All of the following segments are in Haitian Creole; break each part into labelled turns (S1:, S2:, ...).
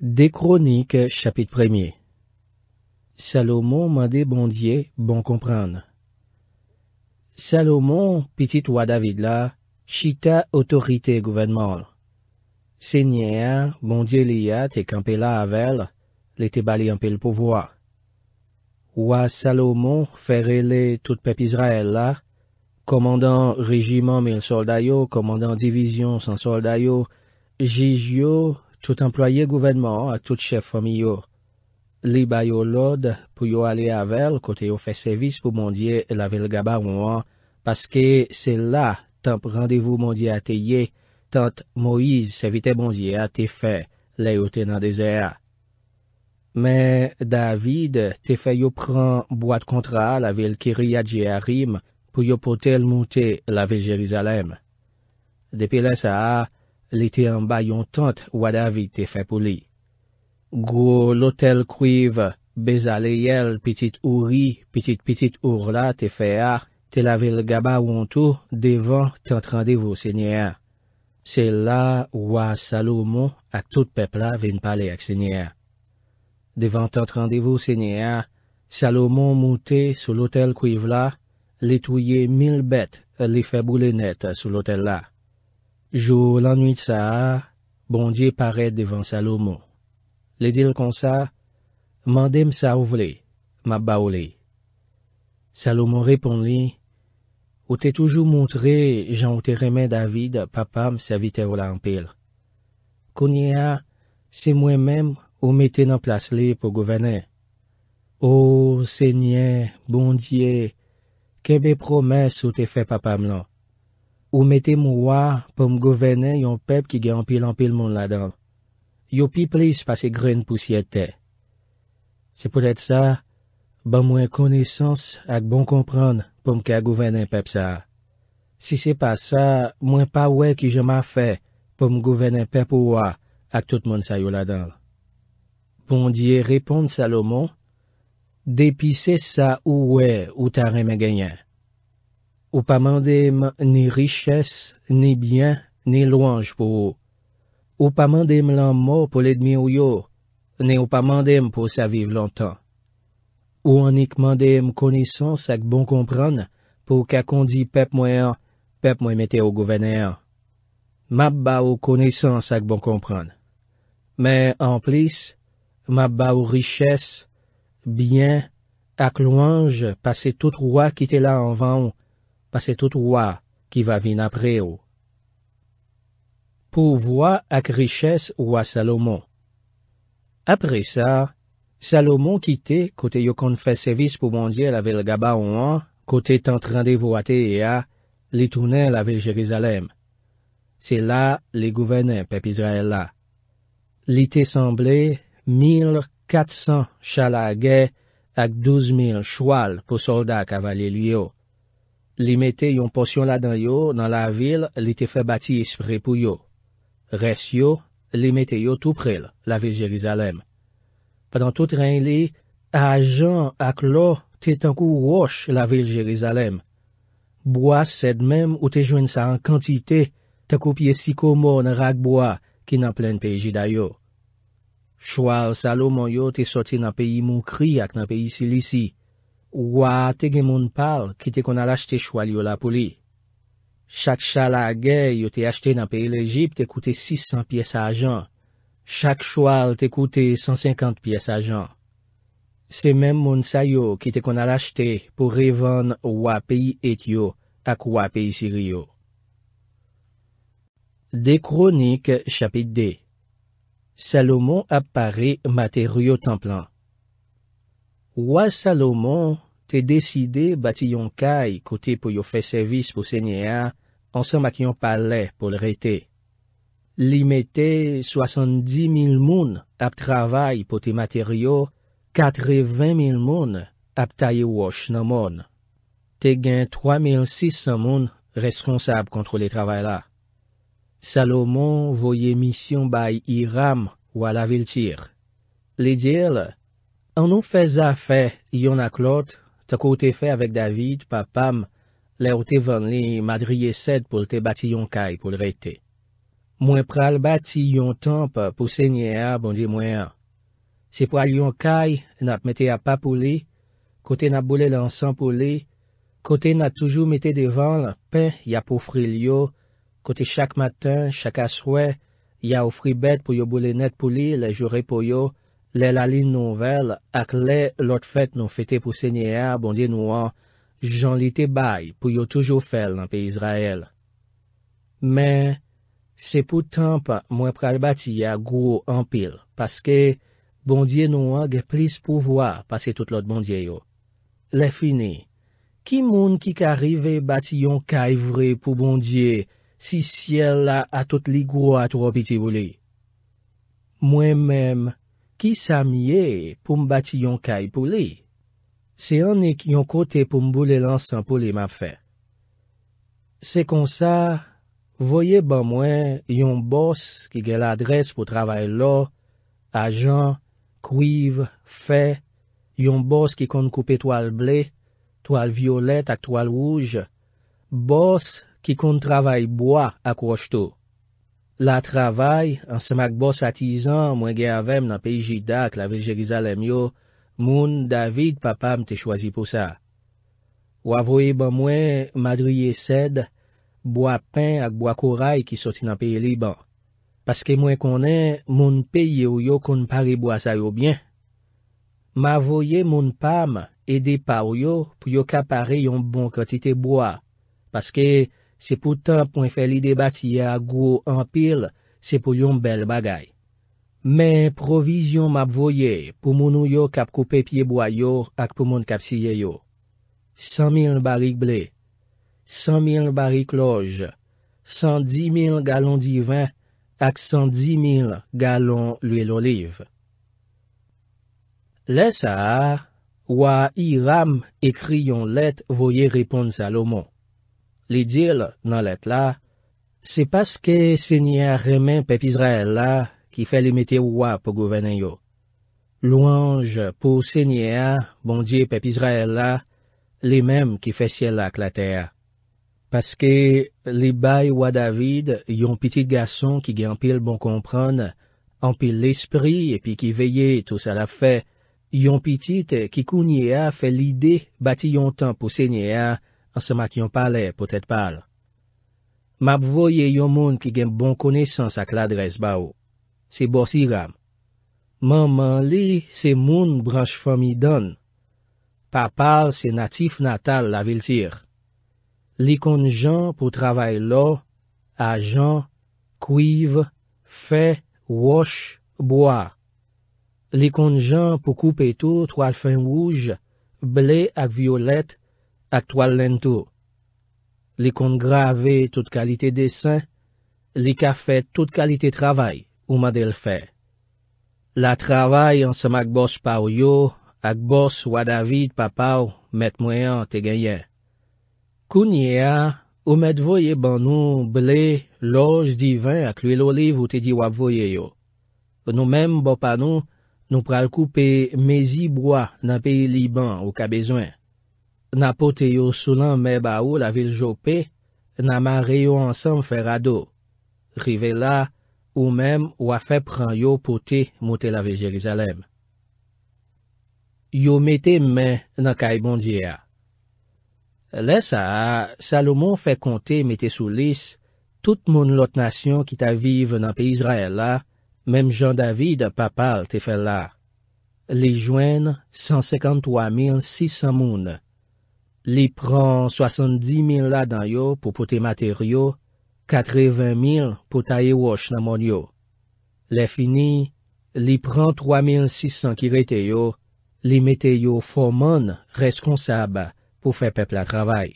S1: DE KRONIKE CHAPIT PREMIER SALOMON MADE BONDIER BON KOMPRANNE bon SALOMON PITIT WA DAVID LA CHITA AUTORITE GOUVENMAL SENYE YAN BONDIER LE YAT E KAMPE LA AVEL LE TE BALE YAN PE LE POVOA WA SALOMON FERELE TOUTE PEP ISRAEL LA KOMANDAN REJIMAN MIL SOLDAYO KOMANDAN DIVISYON SAN SOLDAYO JIGYO tout employé gouvennement a tout chef fami yo. Li bayo lode pou yo ale avel kote yo fe sevis pou mondye la vil gabar moun an, paske se la tanp randevou mondye a te ye tant Moïse se vite mondye a te fe, le yo te nan dese a. Me David te fe yo pren boad kontra la vil Kiria Djerim pou yo potel monte la vil Jerizalem. Depi la sa a, Li te ambay yon tante wadavi te fe pou li. Gwo lotel kuiv, beza le yel, pitit ouri, pitit pitit ourla te fe a, te lavel gaba wontou, devan tent randevo se nye a. Se la wwa Salomon ak tout pepla vin pale ak se nye a. Devan tent randevo se nye a, Salomon moute sou lotel kuiv la, li tuye mil bet li fe boule net sou lotel la. Jou l'anouit sa a, bondye paret devan Salomo. Le dil kon sa, mandem sa ou vle, mab ba ou le. Salomo repon li, ou te toujou montre jan ou te remen David papam sa vite ou la anpil. Konye a, se mwen menm ou meten an plas le pou govene. Ou, se nye, bondye, kebe promes ou te fe papam lan. Ou mette mou wa pou m gouvenen yon pep ki gen anpil-anpil moun ladan. Yopi plis pa se gren pousyete. Se pou let sa, ban mwen konesans ak bon kompran pou m ke a gouvenen pep sa. Si se pa sa, mwen pa we ki jema fe pou m gouvenen pep ou wa ak tout moun sayo ladan. Pon diye repond Salomon, depise sa ou we ou tarren men genyen. Ou pa mandem ni riches, ni byen, ni louange pou ou. Ou pa mandem lan mò pou ledmi ou yo, ne ou pa mandem pou sa vive lontan. Ou anik mandem konesans ak bon kompran pou kakondi pep mwen, pep mwen mette ou gouverner. Mab ba ou konesans ak bon kompran. Men an plis, mab ba ou riches, byen, ak louange, pase tout roua ki te la an van ou, Pase tout wwa ki va vin apre ou. Pou wwa ak riches wwa Salomon. Apre sa, Salomon kite kote yo kon fè sevis pou mondye la vel Gaba ou an, kote tan tran de vo ate e a, li tounen la vel Jerizalem. Se la li gouvenen pep Izraela. Li te sanble, mil katsan chala ge ak douz mil chwal pou soldak avalil yo. Li mette yon porsyon la dan yo nan la vil li te fe bati espri pou yo. Res yo, li mette yo tou prel la vil Jerizalem. Padan tout ren li, a jan ak lo te tankou wosh la vil Jerizalem. Boa sed mem ou te jwen sa an kantite, te kopye si komo nan ragboa ki nan plen peji dayo. Chwal salo man yo te soti nan peyi moun kri ak nan peyi silisi. Ouwa te gen moun pal ki te kon al achte chwal yo la pou li. Chak chal la ge yo te achte nan peyi l'Egypte te koute 600 piyes a ajan. Chak chwal te koute 150 piyes a ajan. Se men moun say yo ki te kon al achte pou revan ouwa peyi et yo ak ouwa peyi sir yo. De kronik chapit de Salomon ap pare mater yo tan plan. Wal Salomon te deside bati yon kay kote pou yo fe servis pou senye a, ansan mak yon pale pou l rete. Li mete 70.000 moun ap travay pou te materyo, 80.000 moun ap taye wosh nan moun. Te gen 3.600 moun responsab kontre le travay la. Salomon voye misyon bay Iram wala vil tir. Li dirle, An nou fe za fe yon ak lot, ta kote fe avèk David pa pam, le ou te ven li madriye sed pou te bati yon kay pou l rete. Mwen pral bati yon temp pou se nye a, bon di mwen a. Se pou al yon kay, nat mette a pa pou li, kote na bole lansan pou li, kote nat toujou mette devan la pe, ya pou fril yo, kote chak matan, chak aswe, ya ou fri bet pou yo bole net pou li, la jore pou yo, Lè la lin nouvel ak lè lot fèt nou fètè pou sènyè a bondye nou an, jan li te bay pou yo toujou fèl nan pi Izrael. Mè, se pou temp mwen pral bati ya gwo an pil, paske bondye nou an gè plis pou vwa paske tout lot bondye yo. Lè fini, ki moun ki karive bati yon kaivre pou bondye si siel la atot li gwo atro piti boulè? Mwen mèm, Ki sa miye pou mbati yon kay pou li? Se an e ki yon kote pou mbou li lan san pou li ma fe. Se kon sa, voye ban mwen yon bos ki gel adres pou travay lo, ajan, kuiv, fe, yon bos ki kon koupe toal ble, toal violet ak toal wouj, bos ki kon travay boa ak waj tou. La travay, an semak bo satizan mwen gen avèm nan peyi Jidak la Viljerizalem yo, moun David papam te chwazi pou sa. Wavoye ban mwen madriye sed, bo apen ak bo akoray ki soti nan peyi Liban. Paske mwen konen moun peyi yo yo konpare bo asay yo byen. Mavoye moun pam edi pa yo pou yo kapare yon bon kratite bo a. Paske... Se pou tan pou en fè li debat si ya gwo an pil, se pou yon bel bagay. Men provizyon map voye pou moun yo kap koupe pieboa yo ak pou moun kap siye yo. San mil barik ble, san mil barik loj, san di mil galon divan ak san di mil galon luyel oliv. Le sa, wwa i ram ekri yon let voye repon Salomon. Li dil nan let la, se paske senye a remen pepizra el la ki fe le metye wap pou gouvenen yo. Louange pou senye a bondye pepizra el la, le mem ki fe siel la k la te a. Paske li bay wadavid yon pitit gason ki gen pil bon kompran, an pil l'espri epi ki veye tou sa la fe, yon pitit ki kounye a fe li de bati yon tan pou senye a, se mat yon pale, potet pale. Map voye yon moun ki gen bon konesans ak la dres ba ou. Se borsi ram. Man man li, se moun branj fami dan. Pa pal, se natif natal la vil tir. Li kon jan pou travay lo, a jan, kuiv, fe, wosh, boa. Li kon jan pou koupe to, tral fin wouj, ble ak violet, ak toal lento. Li kon grave tout kalite desen, li ka fe tout kalite travay, ou madel fe. La travay an sema ak bos pa ou yo, ak bos wadavid pa pa ou, met mwen an te genyen. Koun ye a, ou met voye ban nou ble, loj divan ak luy loli vouted y wap voye yo. Nou men bopan nou, nou pral koupe mezi broa nan pe li ban ou ka bezwen. Na pote yo sulan me ba ou la vil jope, na mare yo ansan ferado. Rive la, ou mem wafep ran yo pote mote la vil Jelizalem. Yo mete me nan kaybondyea. Lesa, Salomon fe konte mete sou lis, tout moun lot nasyon ki ta vive nan pi Izrael la, mem Jean David papal te fel la. Li jwen, 153.600 moun, Li pran 70.000 ladan yo pou pote mater yo, 80.000 pou taye wosh nan mon yo. Le fini, li pran 3.600 kirete yo, li mette yo foman reskonsab pou fe pepla travay.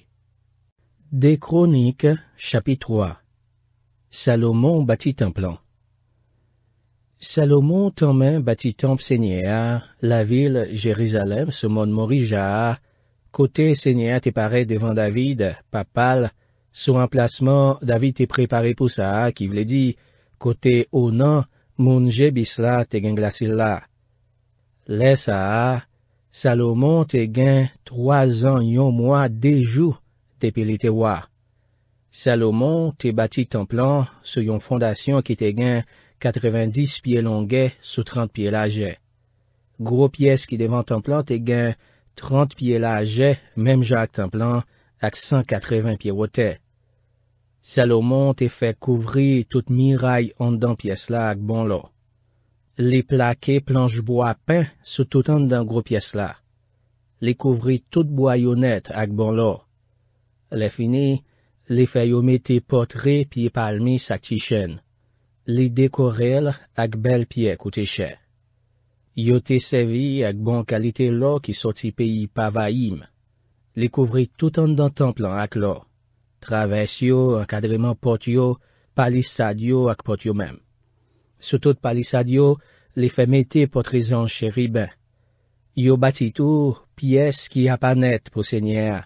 S1: De kronik, chapit 3 Salomon bati templan Salomon temmen bati tempsenyea la vil Jerizalem semon morijaha Côté Seigneur te paré devant David, papal, sur emplacement, David t'est préparé pour ça, qui voulait dit, côté Onan, mon te là t'es gain là. Salomon te gain trois ans yon mois des jours depuis roi. Salomon te bâti ton plan sur une fondation qui quatre vingt quatre-vingt-dix pieds longuet sous trente pieds large. Gros pièce qui devant ton plan t'es Trente piye la aje, mem ja ak tan plan, ak 180 piye wote. Salo mont e fe kouvri tout mi ray an dan piyes la ak bon lo. Li plake planjbo apen sou tout an dan gro piyes la. Li kouvri tout boyonet ak bon lo. Li fini, li fe yo mete potre piye palmi sak ti chen. Li dekorel ak bel piye koute chen. Yo te sevi ak bon kalite lo ki soti peyi pava im. Li kouvri tout an dan templan ak lo. Traves yo, ak adreman pot yo, palisad yo ak pot yo mem. Soutout palisad yo, li fe mette pot rezon cheri ben. Yo bati tou, piyes ki apanet pou senye a.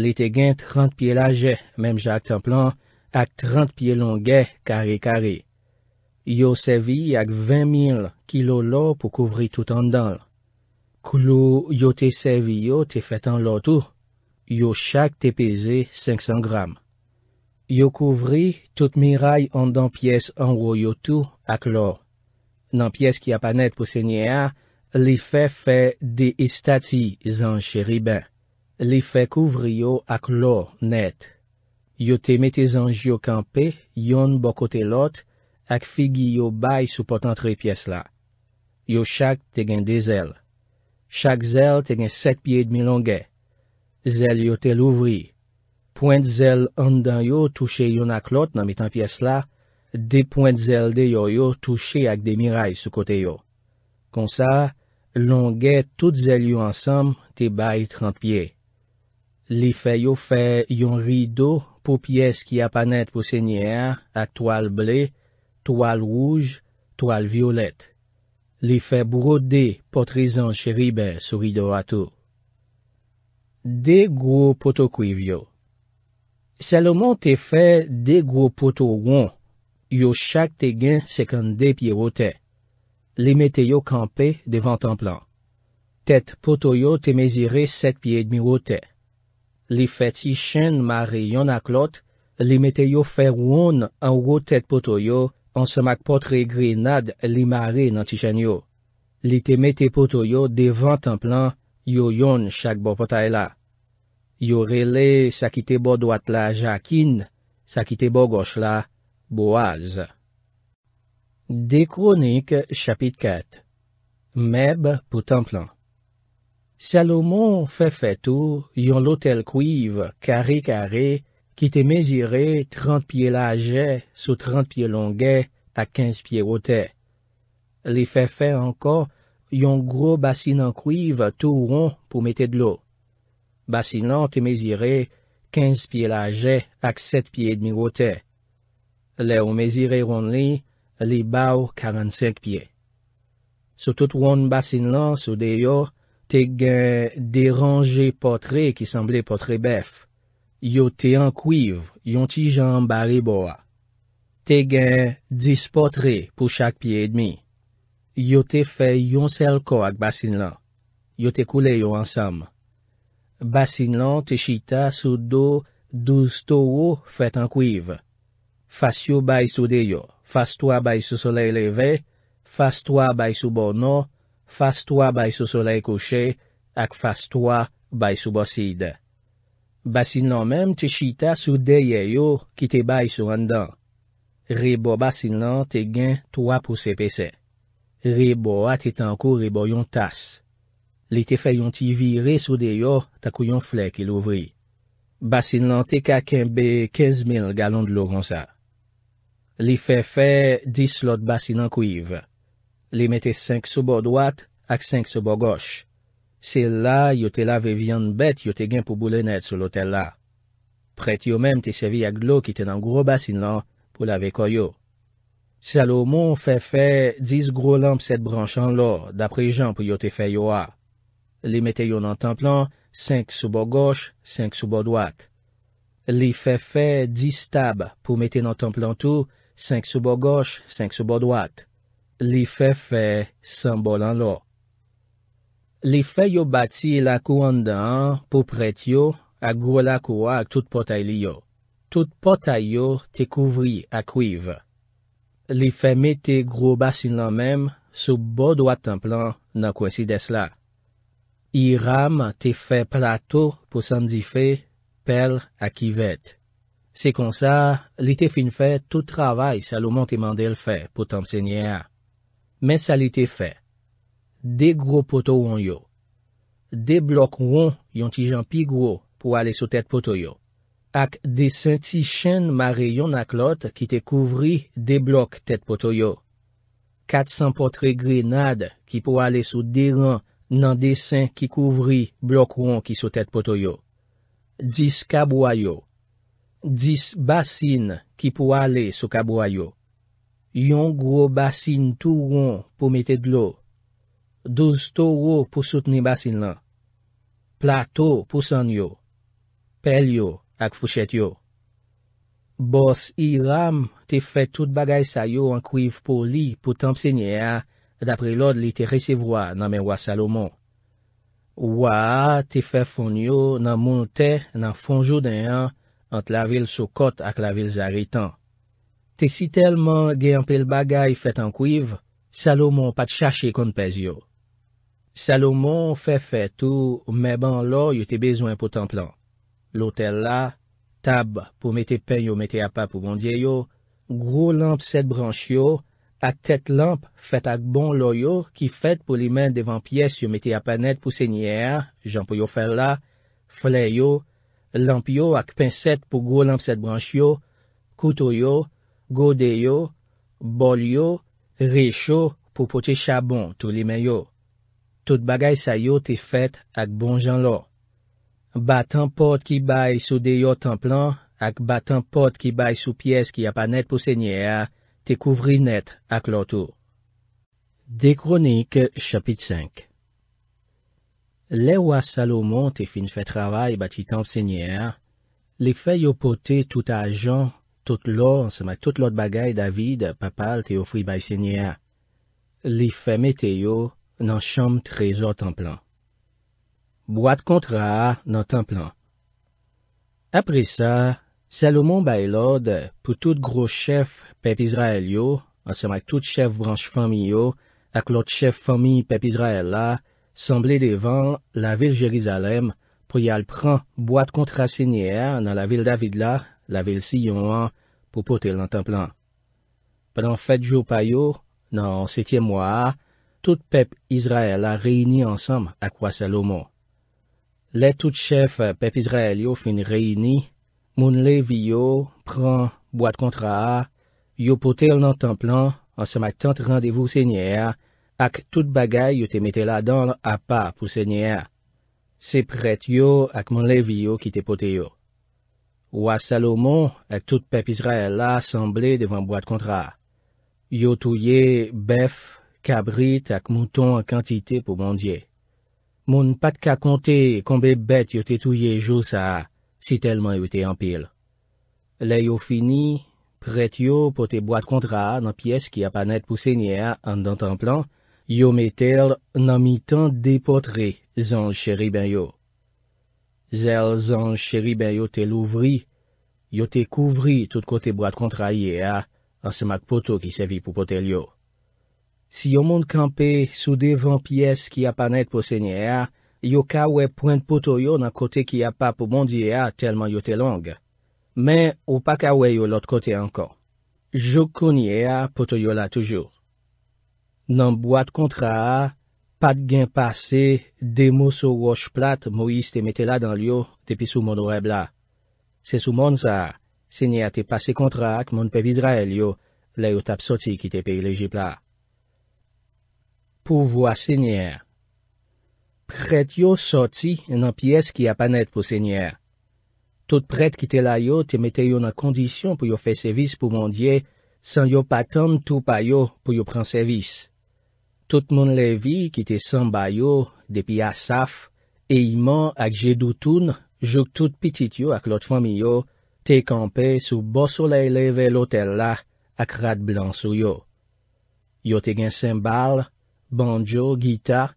S1: Li te gen 30 pie laje, mem ja ak templan, ak 30 pie longe kare kare. Yo sevi ak 20.000 kilo lò pou kouvri tout an dan. Koulou yo te sevi yo te fet an lò tou. Yo chak te peze 500 gram. Yo kouvri tout mi ray an dan piyes an woy yo tou ak lò. Nan piyes ki apanet pou senye a, li fe fe deistati zan cheri ben. Li fe kouvri yo ak lò net. Yo te mete zan jyo kampe yon bokote lòt ak figi yo bay sou potantre piyes la. Yo chak te gen de zel. Chak zel te gen set piye dmi longe. Zel yo tel ouvri. Pointe zel an dan yo touche yon ak lot nan mitan piyes la, de pointe zel de yo yo touche ak demi ray sou kote yo. Kon sa, longe tout zel yo ansam te bay 30 piye. Li fe yo fe yon rido pou piyes ki apanet pou senyer ak toal bley, toal rouj, toal violet. Li fe brode potrizan cheribe suri do ato. De gro poto kwi vyo. Salomon te fe de gro poto won. Yo chak te gen sekande piye wote. Li mete yo kampe devan tan plan. Tet poto yo te mezire sek piye dmi wote. Li fe ti chen mare yon ak lot, li mete yo fe won ango tet poto yo An semak potre gri nad li mare nan ti chanyo. Li teme te potoyo devan templan, yo yon chak bo potay e la. Yo rele sakite bo doat la jakin, sakite bo goch la boaz. De kronik chapit 4 Meb pou templan Salomon fe fetou yon lotel kuiv kare kare, ki te mezire 30 pie laje sou 30 pie longe ak 15 pie wote. Li fefe anko yon gro basin an kuiv tou ron pou mete dlou. Basin lan te mezire 15 pie laje ak 7 pie dmi wote. Le ou mezire ron li, li bau 45 pie. Sou tout ron basin lan sou deyo te gen deranje potre ki semble potre bef. Yo te an kuiv yon ti jan bari bo a. Te gen dispo tre pou chak piye dmi. Yo te fe yon sel ko ak basin lan. Yo te koule yo ansam. Basin lan te shita sou do dou sto ou fet an kuiv. Fas yo bay sou de yo. Fas toa bay sou solei leve. Fas toa bay sou bono. Fas toa bay sou solei koshe. Ak fas toa bay sou bosede. Basinan menm te shita sou deye yo ki te bay sou an dan. Rebo basinan te gen 3 pou sepesen. Rebo ati tankou rebo yon tas. Li te fè yon ti vire sou deye yo takou yon flek il ouvri. Basinan te kakenbe 15000 galon de loronsa. Li fè fè 10 lot basinan kuiv. Li mette 5 sou bo doat ak 5 sou bo goch. Se la, yo te lave vyan bet yo te gen pou boule net sou lotel la. Pret yo menm te sevi ak lo ki te nan gro basin lan pou lave koyo. Salomon fefe diz gro lamp set branchan la, dapre jan pou yo te fe yo a. Li meteyo nan templan, senk sou bo goch, senk sou bo dwat. Li fefe diz tab pou metey nan templan tou, senk sou bo goch, senk sou bo dwat. Li fefe sen bolan la. Li fè yo bati lakou an da an pou pret yo ak gwo lakou ak tout potay li yo. Tout potay yo te kouvri ak kouiv. Li fè me te gro basin lan menm sou bod wad tan plan nan kwen si desla. I ram te fè plato pou san di fè pel ak kivet. Se kon sa, li te fin fè tout travay salouman te mandel fè pou tan senye a. Men sa li te fè. De gro poto won yo. De blok won yon ti jan pi gro pou ale sou tet poto yo. Ak desen ti chen mare yon ak lot ki te kouvri de blok tet poto yo. Kat san potre grenade ki pou ale sou de ran nan desen ki kouvri blok won ki sou tet poto yo. Dis kabwa yo. Dis basin ki pou ale sou kabwa yo. Yon gro basin tou won pou mete dlo yo. 12 towo pou soute ni basin lan. Plato pou san yo. Pel yo ak fouchet yo. Bos Iram te fè tout bagay sa yo an kuiv pou li pou tempsenye a, dapre lod li te resevwa nan menwa Salomon. Waa te fè fon yo nan monte nan fonjou denyan ant la vil sou kot ak la vil zaretan. Te si telman gen pel bagay fèt an kuiv, Salomon pat chache kon pez yo. Salomon fè fè tou mè ban lò yote bezwen pou tan plan. Lotè la, tab pou mette pen yo mette apa pou bondye yo, gro lamp sèd branch yo, ak tèt lamp fèt ak bon lò yo ki fèt pou li men devan piè si yo mette apa net pou sènyè a, jan pou yo fè la, flè yo, lamp yo ak pen sèd pou gro lamp sèd branch yo, koutou yo, gode yo, bol yo, rè chò pou potè chabon tou li men yo. tout bagay sa yo te fet ak bon jan lo. Ba tan pot ki bay sou deyo tan plan, ak ba tan pot ki bay sou pyes ki apanet pou se nye a, te kouvri net ak loto. De Kronik, Chapit 5 Le wwa Salomon te fin fet travay batit anp se nye a, li fe yo pote tout a ajan, tout lor, seman tout lot bagay David papal te ofri bay se nye a. Li fe mete yo, nan chanm trezor templan. Boat kontra nan templan. Apre sa, Salomon Baylod pou tout gro chef pep Izrael yo, ansemak tout chef branche fami yo, ak lot chef fami pep Izrael la, sanble devan la vil Jerizalem pou yal pran boat kontra sinyer nan la vil David la, la vil Siyon an, pou potel nan templan. Panan fèt jou payo, nan an setye mwa a, tout pep Izrael la reyni ansam akwa Salomo. Le tout chef pep Izrael yo fin reyni, moun levi yo pran boit kontra, yo pote anan tan plan ansam ak tant randevou senye a, ak tout bagay yo te metela dan apapou senye a. Se pret yo ak moun levi yo ki te pote yo. Wwa Salomo ak tout pep Izrael la asamble devan boit kontra. Yo touye bef, Kabrit ak mouton an kantite pou moun diye. Moun pat ka konte konbe bet yo te touye jou sa, si telman yo te anpil. Le yo fini, pret yo pote boat kontra nan pies ki apanet pou senye an dan tan plan, yo metel nan mi tan depotre zan cheri ben yo. Zel zan cheri ben yo te louvri, yo te kouvri tout kote boat kontra ye a, an semak poto ki sevi pou potel yo. Si yo moun kampe sou de van piyes ki apanet pou sè nye a, yo kawè pwent pwoto yo nan kote ki apap pou moun diye a telman yo te long. Men, ou pa kawè yo lot kote ankon. Jou konye a, pwoto yo la toujou. Nan bwad kontra a, pat gen pase, de mou sou wosh plat mou is te metela dan liyo tepi sou moun wèb la. Se sou moun sa, sè nye a te pase kontra ak moun pep Izrael yo, la yo tap soti ki tepe ilijib la. pou vwa sènyèr. Pret yo soti nan piyes ki apanèd pou sènyèr. Tout pret ki tè la yo te metè yo nan kondisyon pou yo fè sèvis pou mondye, san yo patan tou payo pou yo pran sèvis. Tout moun levi ki te san bayo, depi asaf, e iman ak jè doutoun, jok tout pitit yo ak lot fèmi yo, te kampe sou bo soleyle ve lotè la ak rad blansou yo. Yo te gen sen bal, banjo, gita,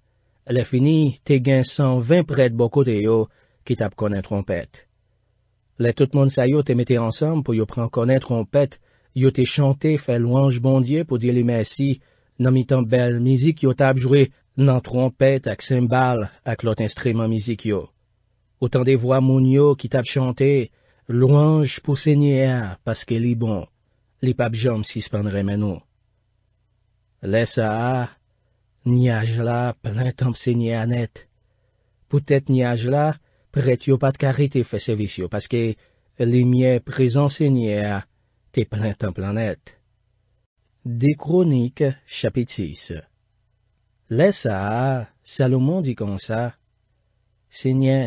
S1: le fini te gen son vèm prèd bokote yo ki tap konen trompet. Le tout moun sayo te mette ansanm pou yo pran konen trompet, yo te chante fè louange bondye pou di li mèsi nan mitan bel mizik yo tap jwe nan trompet ak simbal ak lot instreman mizik yo. Ou tan de vwa moun yo ki tap chante louange pou sènyè paske li bon, li pap jom si spèn remè nou. Le sa a, Nyej la, plen tanp se nye anet. Poutet nyej la, pretyo pat karite fese visyo, paske li mye prezon se nye a, te plen tanp lanet. De kronik, chapit 6. Le sa, Salomon di kon sa. Se nye,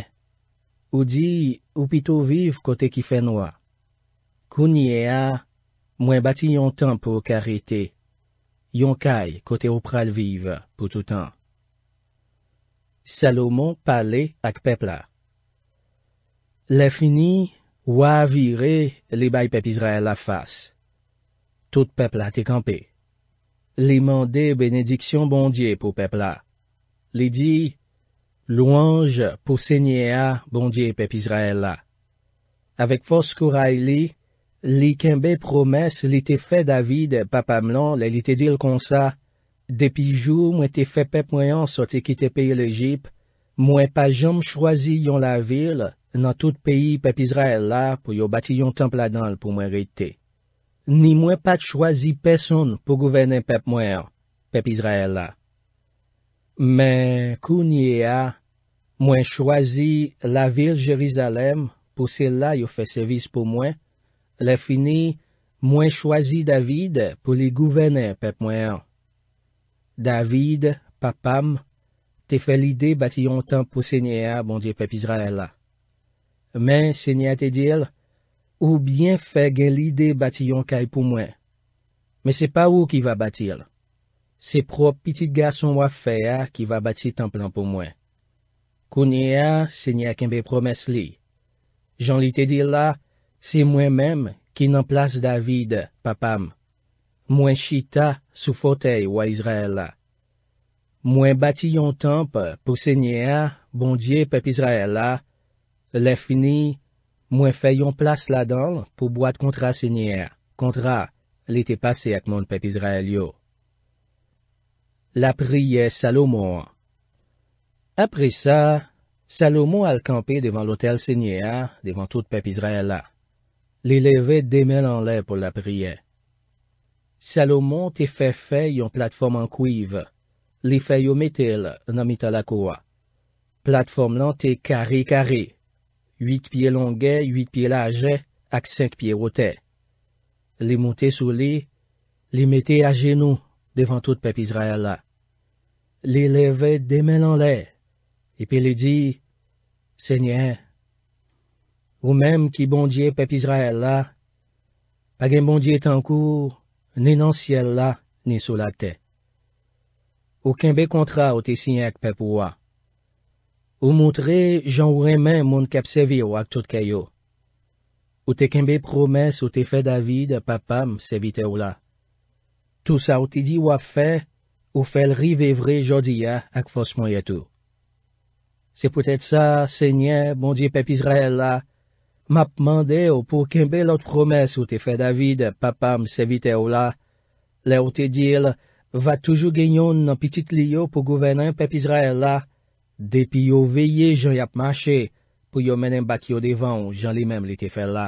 S1: ou di, ou pito viv kote ki fe noa. Kou nye a, mwen bati yon tanp pou karitey. Yon kay kote ou pral vive pou toutan. Salomon pale ak pepla. Le fini wavire li bay pep Israel la fase. Tout pepla te kampe. Li mande benediksyon bondye pou pepla. Li di louange pou senyea bondye pep Israel la. Avek foskouray li, Li kembe promes li te fe David e Papa Mlan li li te dil konsa, depi jou mwen te fe pep mwen an sote ki te peye le jip, mwen pa jom chwazi yon la vil nan tout peyi pep Izrael la pou yo bati yon temple adan pou mwen rete. Ni mwen pa chwazi peson pou gouvene pep mwen an, pep Izrael la. Men kou niye a, mwen chwazi la vil Jerizalem pou se la yo fe sevis pou mwen, Le fini, mwen chwazi David pou li gouvene pep mwen an. David, papam, te fe lide batiyon tan pou sènyè a bondye pep Izrael la. Men sènyè te dil, ou bien fe gen lide batiyon kay pou mwen. Men se pa ou ki va batil. Se pro piti gason wafè a ki va batil tan plan pou mwen. Kounye a, sènyè kembe promes li. Jan li te dil la, C'est moi-même qui n'en David, papam. moins chita sous fauteuil ou à Israël. Moi bâti un temple pour Seigneur, bon Dieu, peuple Israël. l'a fini, moi fait place là-dedans pour boire contre Seigneur, contre l'été passé avec mon peuple Israël. La prière Salomon. Après ça, Salomon a campé devant l'hôtel Seigneur, devant tout peuple Israël. Li leve demè nan lè pou la priè. Salomon te fè fè yon platform an kuiv. Li fè yon metel nan mita la koua. Platform lan te kare kare. Yit piye longè, yit piye la aje, ak 5 piye wote. Li monte sou li, li metè a genou, devan tout pep Israel la. Li leve demè nan lè. E pi li di, se nye an. Ou mèm ki bondye pep Izraèlla, pagèm bondye tankou, nenansyella, nen solate. Ou kenbe kontra ou te sinye ak pep wwa. Ou moutre jan wèmen moun kapsevi wak tout kayo. Ou te kenbe promes ou te fe David papam sevite wla. Tout sa ou te di wap fe, ou fel rive vre jodi ya ak fos mou yetou. Se pwetet sa, sinye bondye pep Izraèlla, M'ap mande ou pou kembe lout promes ou te fe David, papam se vite ou la. Le ou te dil, va toujou genyon nan pitit liyo pou gouvenan pepizra el la. Depi yo veye, jan yap mache, pou yo menen bak yo devan, jan li menm li te fe la.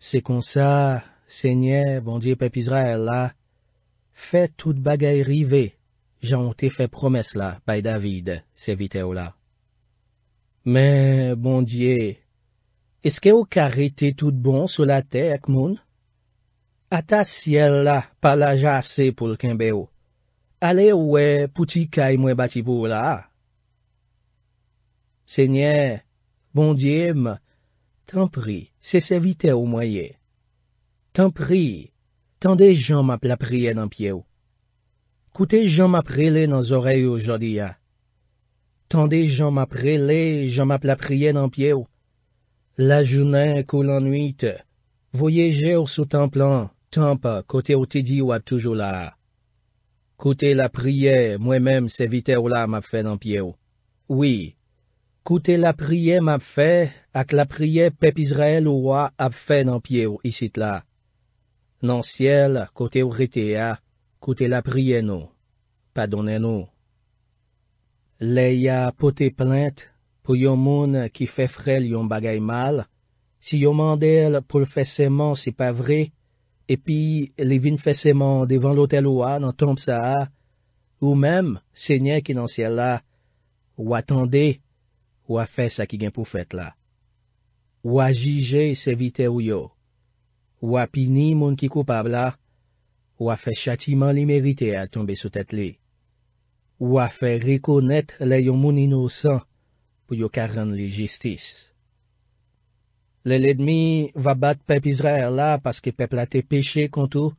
S1: Se kon sa, se nye, bondye pepizra el la, fe tout bagay rive, jan ou te fe promes la, bay David, se vite ou la. Men, bondye, se. Eske ou kare te tout bon sou la te ak moun? Ata siel la palaja ase pou l'kenbe ou. Ale ou e puti kay mwen bati pou la? Senye, bon diem, tan pri, se se vite ou mwaye. Tan pri, tan de jan map la prien anpye ou. Koute jan map rele nan zorey ou jodi ya. Tan de jan map rele, jan map la prien anpye ou. la journée coule en nuit. Voyager sous templant plan, temple, côté au dit ou toujours là. Côté la prière, moi-même, c'est vite là m'a fait dans pied. Oui. Côté la prière m'a fait, avec la prière pep Israël ou roi a fait dans pied ici là. Non ciel, côté au rétéa, côté la prière non. Pardonnez-nous. Leia poté plainte, pou yon moun ki fe frel yon bagay mal, si yon mandel pou l'feseyman sey pa vre, epi li vin feseyman devan lotel ou an an tom sa a, ou mem, se nye ki nan sey la, ou atande, ou a fe sa ki gen pou fet la. Ou a jije se vite ou yo. Ou a pini moun ki koupab la. Ou a fe chati man li merite a tombe sou tet li. Ou a fe rekonet le yon moun inousan, pou yo karen li jistis. Le ledmi va bat pep Izrael la, paske pep late peche kontou.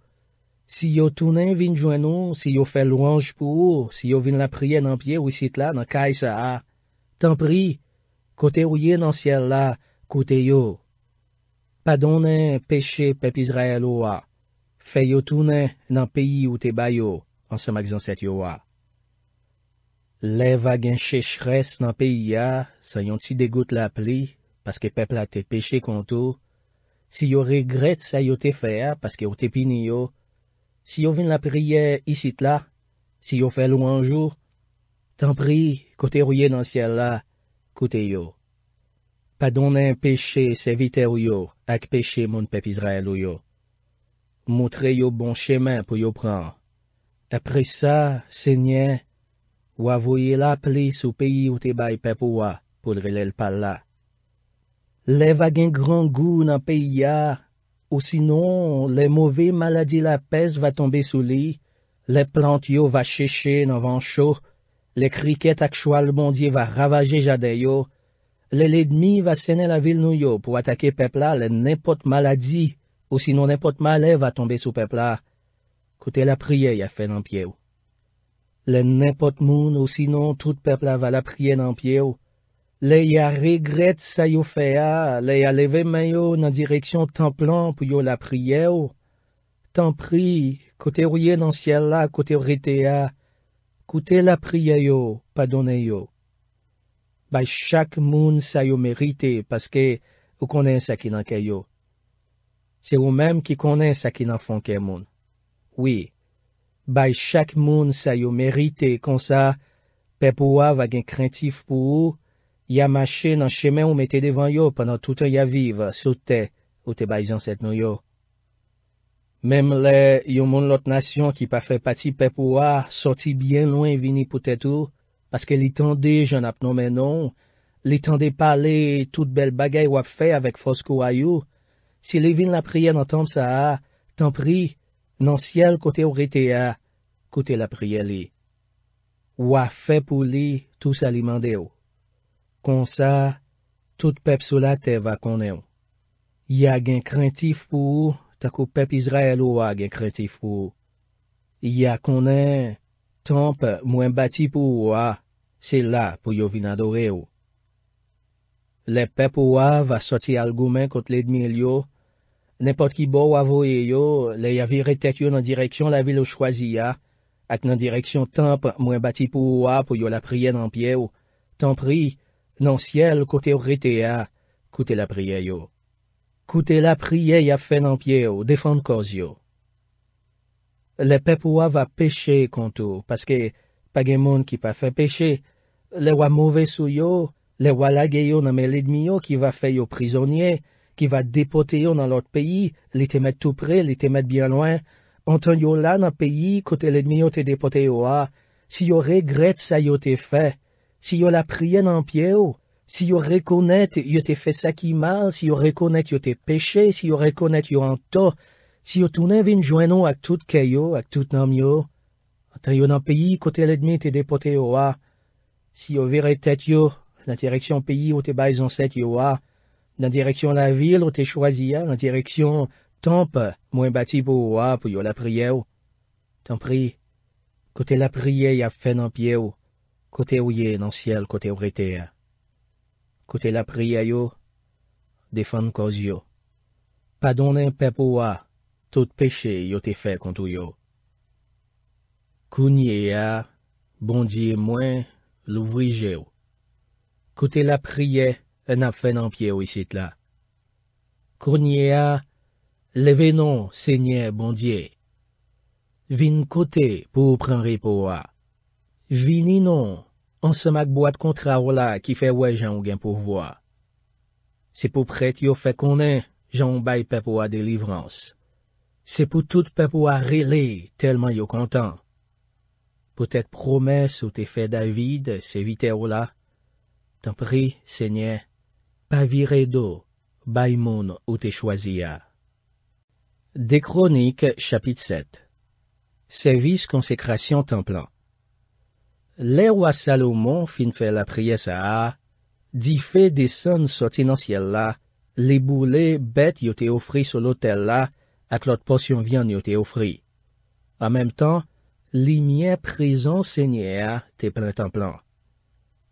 S1: Si yo tounen vin jwen nou, si yo fe louange pou ou, si yo vin la priye nan pie ou sit la, nan kaj sa a, tan pri, kote ou ye nan siel la, kote yo. Pa donen peche pep Izrael ou a, fe yo tounen nan peyi ou te bayo, an se magzon set yo a. Leva gen chechres nan peyi ya, sa yon ti degout la pli, paske pepla te peche kontou. Si yo regret sa yo te fea, paske yo te pini yo, si yo vin la priye isit la, si yo fe lou anjou, tan pri, kote ou ye nan siel la, kote yo. Pa donen peche se vite ou yo, ak peche moun pepizre elou yo. Moutre yo bon chemen pou yo pran. Apre sa, se nye, se nye, Ou avoye la pli sou peyi ou te bay pepo wa, podrelel pal la. Le va gen gran gou nan peyi ya, ou sinon le move maladi la pes va tombe sou li, le plant yo va cheche nan van chou, le kriket ak chou al bondye va ravaje jade yo, le ledmi va sene la vil nou yo pou atake pepla le nepot maladi, ou sinon nepot male va tombe sou pepla, kote la priye ya fe nan pie yo. Lè nèpot moun ou sinon tout pepla va la priye nan pye yo. Lè ya regret sa yo fe a, lè ya leve mè yo nan direksyon tan plan pou yo la priye yo. Tan pri, kote ou ye nan siel la, kote ou rete a, kote la priye yo, padone yo. Bay chak moun sa yo merite, paske ou konen sa ki nan ke yo. Se ou mèm ki konen sa ki nan fonke moun. Oui. bay chak moun sa yo merite kon sa, pep ouwa vagen krentif pou ou, ya mache nan chemen ou mette devan yo panan toutan ya vive, sou te, ou te bay zanset nou yo. Mem le, yo moun lot nasyon ki pa fe pati pep ouwa, sorti bien loin vini pou tetou, paske li tende jan ap nomen non, li tende pale, tout bel bagay wap fe avèk foskou ayou, si li vin la prien an tom sa a, tan pri, Nan siel kote ou rete a, kote la priye li. Ou a fe pou li, tout salimande ou. Kon sa, tout pep sou la te va konen ou. Ya gen krentif pou ou, takou pep Izrael ou a gen krentif pou ou. Ya konen, tonpe mwen bati pou ou a, se la pou yo vinadore ou. Le pep ou a va soti algoumen kont le dmi li ou, Nèpot ki bo wavouye yo, le yavire tek yo nan direksyon la vil ou chwazi ya, ak nan direksyon tanp mwen bati pou wap ou yo la priye nan pie ou, tanpri, nan siel kote ou rete ya, koute la priye yo. Koute la priye ya fen nan pie ou, defan kouz yo. Le pe pou wap va peche kontou, paske pa gen moun ki pa fe peche, le wap mouve sou yo, le wap lage yo nan me lidmi yo ki wap fe yo prizonye yo, ki va depote yo nan lot peyi, li te met tout pre, li te met bien loin, anton yo la nan peyi kote le dmi yo te depote yo a, si yo regrete sa yo te fe, si yo la prien anpye yo, si yo rekone te yo te fe sakimal, si yo rekone te yo te peche, si yo rekone te yo anto, si yo toune vin jweno ak tout ke yo, ak tout nam yo, anton yo nan peyi kote le dmi yo te depote yo a, si yo vire tet yo, l'interreksyon peyi yo te bay zonset yo a, nan direksyon la vil ou te chwaziya, nan direksyon tanp mwen bati pou a pou yo la priye ou. Tanpri, kote la priye ya fen anpye ou, kote ou ye nan siel kote ou rete a. Kote la priye yo, defan kouz yo. Pa donen pe pou a, tout peche yo te fe kontou yo. Kounye a, bondye mwen, louvrije ou. Kote la priye yo, An ap fè nan pye ou isit la. Kounye a, leve non, se nye bondye. Vin kote pou pranri pou a. Vini non, an semak boad kontra ou la ki fè wè jan ou gen pou vwa. Se pou pret yo fè konen, jan bay pe pou a delivrans. Se pou tout pe pou a rile, telman yo kontan. Po tèk promes ou te fè David, se vite ou la. Tan pri, se nye, Paviredo, Baimon ou Techoisia. Des Chroniques, chapitre 7 Service consécration templan. Le roi Salomon fin fait la prière ça, dit fait des sons sortis dans ciel là, les boulets bêtes yote offri sur l'autel là, à l'autre portion viande yote offri. En même temps, lumière prison Seigneur te plein temple.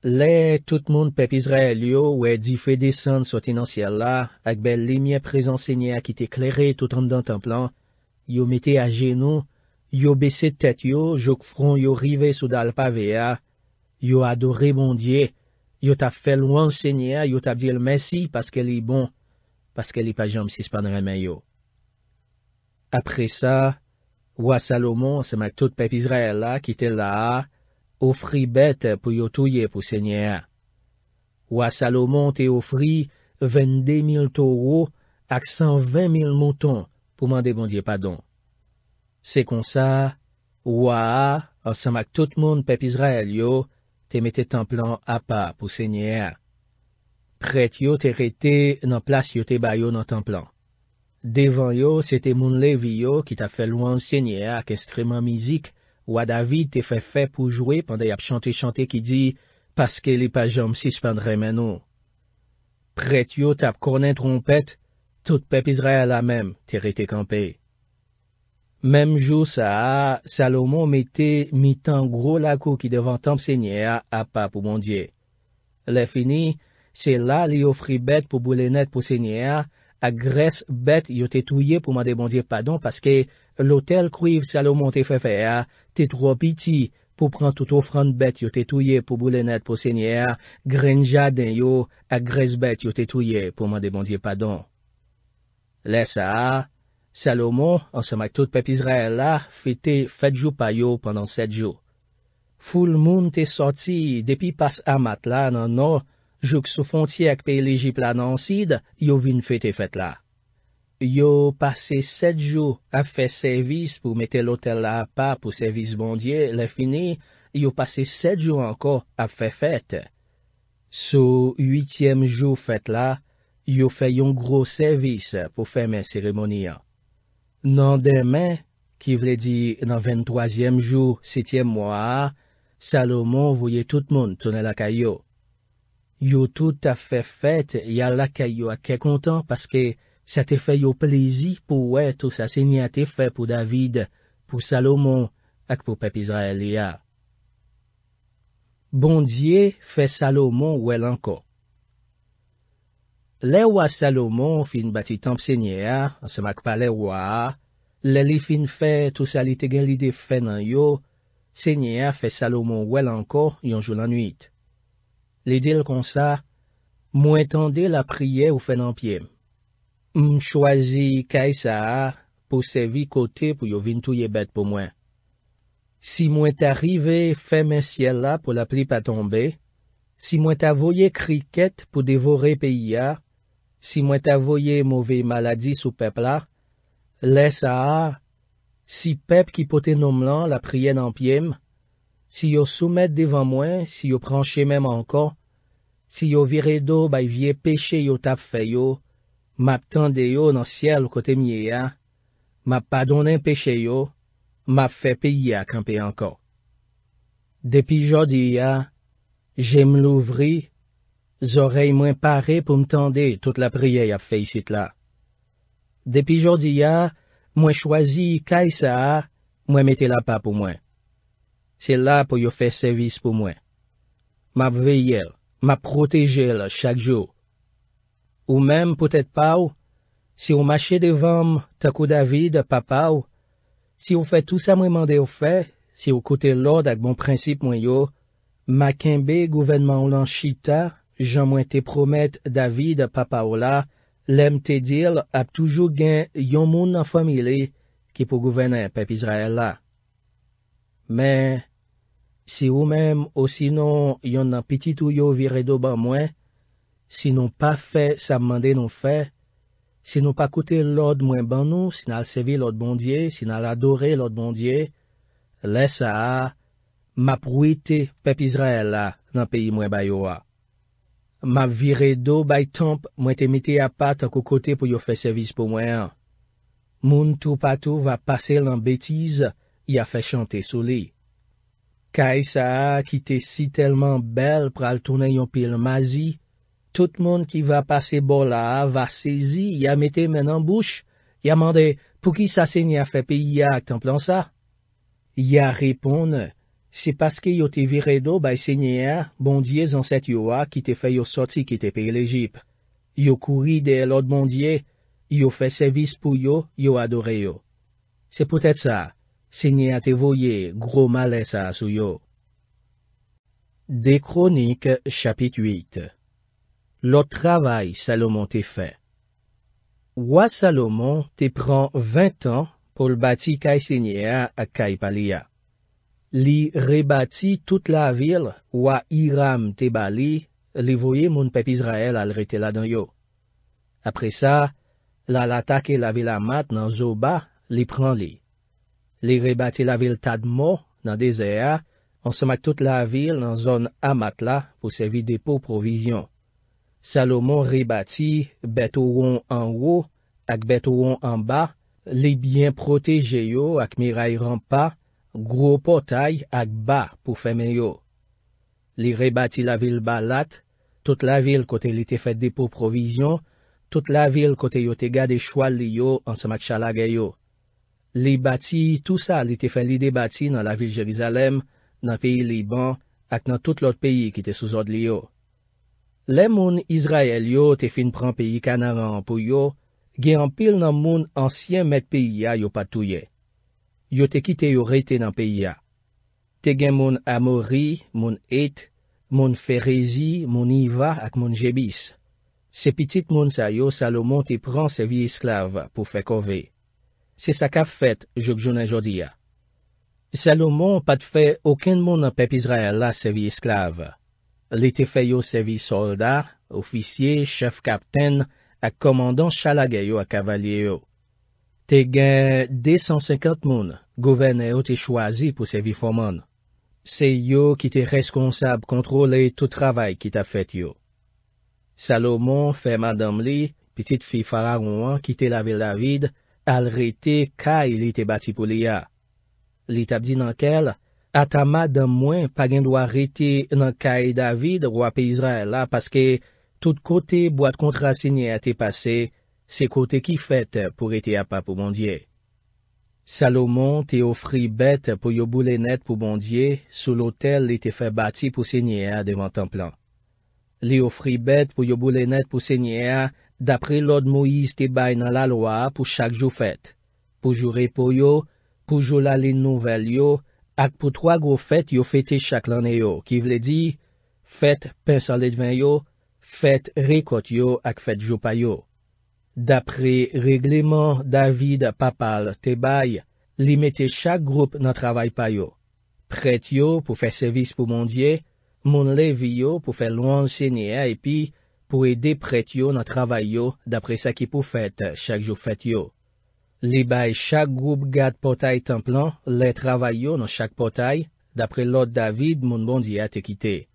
S1: Lè, tout moun pep Izrael yo, wè di fè desan sou tenansyè la, akbe lè miè prezen sènyè ki te klerè tout an dantan plan, yo metè a genou, yo besè tèt yo, jok fron yo rive sou dal pavè ya, yo adorè bon diè, yo tap fè lwen sènyè, yo tap diè l'mensi paske li bon, paske li pa jom sispan remè yo. Apre sa, wè Salomon seman tout pep Izrael la ki te la a, Ofri bet pou yo touye pou sènyè a. Ou a Salomon te ofri vende mil toro ak 120 mil mouton pou mande bondye padon. Se kon sa, ou a, ansam ak tout moun pep Izrael yo, te mette templan apa pou sènyè a. Pret yo te rete nan plas yo te bayo nan templan. Devan yo se te moun lev yo ki ta fè loun sènyè a ak estreman mizik, Ou a David te fe fe pou jwe pande yap chante chante ki di, paske li pa jom si spandre menou. Pret yo tap konen trompet, tout pepizre a la mem, terite kampe. Mem jou sa, Salomon mete mi tan gro lako ki devan tanp senye a ap pa pou bondye. Le fini, se la li yo fri bet pou boulenet pou senye a, a gres bet yo te touye pou mande bondye padon paske lotel kriv Salomon te fe fe a, te tro piti pou pran tout ofran bet yo te touye pou boulenet pou senyer, grenja den yo ak grez bet yo te touye pou man bon demondye padon. Le sa, Salomon, ansemak tout pepizre la, fete fet jou payo pandan set jou. Foul moun te soti, depi pas amat la nan nan, jouk sou fonti ak pe eleji planan sid, yo vin fete fet la. yo passé sept jours à faire service pour mettre l'hôtel à pas pour service bondier, le fini, yo passé sept jours encore à faire fête. So, huitième jour fête là, yo fait un gros service pour faire mes cérémonies. Non demain, qui voulait dire dans vingt-troisième jour, septième mois, Salomon voyait tout le monde tourner la caillou. Yo tout à fait fête, y a la caillou à quel content parce que Sa te fè yo plezi pou wè tou sa sènya te fè pou David, pou Salomon, ak pou pep Israelia. Bondye fè Salomon wè lanko. Le wwa Salomon fin bati tanp sènya, an semak pa le wwa, le li fin fè tou sa li te gen lide fè nan yo, sènya fè Salomon wè lanko yon joun anuit. Li dil kon sa, mwen tende la priye ou fè nan piem. m chwazi kay sahar pou sevi kote pou yo vintouye bet pou mwen. Si mwen ta rive femesye la pou la pli pa tombe, si mwen ta voye kriket pou devore peyi ya, si mwen ta voye mouve maladi sou pepla, le sahar, si pep ki pote nomlan la prien anpye m, si yo soumet devan mwen, si yo pranche menm ankon, si yo vire do bay vie peche yo tap feyo, m ap tende yo nan siel kote miye ya, m ap padonen peche yo, m ap fe peye akampe anko. Depi jodi ya, jem louvri, zorey mwen pare pou m tende tout la priye ap fe yisit la. Depi jodi ya, mwen chwazi kaj sa a, mwen mette la pa pou mwen. Se la pou yo fe servis pou mwen. M ap veye l, m ap proteje l chak jou, Ou mèm pou tèt pa ou, si ou machè devèm takou David pa pa ou, si ou fè tout sa mwè mandè ou fè, si ou kote lòd ak bon prinsip mwen yo, makenbe gouvenman ou lan chita, jan mwen te promet David pa pa ou la, lem te dil ap toujou gen yon moun nan famili ki pou gouvenen pep Israel la. Mè, si ou mèm ou sinon yon nan piti tou yo vire do ban mwen, si nou pa fè sa mande nou fè, si nou pa kote lòd mwen ban nou, si nal sevi lòd bondye, si nal adore lòd bondye, lè sa a, map rwite pep Izrael la nan peyi mwen bay yo a. Map vire do bay tamp, mwen te mite ya pat akokote pou yo fè servis pou mwen an. Moun tou patou va pase lan betize, ya fè chante sou li. Ka e sa a ki te si telman bel pra al tonen yon pil mazi, tout le monde qui va passer Bola là va saisir ya mettre men main y ya demandé, pou qui sa se fait a fe ya ça. c'est plan ça Ya yo te viré do bay hein. bon Dieu, a, qui set yo qui te fait yo sorti qui te pay l'Egypte. Yo kouri de bon Dieu, yo fait service pour yo, yo adore yo. C'est peut-être ça, ça. a te gros gros ça, à yo. Des Chroniques, chapitre 8 Lo travay Salomon te fè. Wa Salomon te pran vint an pou l bati Kaysenyea ak Kaysenyea. Li rebati tout la vil wa Iram te bali li voye moun pep Israel al rete la dan yo. Apre sa, la latake la vil amat nan zo ba li pran li. Li rebati la vil Tadmo nan Dezea an semak tout la vil nan zon amat la pou sevi depo provizyon. Salomon rebati betouron an wou ak betouron an ba, li byen proteje yo ak miray rampa, gro potay ak ba pou feme yo. Li rebati la vil balat, tout la vil kote li te fet depo provizyon, tout la vil kote yo te gade chwal li yo ansamat chalage yo. Li bati tout sa li te fen li debati nan la vil Jevizalem, nan peyi Liban ak nan tout lot peyi ki te souzod li yo. Le moun Izrael yo te fin pran peyi kanaran pou yo, gen anpil nan moun ansyen met peyi ya yo patouye. Yo te kite yo reyte nan peyi ya. Te gen moun Amori, moun Eit, moun Ferezi, moun Iva ak moun Jebis. Se pitit moun sa yo, Salomon te pran se vi esklave pou fe kove. Se sa ka fet, jok jounen jodia. Salomon pat fe okin moun nan pep Izrael la se vi esklave. Li te fè yo sevi soldat, ofisye, chef kapten, ak komandan chalage yo ak kavalye yo. Te gen 250 moun, gouvene yo te chwazi pou sevi fòman. Se yo ki te reskonsab kontrole tout travay ki ta fèt yo. Salomon fè madam li, pitit fi fara ouan ki te lave la vid, al re te kaj li te bati pou li ya. Li tabdi nan kel, Atama dan mwen pa gen dwa rete nan Kaye David wapi Izraela paske tout kote boat kontra Senye a te pase, se kote ki fete pou rete apap pou bondye. Salomon te ofri bet pou yo boule net pou bondye sou lotel li te fe bati pou Senye a devan tan plan. Li ofri bet pou yo boule net pou Senye a dapre Lord Moise te bay nan la loa pou chak jou fete, pou jure pou yo, pou jula li nouvel yo, ak pou 3 gro fèt yo fètè chak lanè yo, ki vle di, fèt pensalèdvan yo, fèt rekot yo ak fèt jopay yo. Dapre regleman David Papal Tebay, limitè chak group nan travay pay yo. Prèt yo pou fè servis pou mondye, moun lev yo pou fè lounsenye a epi, pou edè prèt yo nan travay yo dapre sa ki pou fèt chak jop fèt yo. Li bay chak goup gade potay tan plan, le travay yo nan chak potay, dapre lòd David moun bondi a te kite.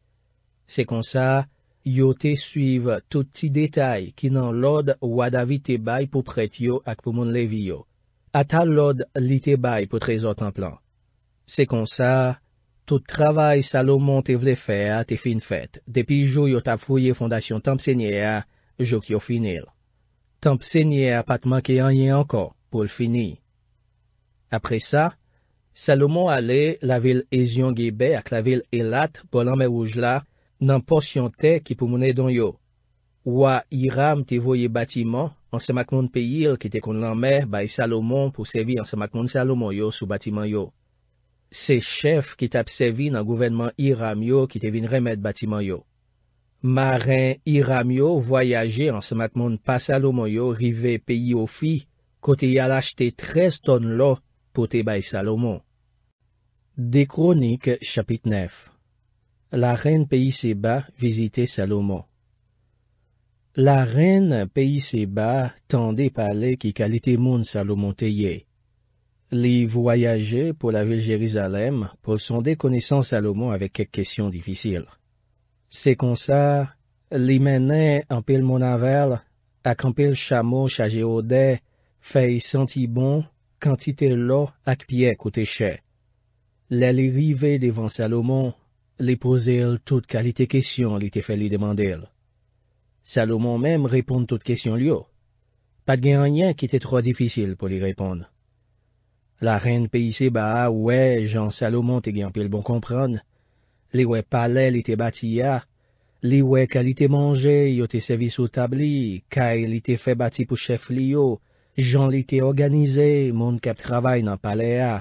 S1: Se kon sa, yo te suive tout ti detay ki nan lòd wadavi te bay pou pret yo ak pou moun levi yo. Ata lòd li te bay pou trezor tan plan. Se kon sa, tout travay salo moun te vle fè a te fin fèt. Depi jo yo tap foye fondasyon tan psenye a, jok yo finil. Tan psenye a patman ki an ye ankon. apre sa, Salomon ale la vil Ezion gebe ak la vil Elat bolanme woujla nan porsyon te ki pou mounen don yo. Ouwa Iram te voye batiman an semakmon peyil ki te kon lanme bay Salomon pou sevi an semakmon Salomon yo sou batiman yo. Se chef ki tap sevi nan gouvenman Iram yo ki te vin remet batiman yo. Marin Iram yo voyaje an semakmon pa Salomon yo rive peyi yo fi. Côté a achete 13 tonnes tonnes pour te Salomon. Des chroniques, chapitre 9 La reine Pays-Seba visitait Salomon. La reine Pays-Seba tende parler qui qualité monde Salomon teye. Les voyageait pour la ville Jérusalem pour sonder connaissance Salomon avec avec question ça, difisil. ça les pile en pile à camper le chameau chargé au dés. fèy senti bon kantite lo ak piek ou te chè. Lè lè rive devan Salomon, lè pose l tout kalite kesyon li te fè li demande l. Salomon mèm reponde tout kesyon li yo. Pat gen anyen ki te troa difisil pou li reponde. La renne pi se ba, wè, jan Salomon te gen pi l bon kompran, li wè pale li te bati ya, li wè kalite manje yo te sevi sou tabli, kèy li te fè bati pou chef li yo, Jan li te oganize, moun kap travay nan pale a,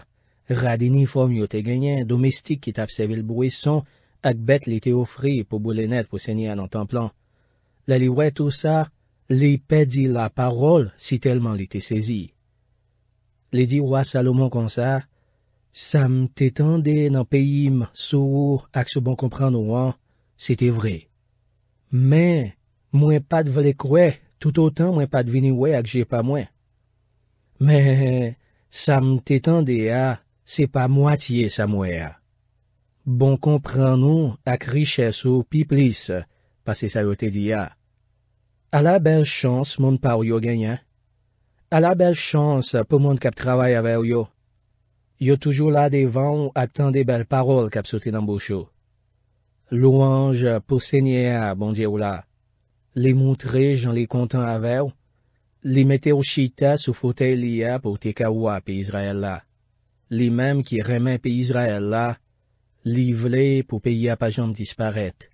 S1: radini fom yo te genyen, domestik ki tap se vilbouye son, ak bet li te ofri pou boule net pou senye anan tanplan. La li wè tou sa, li pe di la parol si telman li te sezi. Li di wè Salomon kon sa, sa m te tende nan peyim sou ak se bon kompran nou an, se te vre. Men, mwen pa te vle kwe, tout o tan mwen pa te vini wè ak je pa mwen. Mais ça m'étendait ah, c'est a, pas pas moitié sa Bon comprenons nou richesse ou pi passé sa yo d'ia la belle chance, mon pa ou yo hein. À A la belle chance, pour mon cap travail avec yo. Yo toujours là devan ou ap des de belles paroles kap le nan bouchou. Louange pour Seigneur, bon dieu là. Les montrer, montrer, les les content avec Li meteo chita sou fote li a pou te kawa pi Izrael la. Li mem ki remen pi Izrael la, li vle pou pi a pa jom disparet.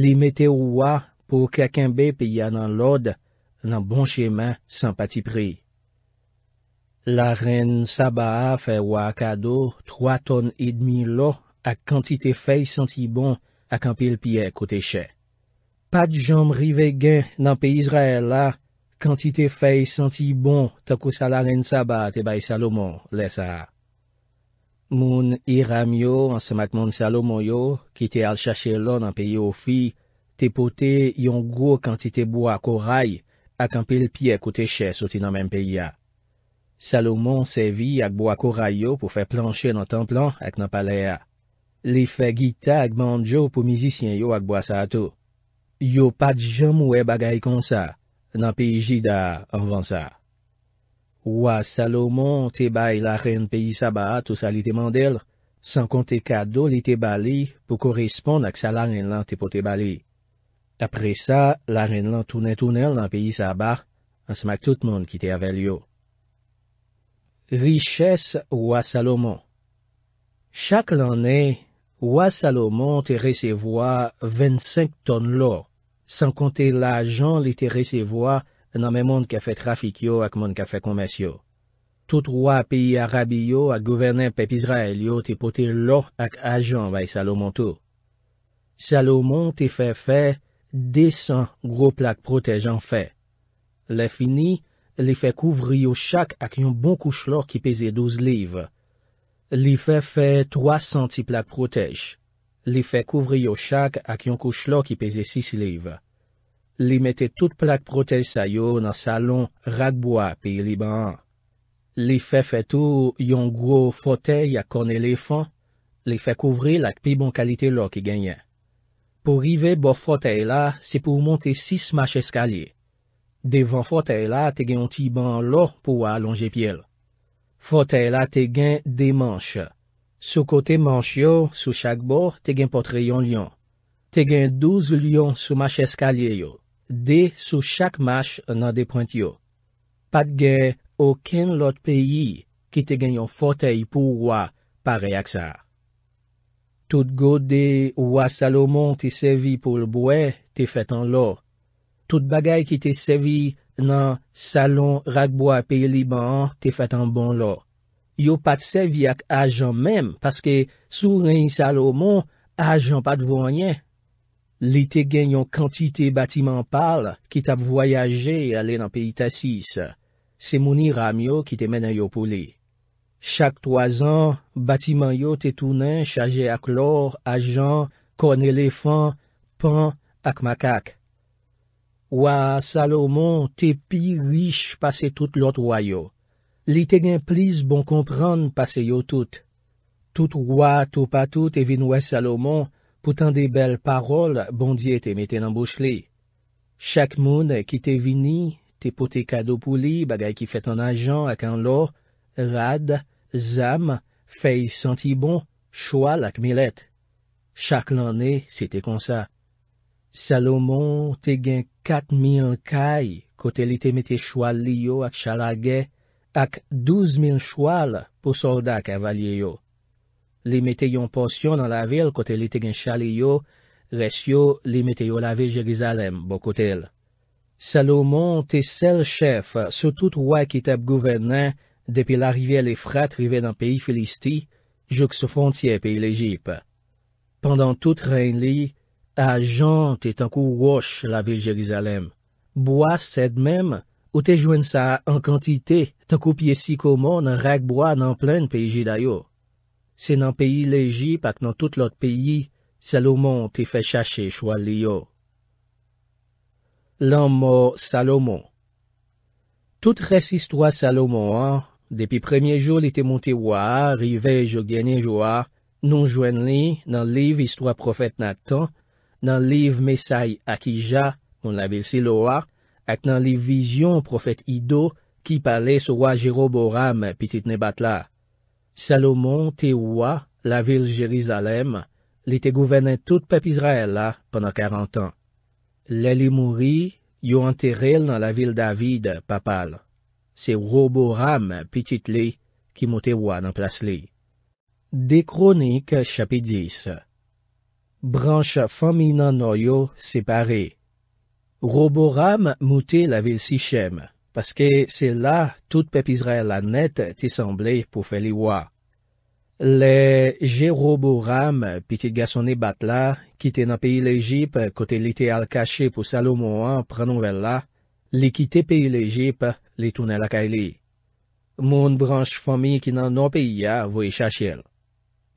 S1: Li meteo wa pou kakenbe pi a nan lod, nan bon cheman san pati pri. La ren sabaha fe wakado, 3 ton edmi lo ak kantite fey santi bon ak anpil pi a kote chen. Pati jom rive gen nan pi Izrael la, Kantite fèy senti bon takou salaren sa ba te bay Salomon lè sa. Moun iram yo ansamak moun Salomon yo ki te al chache lon an pe yo fi, te pote yon gro kantite bo akoray ak anpe lpye koute chè soti nan men pe ya. Salomon sevi ak bo akoray yo pou fè planche nan tanplan ak nan pale ya. Li fè gita ak banjo pou mizisyen yo ak bo sa ato. Yo pat jom wè bagay kon sa. nan peyi jida anvan sa. Wa Salomon te bay la ren peyi sa ba, tou sa li te mandel, san konte kado li te bali, pou koresponde ak sa la ren lan te pote bali. Apre sa, la ren lan tounen-tounen nan peyi sa ba, an smak tout moun ki te avalyo. Riches Wa Salomon Chak lanen, Wa Salomon te resevoa 25 ton lor, San konte la ajan li te resevoa nan men moun kafe trafik yo ak moun kafe konmes yo. Tout roa peyi Arabi yo ak gouverne pep Israel yo te pote lor ak ajan vay Salomon tou. Salomon te fe fe desan gro plak protej an fe. Le fini, li fe kouvri yo chak ak yon bon kouch lor ki peze 12 liv. Li fe fe 300 ti plak protej. Li fe kouvri yo chak ak yon kouch lo ki peze 6 liv. Li mette tout plak protez sayo nan salon, rakbo api li ban. Li fe fetou yon gro fotey ak kon elefan. Li fe kouvri lak pi bon kalite lo ki genyen. Po rive bo fotey la se pou monte 6 mach eskalye. Devan fotey la te gen yon ti ban lor pou alonge piel. Fotey la te gen de manche. Sou kote manch yo, sou chak bo, te gen potre yon lyon. Te gen douz lyon sou mash eskalye yo. De sou chak mash nan deprent yo. Pat gen oken lot peyi ki te gen yon fotey pou wwa pare aksa. Tout go de wwa Salomon te sevi pou lbwe, te fet an lo. Tout bagay ki te sevi nan salon ragboa peyi liban, te fet an bon lo. Yo patsevi ak ajan mem, paske sou reyn Salomon, ajan pat vwenye. Li te gen yon kantite batiman pal ki tap voyaje ale nan peyita sis. Se mouni ram yo ki te menan yo pou li. Chak toazan, batiman yo te tounen chaje ak lor, ajan, kon elefan, pan, ak makak. Wa Salomon te pi rich pase tout lot wayo. Li te gen plis bon kompran pase yo tout. Tout wwa tou patou te vin wè Salomon pou tan de bel parol bon diye te meten an bouch li. Chak moun ki te vini, te pote kado pou li bagay ki fet an ajan ak an lo, rad, zam, fey senti bon, chwal ak milet. Chak lan ne, se te konsa. Salomon te gen kat mi an kay kote li te meten chwal li yo ak chalagey, ak douz min chwal pou soldak avalye yo. Li mete yon porsyon nan la vil kote li te gen chali yo, res yo li mete yo la vil Jerizalem bokotel. Salomon te sel chef sou tout wak itab gouvenen depi la rivye le frat rivye nan peyi Filisti jok se fontye peyi l'Ejip. Pendan tout reyn li, a jan te tankou wosh la vil Jerizalem. Boa sed mem, Ou te jwen sa an kantite, ta koupye si komon nan ragboa nan plen peyi ji dayo. Se nan peyi leji pak nan tout lot peyi, Salomon te fe chache chwal li yo. Lan mo Salomon Tout res istwa Salomon an, depi premiye joul ite monte wa, rive jo genye jo a, non jwen li nan liv istwa profet natan, nan liv mesay akija, moun la vil si lo a, ak nan li vizyon profet Ido ki pale souwa Jero Boram pitit ne bat la. Salomon te wwa la vil Jerizalem li te gouvenen tout pep Izraela pwana 40 an. Le li mouri yo anteril nan la vil David papal. Se Wro Boram pitit li ki mote wwa nan plas li. De kronik chapi 10 Branche famina noyo separe. Roboram mouti la vil si chem, paske se la tout pepizre la net tisemble pou feli wa. Le je Roboram piti gasoni bat la, kite nan peyi lejip kote li te al kache pou Salomoan pranonvel la, li kite peyi lejip li toune lakay li. Moun branj fami ki nan nan peyi ya voye chachel.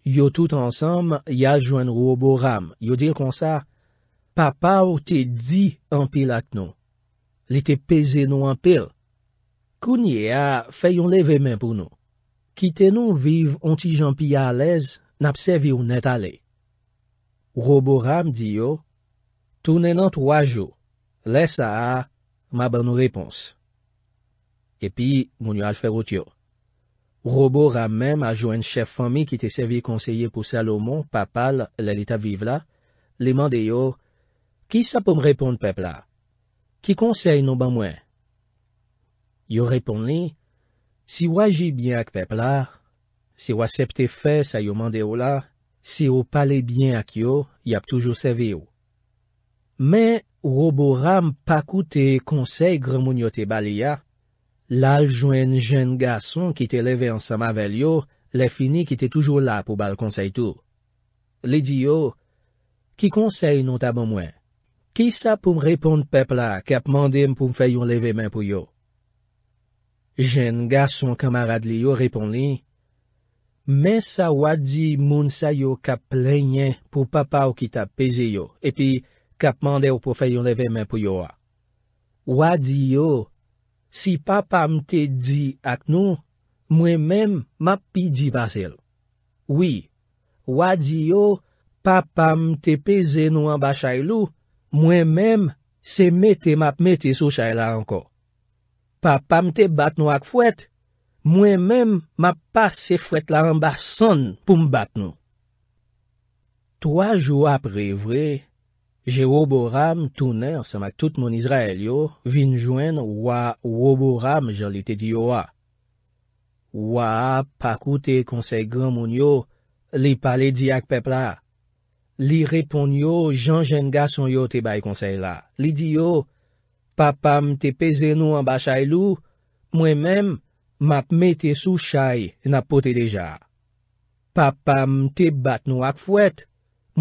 S1: Yo tout ansam, yal jwen Roboram, yo dil konsa. Papa ou te di anpil ak nou. Li te peze nou anpil. Kounye a fè yon leve men pou nou. Kite nou viv onti jan pi a alèz, napsevi ou net ale. Roboram di yo, tounen an twa jou, lè sa a, mabar nou repons. E pi, moun yo alferot yo. Roboram men ajou en chèf fami ki te sevi konseye pou Salomon, papal, lè li ta viv la, li mande yo, Ki sa pou m'reponde pepla? Ki konsey nou ban mwen? Yo reponde li, si wajib bien ak pepla, si waseb te fè sa yo mande yo la, si yo pale bien ak yo, yap toujou seve yo. Men, wou bo ram pakoute konsey gramounyote bali ya, la jwen jen gason ki te leve ansama vel yo, le fini ki te toujou la pou bal konsey tou. Li di yo, ki konsey nou taban mwen? Ki sa pou m repond pepla kap mandem pou m fay yon leve men pou yo? Jen gason kamarad li yo repond li, men sa wadi moun sayo kap lenyen pou papa ou ki tap peze yo, epi kap mande ou pou fay yon leve men pou yo a. Wadi yo, si papa m te di ak nou, mwen men mapi di basel. Wi, wadi yo, papa m te peze nou an basay e lou, Mwen menm se mette map mette sou chay la anko. Pa pamte bat nou ak fwet, mwen menm map pa se fwet la anba son pou mbat nou. Toa jou ap revre, je woboram tou ner samak tout mon Izrael yo, vinjwen wwa woboram jolite diyo wwa. Wwa ap akoute konsek gwa moun yo, li pale di ak pepla a. Li repon yo, janjen gason yo te bay konsey la. Li di yo, papam te pezen nou anba chay lou, mwen men, map me te sou chay na pote deja. Papam te bat nou ak fwet,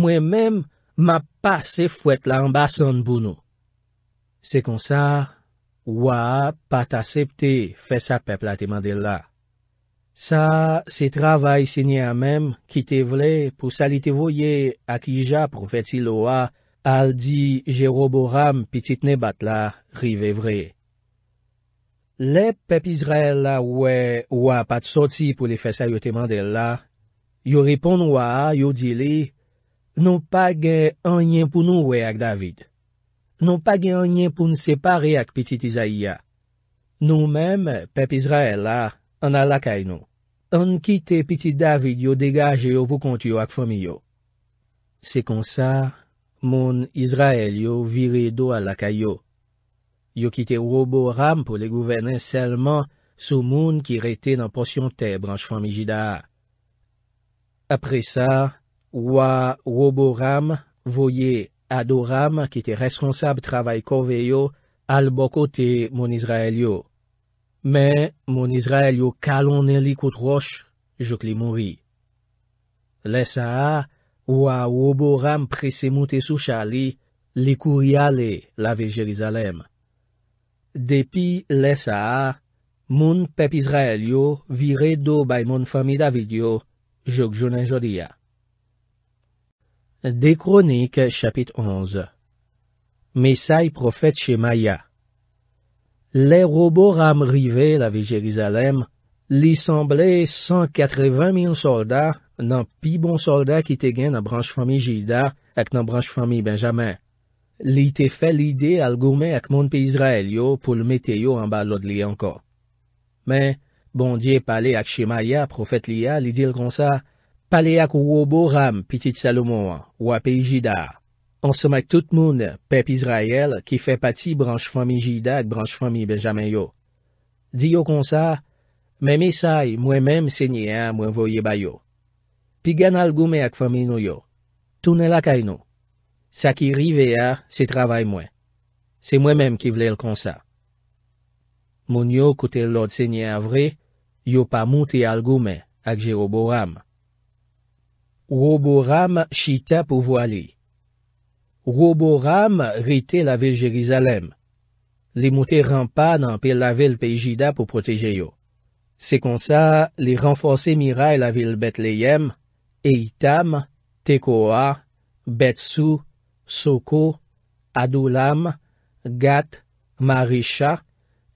S1: mwen men, map pase fwet la anba son bou nou. Se kon sa, wap pat asepte fesa pepla te mandel la. Sa, se travay sinye amem, ki te vle pou salite voye ak ija pou feti lo a, al di jero boram pitit ne bat la, rive vre. Le pep Izrael la we, wap at soti pou li fesa yo teman de la, yo ripon waa, yo dile, nou page anyen pou nou we ak David. Nou page anyen pou nsepare ak pitit Izaiya. Nou mem, pep Izrael la, An alakay nou. An kite piti David yo degaje yo pou konti yo ak fomiyo. Se kon sa, moun Izrael yo vire do alakay yo. Yo kite robo ram pou le gouvene selman sou moun ki rete nan porsyon te branj fomijida a. Apre sa, wwa robo ram voye adoram kite responsab travay kove yo al bokote moun Izrael yo. Mè, moun Izrael yo kalonè li koutroch, jok li mori. Lè sa a, waw oboram presè moutè sou chali, li kouri ale lave Jelizalem. Depi lè sa a, moun pep Izrael yo vire do bay moun fami David yo, jok jounen jodi a. De kronik chapit onz Mè sa i profet che maya Le robo ram rive la vi Jerizalem, li sanble 180 mil soldat nan pi bon soldat ki te gen nan branj fami Jida ak nan branj fami Benjamin. Li te fe lide algoumen ak moun pi Israel yo pou l meteyo an ba lod li anko. Men, bondye pale ak Shemaya, profet li ya, li dil kon sa, pale ak robo ram pitit Salomon, wapi Jida. On se mak tout moun pep Izrael ki fe pati branj fami Jida ak branj fami Benjamin yo. Di yo konsa, mèm esay mwen mèm sènyen mwen voye bayo. Pi gen algoume ak fami nou yo. Tounen lakay nou. Sa ki rive ya, se travay mwen. Se mwen mèm ki vlel konsa. Moun yo koute lòd sènyen vre, yo pa mouti algoume ak jero bo ram. Wou bo ram chita pou vo ali. Rouboram rete lavel Jerizalem. Li moutè rampan anpe lavel pejida pou proteje yo. Se kon sa, li renfonse Mirae lavel Betleyem, Eitam, Tekoa, Betsou, Soko, Adolam, Gat, Marisha,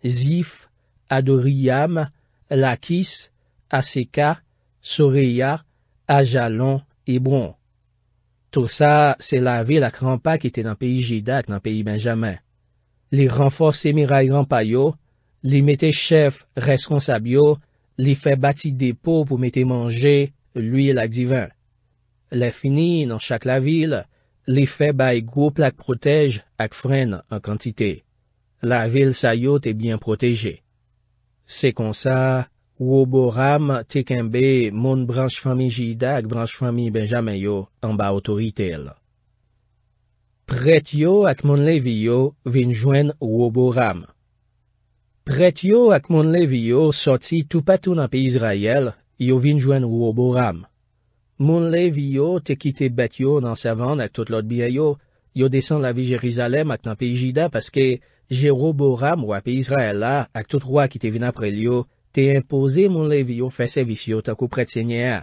S1: Zif, Adoriyam, Lakis, Aseka, Soreya, Ajalon, Ebron. Sous sa, se la vil ak rampa ki te nan peyi Jidak nan peyi Benjamin. Li renforse mi ray rampa yo, li mette chef reskon sa biyo, li fe bati depo pou mette manje luyel ak divan. Li finin an chak la vil, li fe bay goup lak protej ak fren an kantite. La vil sa yo te bien proteje. Se konsa... Woboram te kenbe moun branj fami Jida ak branj fami Benjamin yo an ba otorite el. Pret yo ak moun levi yo vin jwen Woboram. Pret yo ak moun levi yo soti tou patou nan pi Israel yo vin jwen Woboram. Moun levi yo te kite bet yo nan Savan ak tout lot biye yo. Yo desen la vi Jerizalem ak nan pi Jida paske Jero Boram wapi Israel la ak tout wakite vin apre yo. te impoze moun lev yo fe sevis yo takou pret se nye a.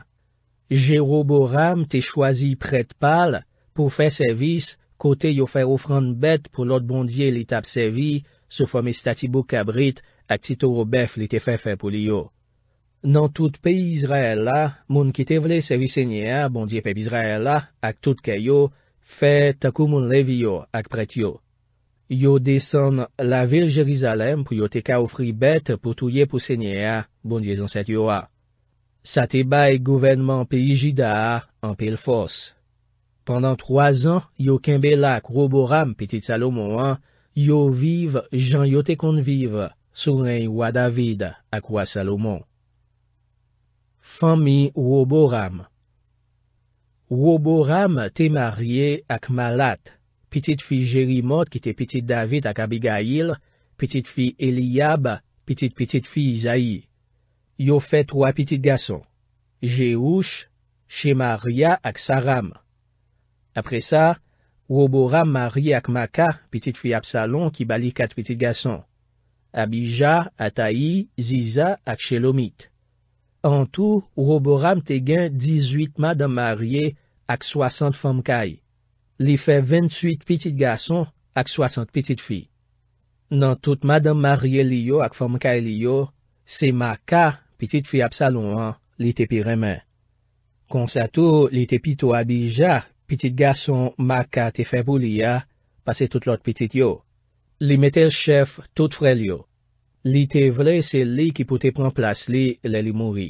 S1: Jero Boram te chwazi pret pal pou fe sevis kote yo fe ofran bet pou lot bondye li tap sevi sou fome statibou kabrit ak titou robef li te fe fe pou li yo. Nan tout pey Izraela, moun ki te vle sevi se nye a bondye pey Izraela ak tout ke yo, fe takou moun lev yo ak pret yo. Yo desan la vil Jerizalem pou yo te ka ofri bet pou touye pou senye a, bondye zan set yo a. Sa te bay gouvenman pe ijida a, an pe l fos. Pendan troaz an, yo kembela ak Roboram piti Salomon, yo vive jan yo te konvive, souren wadavid ak wad Salomon. Fami Roboram Roboram te marye ak malat. pitit fi Jérimote ki te pitit David ak Abigaïl, pitit fi Eliab, pitit pitit fi Isaï. Yo fè troa pitit gason. Jeouch, Shemaria ak Saram. Apre sa, Roboram, Maria ak Maka, pitit fi Absalon ki bali kat pitit gason. Abija, Ataï, Ziza ak Shelomit. An tou, Roboram te gen 18 ma da Marie ak 60 Femkaye. Li fè 28 pitit gason ak 60 pitit fi. Nan tout Madame Marie li yo ak Fomkae li yo, se Maka, pitit fi apsa lon an, li te pi remen. Konsato, li te pi to abija, pitit gason Maka te fè pou li ya, pase tout lot pitit yo. Li metèl chef tout fre li yo. Li te vre se li ki pote pran plas li, le li mouri.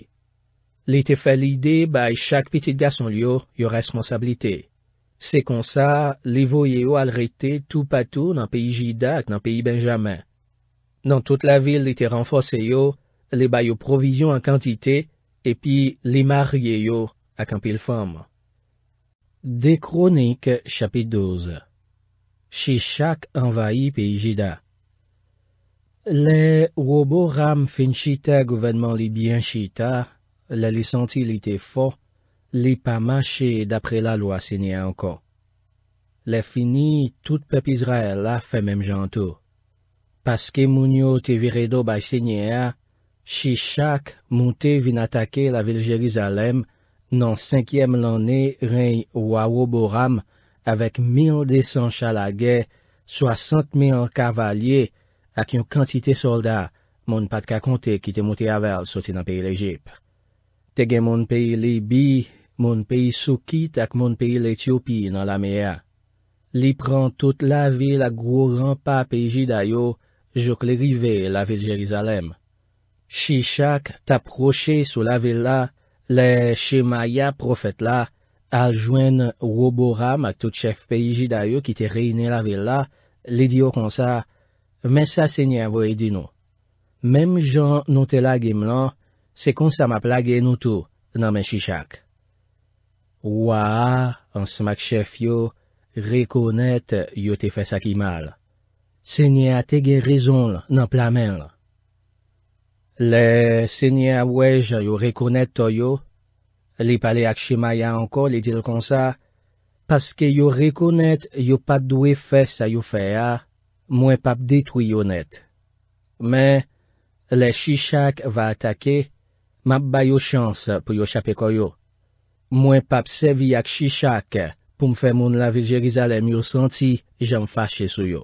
S1: Li te fè li de bay chak pitit gason li yo yo responsabilitey. Se kon sa, li voye yo al rete tou patou nan peyi Jida ak nan peyi Benjamin. Nan tout la vil li te ranfose yo, li bayo provizyon an kantite, epi li marye yo ak an pil fom. De kronik chapit 12 Chi chak anvayi peyi Jida Le wobo ram finchita gouvenman li bienshita, la lisanti li te fok, li pa mache dapre la lwa senye ankon. Le fini, tout pep Izrael la fe mem jantou. Paske moun yo te vire do bay senye a, shi chak moun te vin atake la vil Jerizalem nan 5e lanne ren wawo Boram avek 1.200 chalage, 60.000 kavalyer ak yon kantite solda moun pat ka konte ki te moun te aval soti nan peyi lejip. Tege moun peyi li bi, moun peyi Soukite ak moun peyi l'Ethiopi nan la mea. Li pran tout la vil ak gro rampa peyi jidayo, jok le rive la vil Jerizalem. Shishak taproche sou la vil la, le Che Maya profet la, aljwen Woboram ak tout chef peyi jidayo ki te reyine la vil la, li diyo kon sa, men sa se nye avoye di nou. Mem jan nou te la gem lan, se kon sa ma plage nou tou nan men Shishak. Ouwa, an smakchef yo, rekonet yo te fes akimal. Senye a te ge rezon nan plamen. Le senye a wej yo rekonet to yo, li pale ak shimaya anko li dil kon sa, paske yo rekonet yo pat dwe fes a yo fe a, mwen pap dit wiyo net. Men, le shishak va atake, map bayo chans pou yo chapi koyo. Mwen pap sevi ak Shishak pou mfe moun la vil Jerizalem yo senti e jan fache sou yo.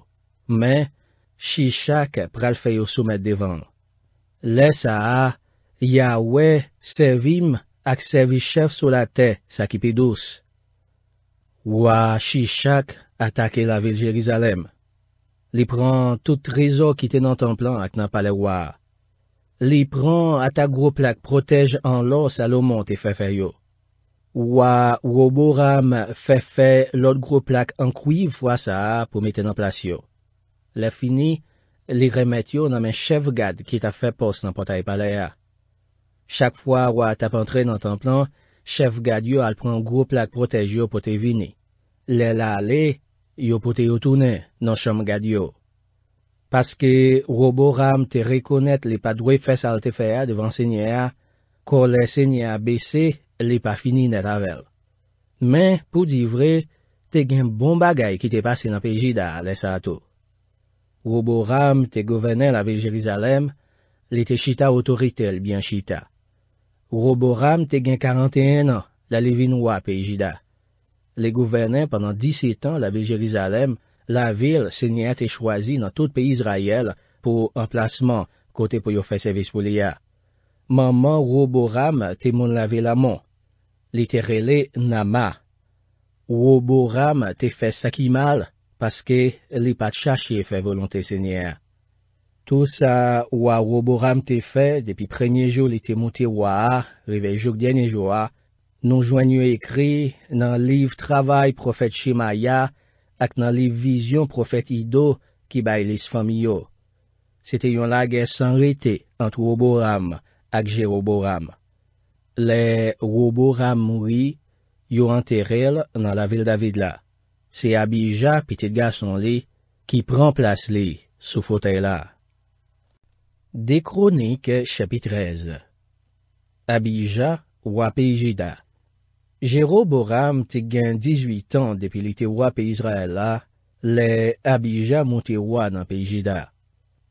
S1: Men, Shishak pral feyo soumet devan. Lesa a, ya we sevim ak sevi chef sou la te sakipi dous. Wa Shishak atake la vil Jerizalem. Li pran tout trezo ki tenan tan plan ak nan pale wa. Li pran ata groplak protej an los alo monti e fefe yo. Ouwa roubou ram fè fè lòt gro plak an kwi fwa sa pou mette nan plasyon. Le fini, li remet yo nan men chèv gade ki ta fè pos nan potay pale ya. Chak fwa ouwa tap antre nan tan plan, chèv gade yo al pran gro plak protej yo pote vini. Le la le, yo pote yo tounen nan chom gade yo. Paske roubou ram te rekonèt li padwe fè salte fè ya devan sènyè ya, kor le sènyè ya bese, li pa fini net avel. Men, pou di vre, te gen bon bagay ki te pase nan pejida alè sa ato. Roboram te govenen la vil Jerizalem, li te chita otorite l'byen chita. Roboram te gen 41 an la levinwa pejida. Le govenen pendant 17 an la vil Jerizalem, la vil se nye a te chwazi nan tout pey Izrayel pou emplasman kote pou yo fè se vise pou li ya. Maman Roboram te moun la vil amon, Literele, nama. Woboram te fè sakimal, paske li pat chache fè volante sènyer. Tousa, wwa Woboram te fè, depi prenyè jou li te monte wwa, rivejouk denye jouwa, nou jwen yu ekri nan liv travay profet Shemaya ak nan liv vizyon profet Ido ki bay lis famiyo. Sète yon la gesan rite ant Woboram ak Jero Boram. Le Woboram mwi yo anteril nan la vil David la. Se Abija pitit gason li, ki pran plas li sou fote la. De Kronik, chapit 13 Abija wapijida Jero Boram te gen 18 an depilite wapijizra la, le Abija monte wapijida.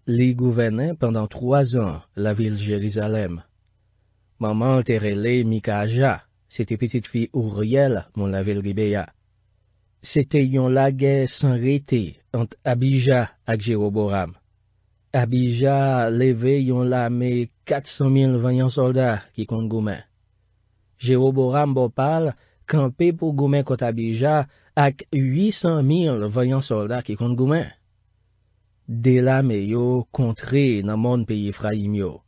S1: Li gouvenen pendant 3 an la vil Jerizalem. Maman terele Mika Aja, sete pitit fi ou riyel moun lavel ribe ya. Sete yon la ge san rete ant Abija ak Jero Boram. Abija leve yon la me 400.000 vanyan solda ki kont Goumen. Jero Boram bo pal, kampe pou Goumen kont Abija ak 800.000 vanyan solda ki kont Goumen. De la me yo kontre nan moun peyi fra yi myo.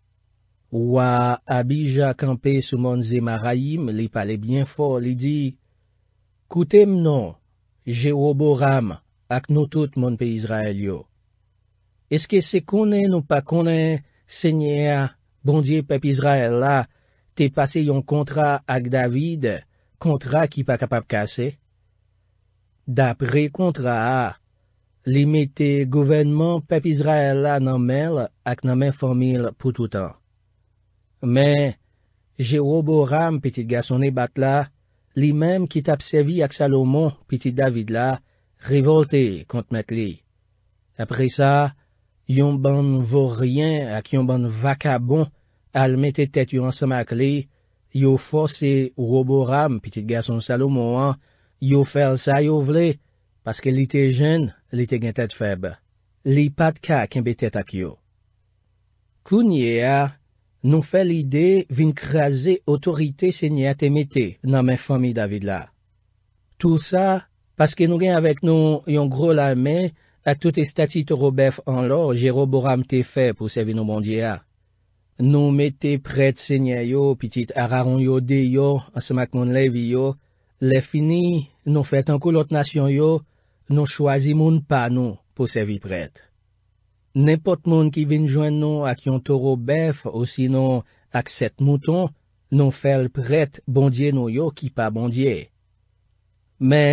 S1: Ouwa, Abija kampe sou moun Zemarayim li pale bien fo li di, Koutem nou, Jeoboram ak nou tout moun pe Izrael yo. Eske se konen ou pa konen, senye a, bondye pep Izrael la, te pase yon kontra ak David, kontra ki pa kapap kase? Da pre kontra a, li me te gouvenman pep Izrael la nanmel ak nanmen formil pou tout an. Men, je robo ram piti gason e bat la, li menm ki tap sevi ak Salomon piti David la, rivolte kont met li. Apre sa, yon ban voryen ak yon ban vakabon almete tet yon semak li, yo fose robo ram piti gason Salomon an, yo fel sa yo vle, paske li te jen, li te gen tet feb. Li pat ka kembe tet ak yo. Kounyea Nou fè l'ide vin krasè otorite sènyè te metè nan men fòmi David la. Tout sa, paske nou gen avèk nou yon gro l'armè, atout estati te robef an lò, jero boram te fè pou sevi nou bondye a. Nou metè pret sènyè yo, pitit araron yo de yo, asmak moun lev yo, le fini, nou fè tankou lot nasyon yo, nou chwazi moun pa nou pou sevi pret. Nèpot moun ki vin jwen nou ak yon toro bef ou sinon ak set mouton, nou fel pret bondye nou yo ki pa bondye. Mè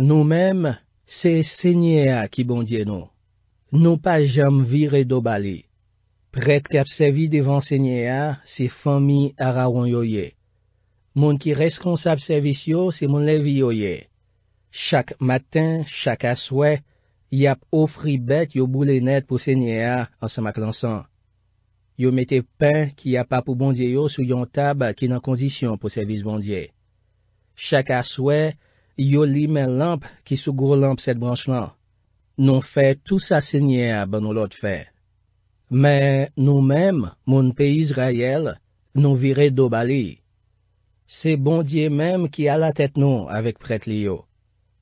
S1: nou mèm, se sènyè a ki bondye nou. Nou pa jom vire do bali. Pret ki apsevi devan sènyè a, se fòmi ara wong yo ye. Moun ki reskons apsevi syo, se moun levye yo ye. Chak maten, chak aswe, Yap ofri bet yo boule net pou sènyè a an sa mak lansan. Yo metè pen ki yap apou bondye yo sou yon tab ki nan kondisyon pou servis bondye. Chaka swè, yo li men lamp ki sou gwo lamp sèd branch lan. Non fè tout sa sènyè a ban nou lot fè. Mè nou mèm, moun pey Izrayel, non vire do bali. Se bondye mèm ki alatèt nou avèk prèt li yo.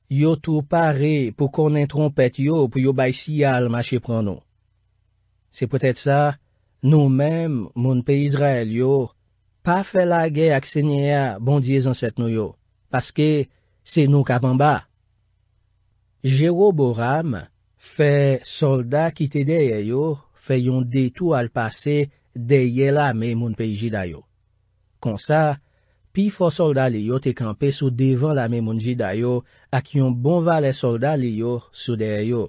S1: yo tou pare pou konen trompet yo pou yo bay si yal machepran nou. Se pwetet sa, nou menm moun pe Izrael yo, pa felage ak senye ya bondye zanset nou yo, paske se nou kabamba. Jero Boram fe solda kite deye yo, fe yon detou al pase deye la me moun pe ijida yo. Konsa, Pi fò solda li yo te kampe sou devan la men moun jidayo ak yon bon vale solda li yo sou deye yo.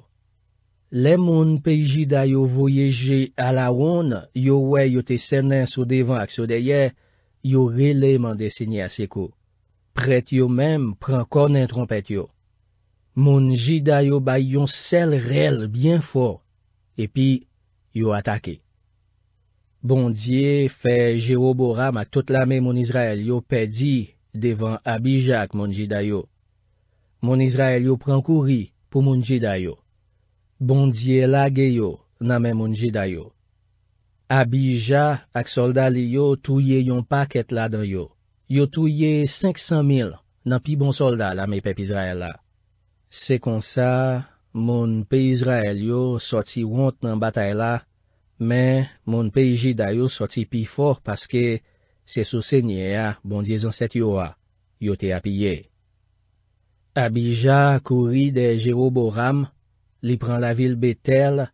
S1: Le moun pe jidayo voyeje ala woun yo we yo te senen sou devan ak sou deye, yo releman de senye asekou. Pret yo menm pran konen trompet yo. Moun jidayo bay yon sel rel bien fò, epi yo atake. Bondye fe Jeoboram ak tout lame moun Izrael yo pedi devan Abija ak moun jidayo. Moun Izrael yo pran kouri pou moun jidayo. Bondye la geyo name moun jidayo. Abija ak solda li yo touye yon paket la dan yo. Yo touye 500 mil nan pi bon solda lame pep Izrael la. Se kon sa, moun pe Izrael yo soti wont nan batay la, Men, moun peji dayo soti pi for paske se sou se nye a bondye zan set yo a, yo te apye. Abija kouri de Jero Boram, li pran la vil Betel,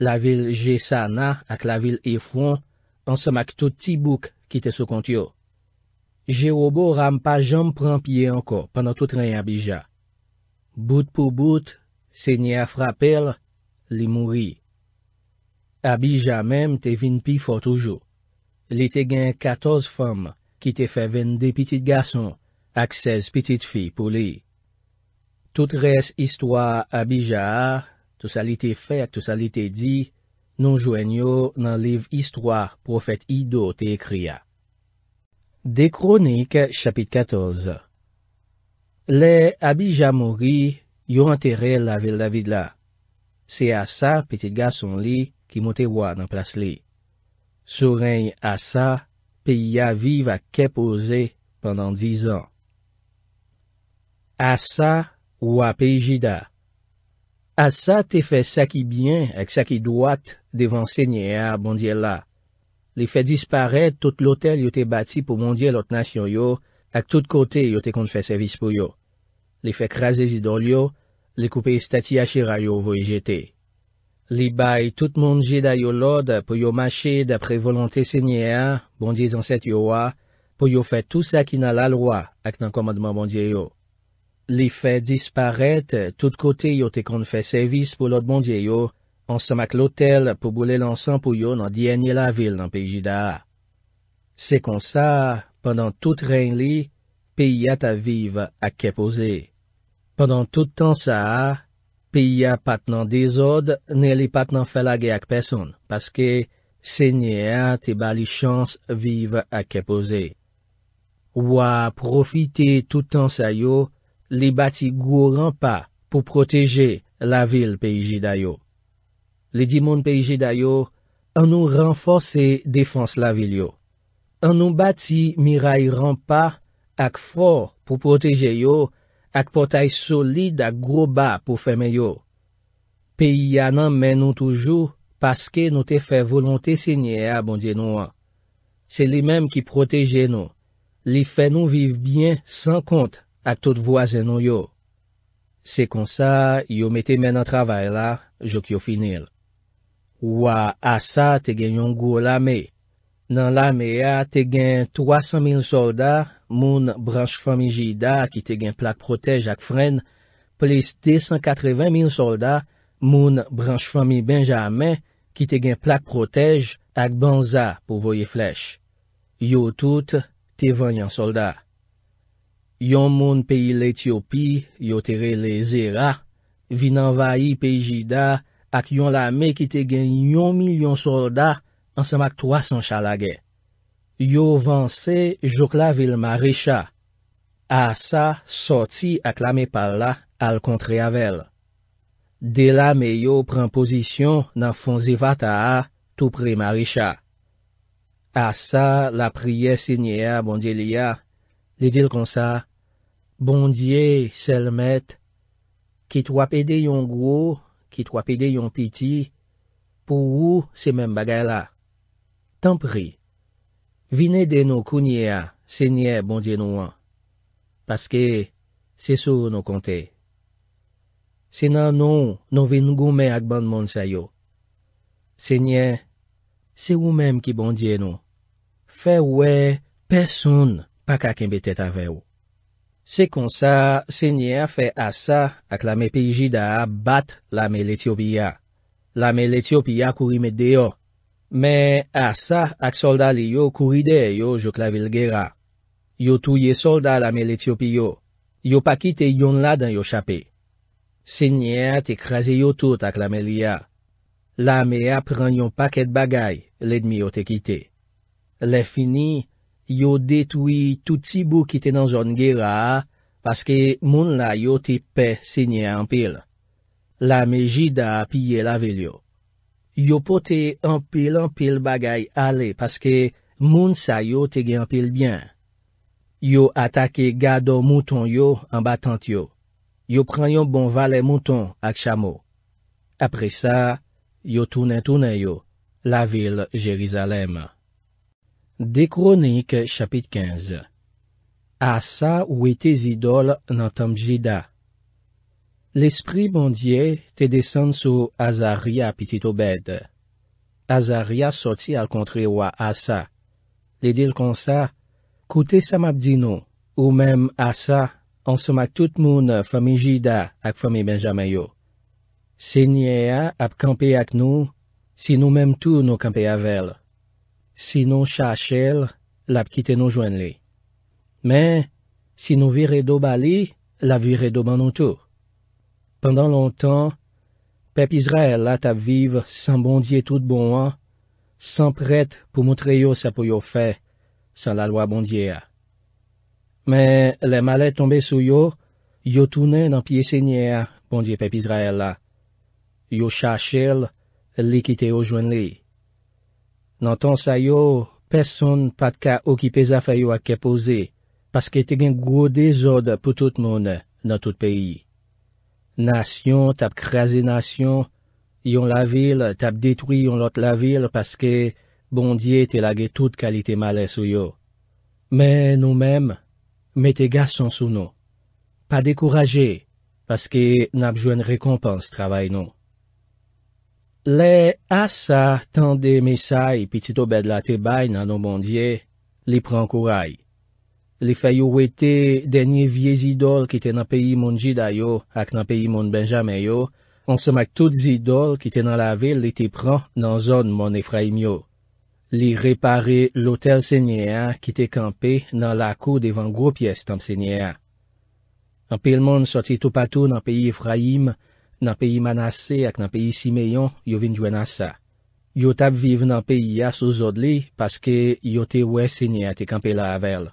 S1: la vil Gessana ak la vil Ifon, ansan mak touti bouk kite sou kont yo. Jero Boram pa jom pran piye anko, panan toutren Abija. Bout pou bout, se nye a frapel, li mouri. Abija menm te vin pi fo toujou. Li te gen katoz fom ki te fe ven de pitit gason ak sez pitit fi pou li. Tout res istwa Abija a, tout sa li te fe, tout sa li te di, nou jwen yo nan liv istwa profet Ido te ekria. De kronik chapit katoz. Le Abija mori, yo anterre la vil la vid la. Se a sa pitit gason li... ki mwote wad nan plas li. Souren y Asa, pe ya vive ak kepoze penan dizan. Asa wap e jida. Asa te fe saki byen ak saki dwat devan se nye a bondye la. Li fe disparèd tout lotel yote bati pou mondye lotnasyon yo ak tout kote yote kon te fe servis pou yo. Li fe krasè zidol yo, li koupe y stati achira yo vwe jetè. Li bay tout moun jida yo lode pou yo mache dapre volante senye a, bondye zanset yo wa, pou yo fe tout sa ki na la lwa ak nan komadman bondye yo. Li fe disparet tout kote yo te kon fe servis pou lode bondye yo, ansam ak lotel pou bole lansan pou yo nan diyenye la vil nan pi jida a. Se kon sa, pendant tout ren li, pi yata vive ak kepoze. Pendant tout tan sa a, Pe ya pat nan dezod, ne li pat nan felage ak peson, paske se nye a te ba li chans vive ak epose. Wa profite toutan sa yo, li bati gwo rampa pou proteje la vil pe iji dayo. Li di moun pe iji dayo, an nou renfose defans la vil yo. An nou bati miray rampa ak for pou proteje yo ak potay solide ak gro ba pou fèmè yo. Pè y anan men nou toujou, paske nou te fè volante sinye e abondye nou an. Se li menm ki proteje nou, li fè nou viv bien san kont ak tout voazen nou yo. Se kon sa, yo mette men an travay la, jok yo finil. Ouwa, asa te genyon gwo la mey. Nan la me a, te gen 300.000 solda, moun branchefami Jida ki te gen plak protej ak fren, plis 280.000 solda, moun branchefami Benjamin ki te gen plak protej ak banza pou voye flech. Yo tout, te ven yon solda. Yon moun peyi l'Ethiopi, yo tere le Zera, vin anvayi peyi Jida ak yon la me ki te gen yon milyon solda Ansemak twa san chalage. Yo vansè jok la vil marisha. Asa soti ak la me palla al kontre avel. Dela me yo pran posisyon nan fon zivata a tou pre marisha. Asa la priye sinye a bondye liya. Li dil konsa. Bondye selmet. Ki twa pede yon gwo, ki twa pede yon piti. Pou ou se men bagay la. Tampri, vine de nou kounye a, senye, bondye nou an. Paske, se sou nou kante. Senye nou nou vin gome ak ban moun sayo. Senye, se ou menm ki bondye nou. Fe we, pesoun, pak ak enbetet ave ou. Se konsa, senye fe asa ak la me peji da a bat la me letiopi ya. La me letiopi ya kuri me deyo. Mè asa ak soldali yo kouride yo jok la vil gèra. Yo touye soldal amè l'Ethiopiyo. Yo pa kite yon la dan yo chapè. Sènyè te krasè yo tout ak la melia. La amè apren yon pakèd bagay l'edmi yo te kite. Le fini, yo detoui touti bou kite nan zon gèra paske moun la yo te pe sènyè anpil. La amè jida apiye la vil yo. Yo pote empil-empil bagay ale, paske moun sa yo tege empil bien. Yo atake gado mouton yo an batant yo. Yo pran yon bon vale mouton ak chamo. Apre sa, yo tounen-tounen yo la vil Jerizalem. De Kronik, chapit 15 Asa wete zidol nan tam jida. L'esprit bondye te desen sou Azaria pitit obèd. Azaria soti al kontri wa Asa. Li dil konsa, koute samap di nou, ou mem Asa, ansamak tout moun fami Jida ak fami Benjamayou. Se nye a ap kampe ak nou, si nou mem tou nou kampe avel. Si nou chache l, lap kite nou jwen li. Men, si nou vire do bali, lap vire do ban nou tou. Pendan lontan, pep Izrael la tap vive san bondye tout bon an, san pret pou moutre yo sa pou yo fe, san la lwa bondye a. Men, le male tombe sou yo, yo toune nan piye se nye a, bondye pep Izrael la. Yo chache l, likite yo jwen li. Nan ton say yo, peson pat ka okipe zafay yo ak kepoze, paske te gen gwo dezode pou tout moun nan tout peyi. Nasyon tap kreze nasyon, yon la vil, tap detwi yon lot la vil, paske bondye te lage tout kalite male sou yo. Me nou mem, me te gas son sou nou. Pa dekoraje, paske nap jwen rekompans travay nou. Le as sa tan de mesay pitito bed la te bay nanon non, bondye, li prankouray. Li fay yo wete denye vie zidol ki te nan peyi moun jidayo ak nan peyi moun benjameyo, ansemak tout zidol ki te nan la vel li te pran nan zon moun Efraim yo. Li repare lotel senyea ki te kampe nan lakou devan gwo piyes tam senyea. Anpe l mon soti tupatu nan peyi Efraim, nan peyi Manasse ak nan peyi Simeyon yo vinjwen asa. Yo tab vive nan peyi yas ou zodli paske yo te we senyea te kampe la vel.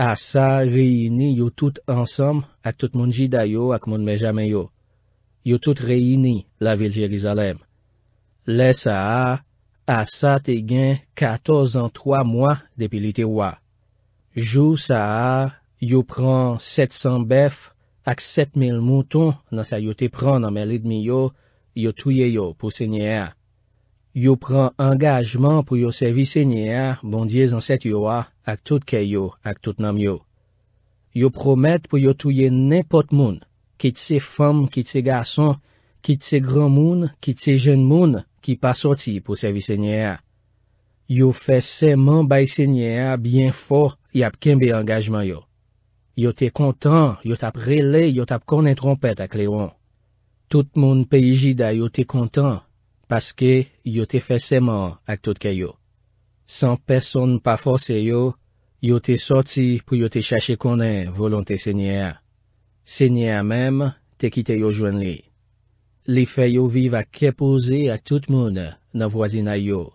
S1: Asa reyini yu tout ansam ak tout moun jidayo ak moun mejameyo. Yu tout reyini la vil Jerizalem. Le sa a, asa te gen 14 an 3 mwa depi li te wwa. Jou sa a, yu pran 700 bef ak 7000 mouton nan sa yu te pran nan me lidmi yo, yu tuye yo pou se nye a. Yo pran angajman pou yo sevi se nye a, bondye zanset yo a, ak tout ke yo, ak tout nam yo. Yo promet pou yo touye nepot moun, kit se fom, kit se gason, kit se gran moun, kit se jen moun, ki pa soti pou sevi se nye a. Yo fe seman bay se nye a, byen for, yap kenbe angajman yo. Yo te kontan, yo tap rele, yo tap konen trompet ak leon. Tout moun pe iji da yo te kontan. paske yo te fè seman ak tout kè yo. San person pa fòsè yo, yo te sòti pou yo te chèche konè volon te sènyè. Sènyè mèm te kite yo jwen li. Li fè yo viv ak kepozè ak tout moun nan wazina yo.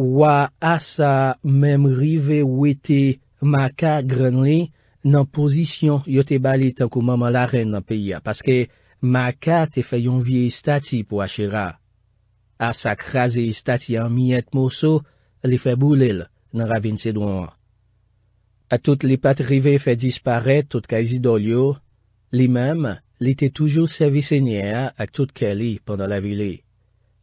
S1: Wa asa mèm rive wè te maka gren li nan pozisyon yo te bali tankou maman laren nan piya paske maka te fè yon vie stati pou ashera. As ak raze y stat yon miyet moso, li fe boulel nan ravint se doan. A tout li pat rive fe dispare tout kazi dolyo, li mem li te toujou servis enyea ak tout ke li pwanda la vile.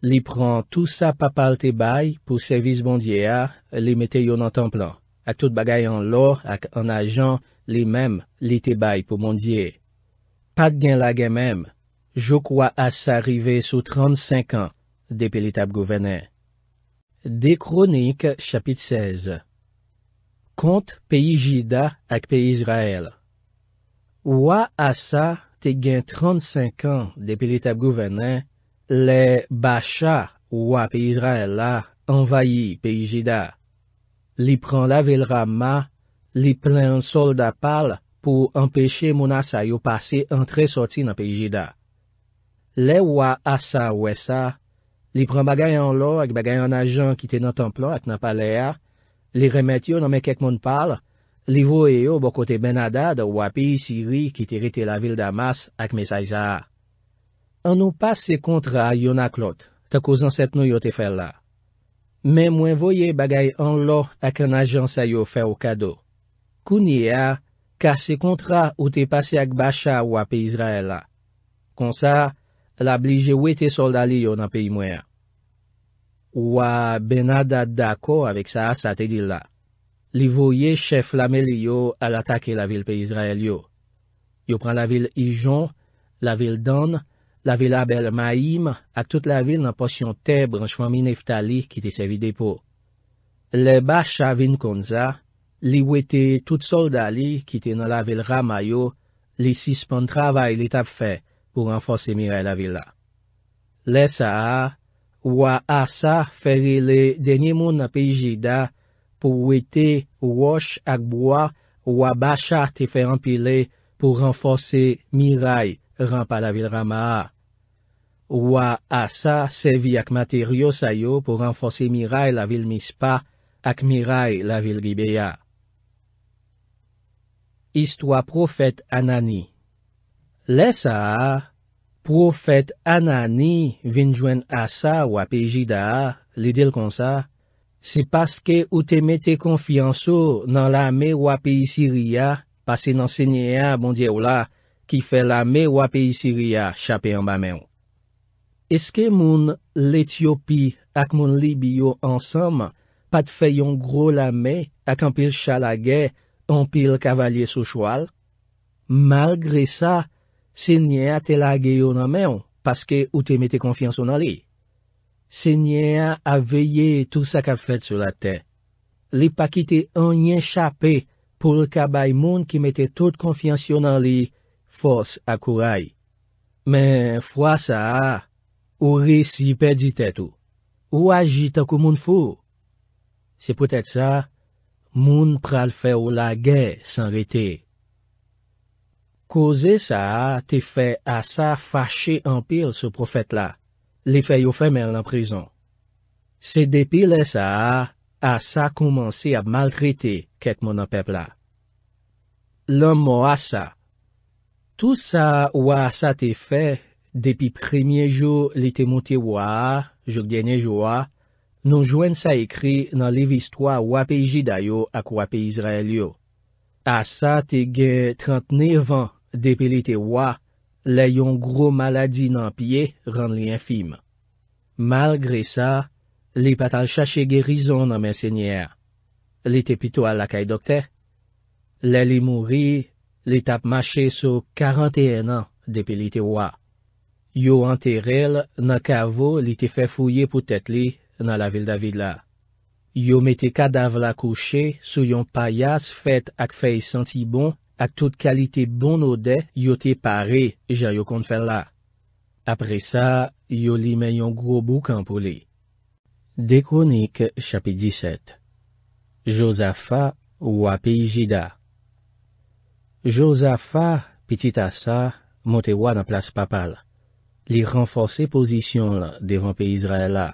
S1: Li pran tout sa papal te bay pou servis bondyea li mete yon an tan plan. A tout bagay an lor ak an ajan, li mem li te bay pou bondye. Pat gen la gen mem, jou kwa as sa rive sou 35 an. depilit ap gouvenen. De kronik chapit 16 Kont peyijida ak peyijizrael Ouwa asa te gen 35 an depilit ap gouvenen le bacha ouwa peyijizrael la envayi peyijida. Li pran la velrama li plen sol da pal pou empeshe mounasa yo pase antre soti nan peyijida. Le ouwa asa ouwa sa Li pran bagay an lo ak bagay an ajan ki te nan templan ak nan pale a, li remet yo nan men kek moun pal, li voye yo bokote benadad wapi siri ki te rite la vil damas ak mesaj a. An nou pas se kontra yon ak lot, takozan set nou yo te fel la. Men mwen voye bagay an lo ak an ajan sa yo fe wakado. Kounye a, ka se kontra ou te pase ak basha wapi Israel la. Kon sa, la blije we te soldali yo nan peyi mwen a. Ouwa bena dat dako avik sa asate di la. Li voye che flamel yo al atake la vil pe Israel yo. Yo pran la vil Ijon, la vil Dan, la vil Abel Maim, a tout la vil nan porsyon te branj fami neftali ki te sevi depo. Le ba chavin konza, li wete tout soldali ki te nan la vil Ramayo, li sispan travay li tap fe pou renfos emire la vil la. Le sa a, Wa asa ferele denye moun api jida pou wete wosh ak bwa wa basha te ferempile pou renfose miray rampa la vil rama a. Wa asa sevi ak materyo sayo pou renfose miray la vil mispa ak miray la vil ribeya. Istwa profet Anani Lesa a Profet Anani vinjwen asa w api e Jidaha, li dil konsa, se paske ou teme te konfianso nan la me w api e Siria, pasen ansenye a bondye ou la, ki fe la me w api e Siria chapen bame ou. Eske moun l'Ethiopi ak moun Libyo ansam, pat fe yon gro la me ak anpil chalage anpil kavalye sou chwal? Malgre sa, Se nye a te lage yo nan men, paske ou te mete konfiansyon nan li. Se nye a aveye tout sa ka fèt sou la te. Li pa ki te anye chapè pou lkabay moun ki mete tout konfiansyon nan li, fòs akouray. Men fwa sa a, ou re si pè di tèt ou. Ou aji takou moun fò. Se pwetèt sa, moun pral fè ou lage san retey. Koze sa, te fe asa fache anpil se profet la, li fe yo femel nan prizon. Se depi le sa, asa komanse ap maltrete ket mon anpepla. Lom mo asa. Tou sa ou a asa te fe, depi premye jo li te monte ou a, jok denye jo a, nou jwen sa ekri nan liv istwa wapi Jidayo ak wapi Izrael yo. Asa te ge 39 an. Depi li te wwa, le yon gro maladi nan piye rande li infime. Malgre sa, li patal chache gerizon nan mensegnier. Li te pito al la kay dokte. Le li mouri, li tap mache sou 41 an depi li te wwa. Yo anteril nan kavo li te fe fouye pou tet li nan la vil david la. Yo mete kadav la kouche sou yon payas fet ak fey senti bon A tout kalite bon ode, yo te pare, jay yo kon fè la. Apre sa, yo li men yon gro boukan pou li. Dekonik chapit 17 Josafa wapijida Josafa, piti tasa, montewa nan plas papal. Li renforsi posisyon la devan pi Izraela.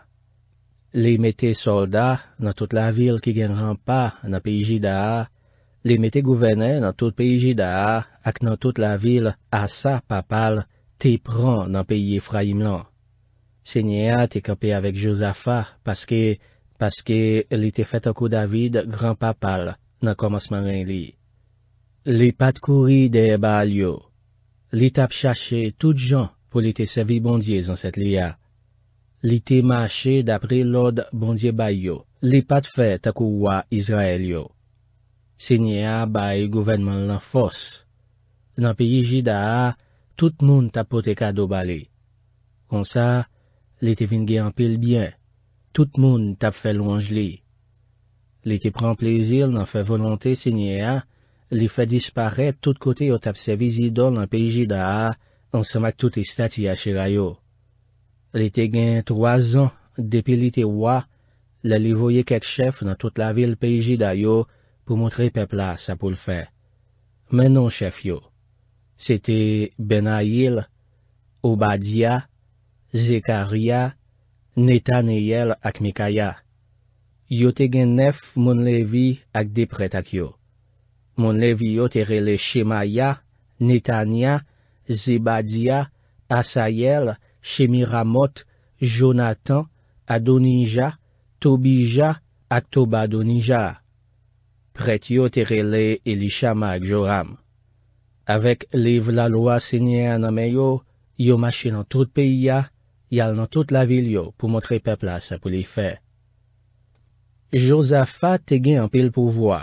S1: Li mette solda nan tout la vil ki genran pa nan piijida a, Li me te gouvene nan tout peyi jida a, ak nan tout la vil, asa papal, te pran nan peyi Efraim lan. Se nye a te kapi avek Josafa, paske, paske li te fet akou David gran papal nan komasman ren li. Li pat kouri de ba al yo. Li tap chache tout jan pou li te sevi bondye zan set li a. Li te mache dapri lod bondye ba yo. Li pat fet akou wa Israel yo. Se nye a baye gouvenman lan fos. Nan peyi ji da a, tout moun tapote ka do bali. Kon sa, li te vin gen anpil byen. Tout moun tap fe louan jli. Li te pran plezil nan fe volante se nye a, li fe disparè tout kote yo tap se vizi don nan peyi ji da a, an semak tout istat ya chira yo. Li te gen troaz an, depi li te wwa, li li voye ket chef nan tout la vil peyi ji da yo, Pou montre pepla, sa pou l'fè. Menon chèf yo. Sète Benayil, Obadia, Zekaria, Netanyel ak Mikaya. Yote gen nef moun levi ak depretak yo. Moun levi yo terele Shemaya, Netanya, Zebadia, Asayel, Shemiramot, Jonathan, Adonija, Tobija ak Tobadonija. prètyo terele e li chama ak joram. Avek liv la lwa senye aname yo, yo mache nan tout peyi ya, yal nan tout la vil yo pou montre peplase apou li fe. Josafa te gen anpe l pouvoi.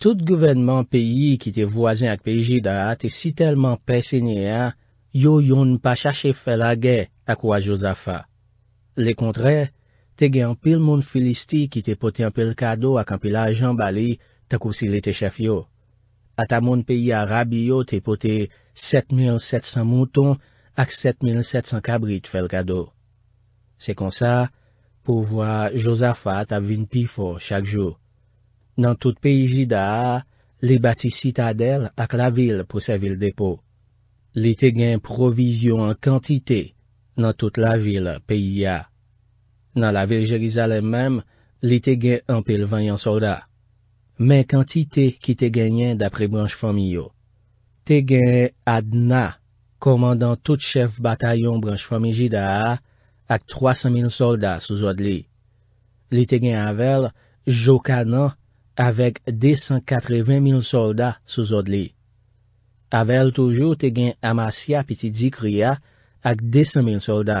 S1: Tout gouvenman peyi ki te voazen ak peyi jida te si telman pey senye ya, yo yon pa chache fe lage akwa Josafa. Le kontre, te gen anpil moun filisti ki te pote anpil kado ak anpil ajan bali takousi le te chef yo. A ta moun peyi a rabi yo te pote 7700 mouton ak 7700 kabri te fel kado. Se kon sa, pou vwa Josafat avin pi fo chak jo. Nan tout peyi ji da a, li bati sitadel ak la vil pou se vil depo. Li te gen provizyon an kantite nan tout la vil peyi ya. Nan la viljeriza le mèm, li te gen anpil vanyan solda. Men kantite ki te genyen dapre branj famiyo. Te gen Adna, komandan tout chef batayon branj famiji da a, ak 300.000 solda souzod li. Li te gen Avel, Jokana, avek 280.000 solda souzod li. Avel toujou te gen Amasia piti dikria ak 200.000 solda.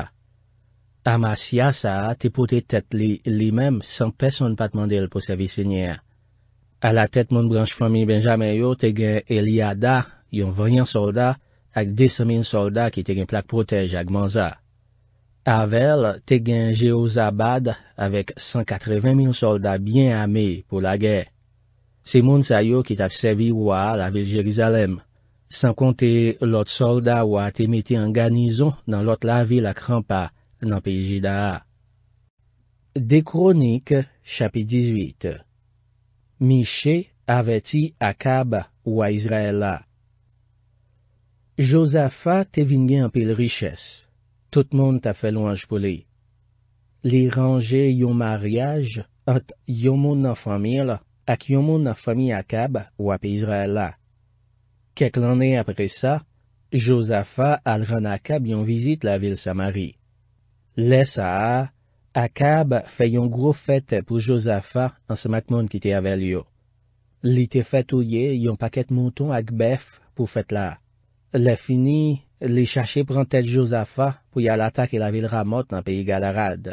S1: Amasya sa te pote tet li li mem san peson pa te mandel pou sevi senye. A la tet moun branj flomi benjame yo te gen Eliada yon vanyan solda ak desemin solda ki te gen plak protej ak manza. Avel te gen Jehozabad avek 180 min solda bien ame pou la gey. Se moun sa yo ki te avsevi waa la vil Jerizalem. San konte lot solda waa te meti an ganizon nan lot la vil ak rampa. nan Des Chroniques, De Kronik, chapit 18 Miche aveti Akab ou a Izraela. Josafa te vin gen apil riches. Tout monde ta fait louanj pou li. Li range yon mariage ant yon moun nan famil ak yon moun nan Akab ou ap Izraela. Kek après apre sa, Josafa al ran Akab yon visite la ville samarie Lè sa a, akab fè yon gro fèt pou Josafa an semak moun ki te avèl yo. Li te fèt ou ye yon pakèt mouton ak bef pou fèt la. Li fini, li chache prantel Josafa pou yal atake la vil ramot nan peyi galarad.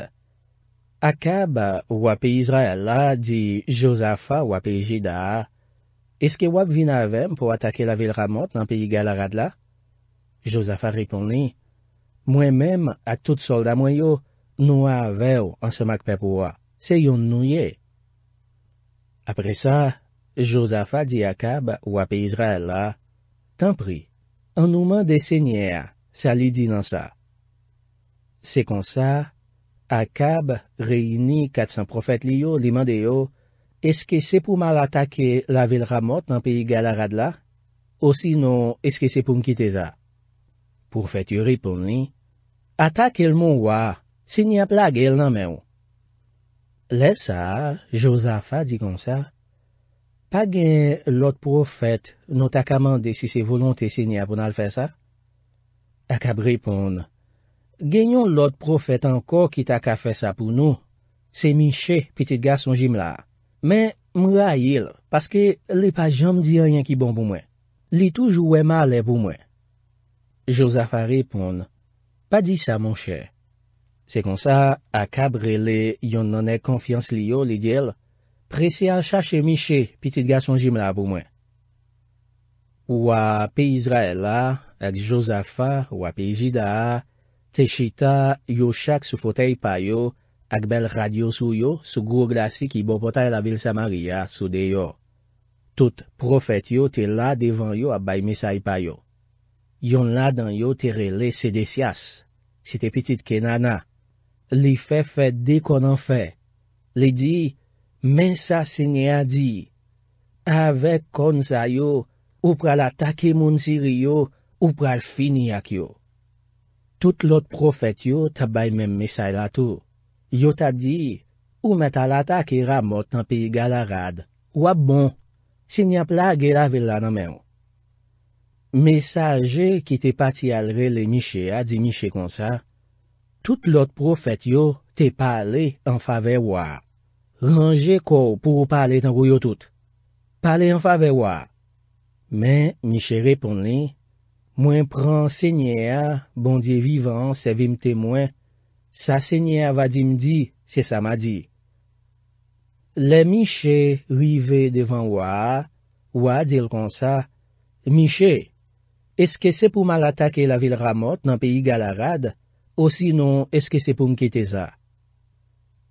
S1: Akab wapi Izrael la, di Josafa wapi Jida. Eske wap vin avèm pou atake la vil ramot nan peyi galarad la? Josafa ripouni, Mwen menm a tout solda mwen yo, nou a vew an semak pep wwa. Se yon nou ye. Apre sa, Josafa di Akab wwa pe Israel la, tan pri, an nouman de senye a, sa li di nan sa. Se kon sa, Akab reyni katsan profet li yo, li mande yo, eske se pou mal atake la vil ramot nan peyi galarad la, o sino eske se pou mkite za. Pourfet yori pou mni, Ata kel moun waa, se ni ap la gel nan men wou. Le sa, Josafa di kon sa, pa gen lot profet nou ta kamande si se volante se ni ap nan al fè sa? Akab ripoun, genyon lot profet anko ki ta ka fè sa pou nou, se mi chè piti gason jim la, men mou a yil, paske li pa jom di a yen ki bon pou mwen. Li touj wè malè pou mwen. Josafa ripoun, Pa di sa, mon chè. Se kon sa, akabre le yon nonè konfians li yo, li di el, presi al chache mi chè, pitit ga son jim la pou mwen. Ou api Izraela, ek Josafa, ou api Jidaha, techita, yo chak sou fotey pa yo, ak bel radyo sou yo, sou gro glasik i bo potay la vil Samaria, sou de yo. Tout profet yo te la devan yo ap bay mesay pa yo. Yon la dan yo tere le sedesyas. Site pitit kenana. Li fe fe de konan fe. Li di, men sa sinye a di. A ve konza yo, ou pra la take moun siri yo, ou pra al fini ak yo. Tout lot profet yo tabay men mesay la tou. Yo ta di, ou men ta la take ramot nan pi galarad. Ou a bon, sinye a pla ge la vil la nan men yo. Mesaje ki te pati alre le miche a, di miche konsa, tout lot profet yo te pale en fave wwa. Ranje kou pou pale tan kou yo tout. Pale en fave wwa. Men, miche repon li, mwen pran senye a, bondye vivan, se vim te mwen, sa senye a vadi mdi, se sa ma di. Le miche rive devan wwa, wwa dil konsa, miche, eske se pou m alatake la vil ramot nan peyi galarad, ou sinon eske se pou m keteza?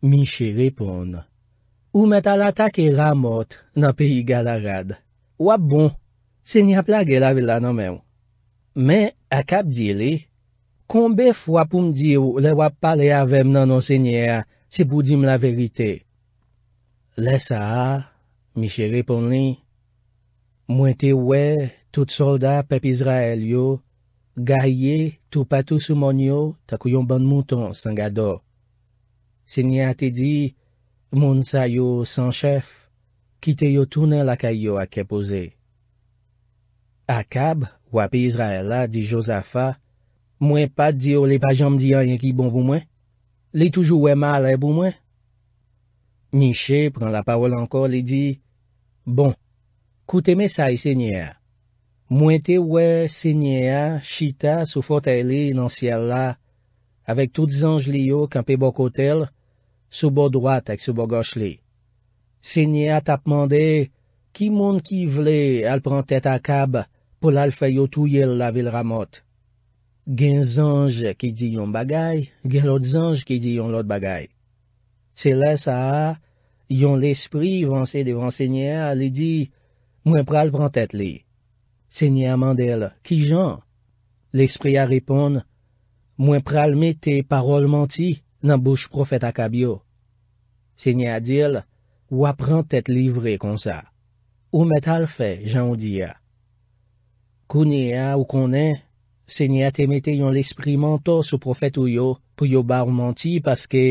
S1: Miche reponde, ou m atalatake ramot nan peyi galarad, wap bon, se nye aplage la vil la nanmen. Men, akap dile, konbe fwa pou m diyo le wap pale avem nan anse nye a, se pou dim la verite? Le sa a, Miche reponde, mwen te wè, tout soldat pep Izrael yo, gayye, tou patou sou mon yo, takou yon bon mouton sangado. Senye ate di, moun sa yo san chef, kite yo toune lakay yo akè pose. Akab, wap Izrael la, di Josafa, mwen pat di yo le pajam di an yon ki bon pou mwen, le toujou we mal e pou mwen. Miche pran la pawol anko le di, bon, koute me sa yi senye a, Mwen te wè Seignea, Chita, sou fotele nan siel la, avek tout zanj li yo kampe bokotel, sou bo droit ak sou bo goch li. Seignea tap mande, ki moun ki vle al pran tete akab pou la al fay yo touye la vil ramot. Gen zanj ki di yon bagay, gen lot zanj ki di yon lot bagay. Se le sa a, yon lespri yon se devan Seignea li di, mwen pral pran tete li. Se nye a mandel, ki jan? L'esprit a repon, mwen pral me te parol manti nan bouj profet akab yo. Se nye a dil, wapran tet livre kon sa. Ou met al fe jan ou di ya? Kouni a ou konen, se nye a temete yon l'esprit mantos ou profet ou yo pou yo bar ou manti paske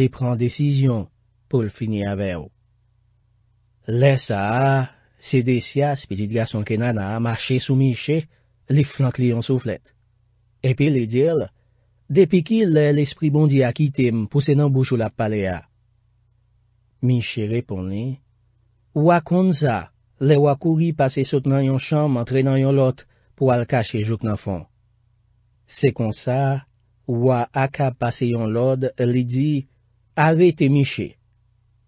S1: li pran desizyon pou l'fini ave yo. Lè sa a, Se de sya, spetit gason kenana, mache sou Miche, li flanke li yon souflet. Epi li di el, depi ki le l'espri bondi a kitem pou se nan bouchou la palea. Miche reponi, wakon za, le wakouri pase sot nan yon chanm entrenan yon lot pou al kache jok nan fon. Sekon sa, wakaka pase yon lot, li di, avete Miche,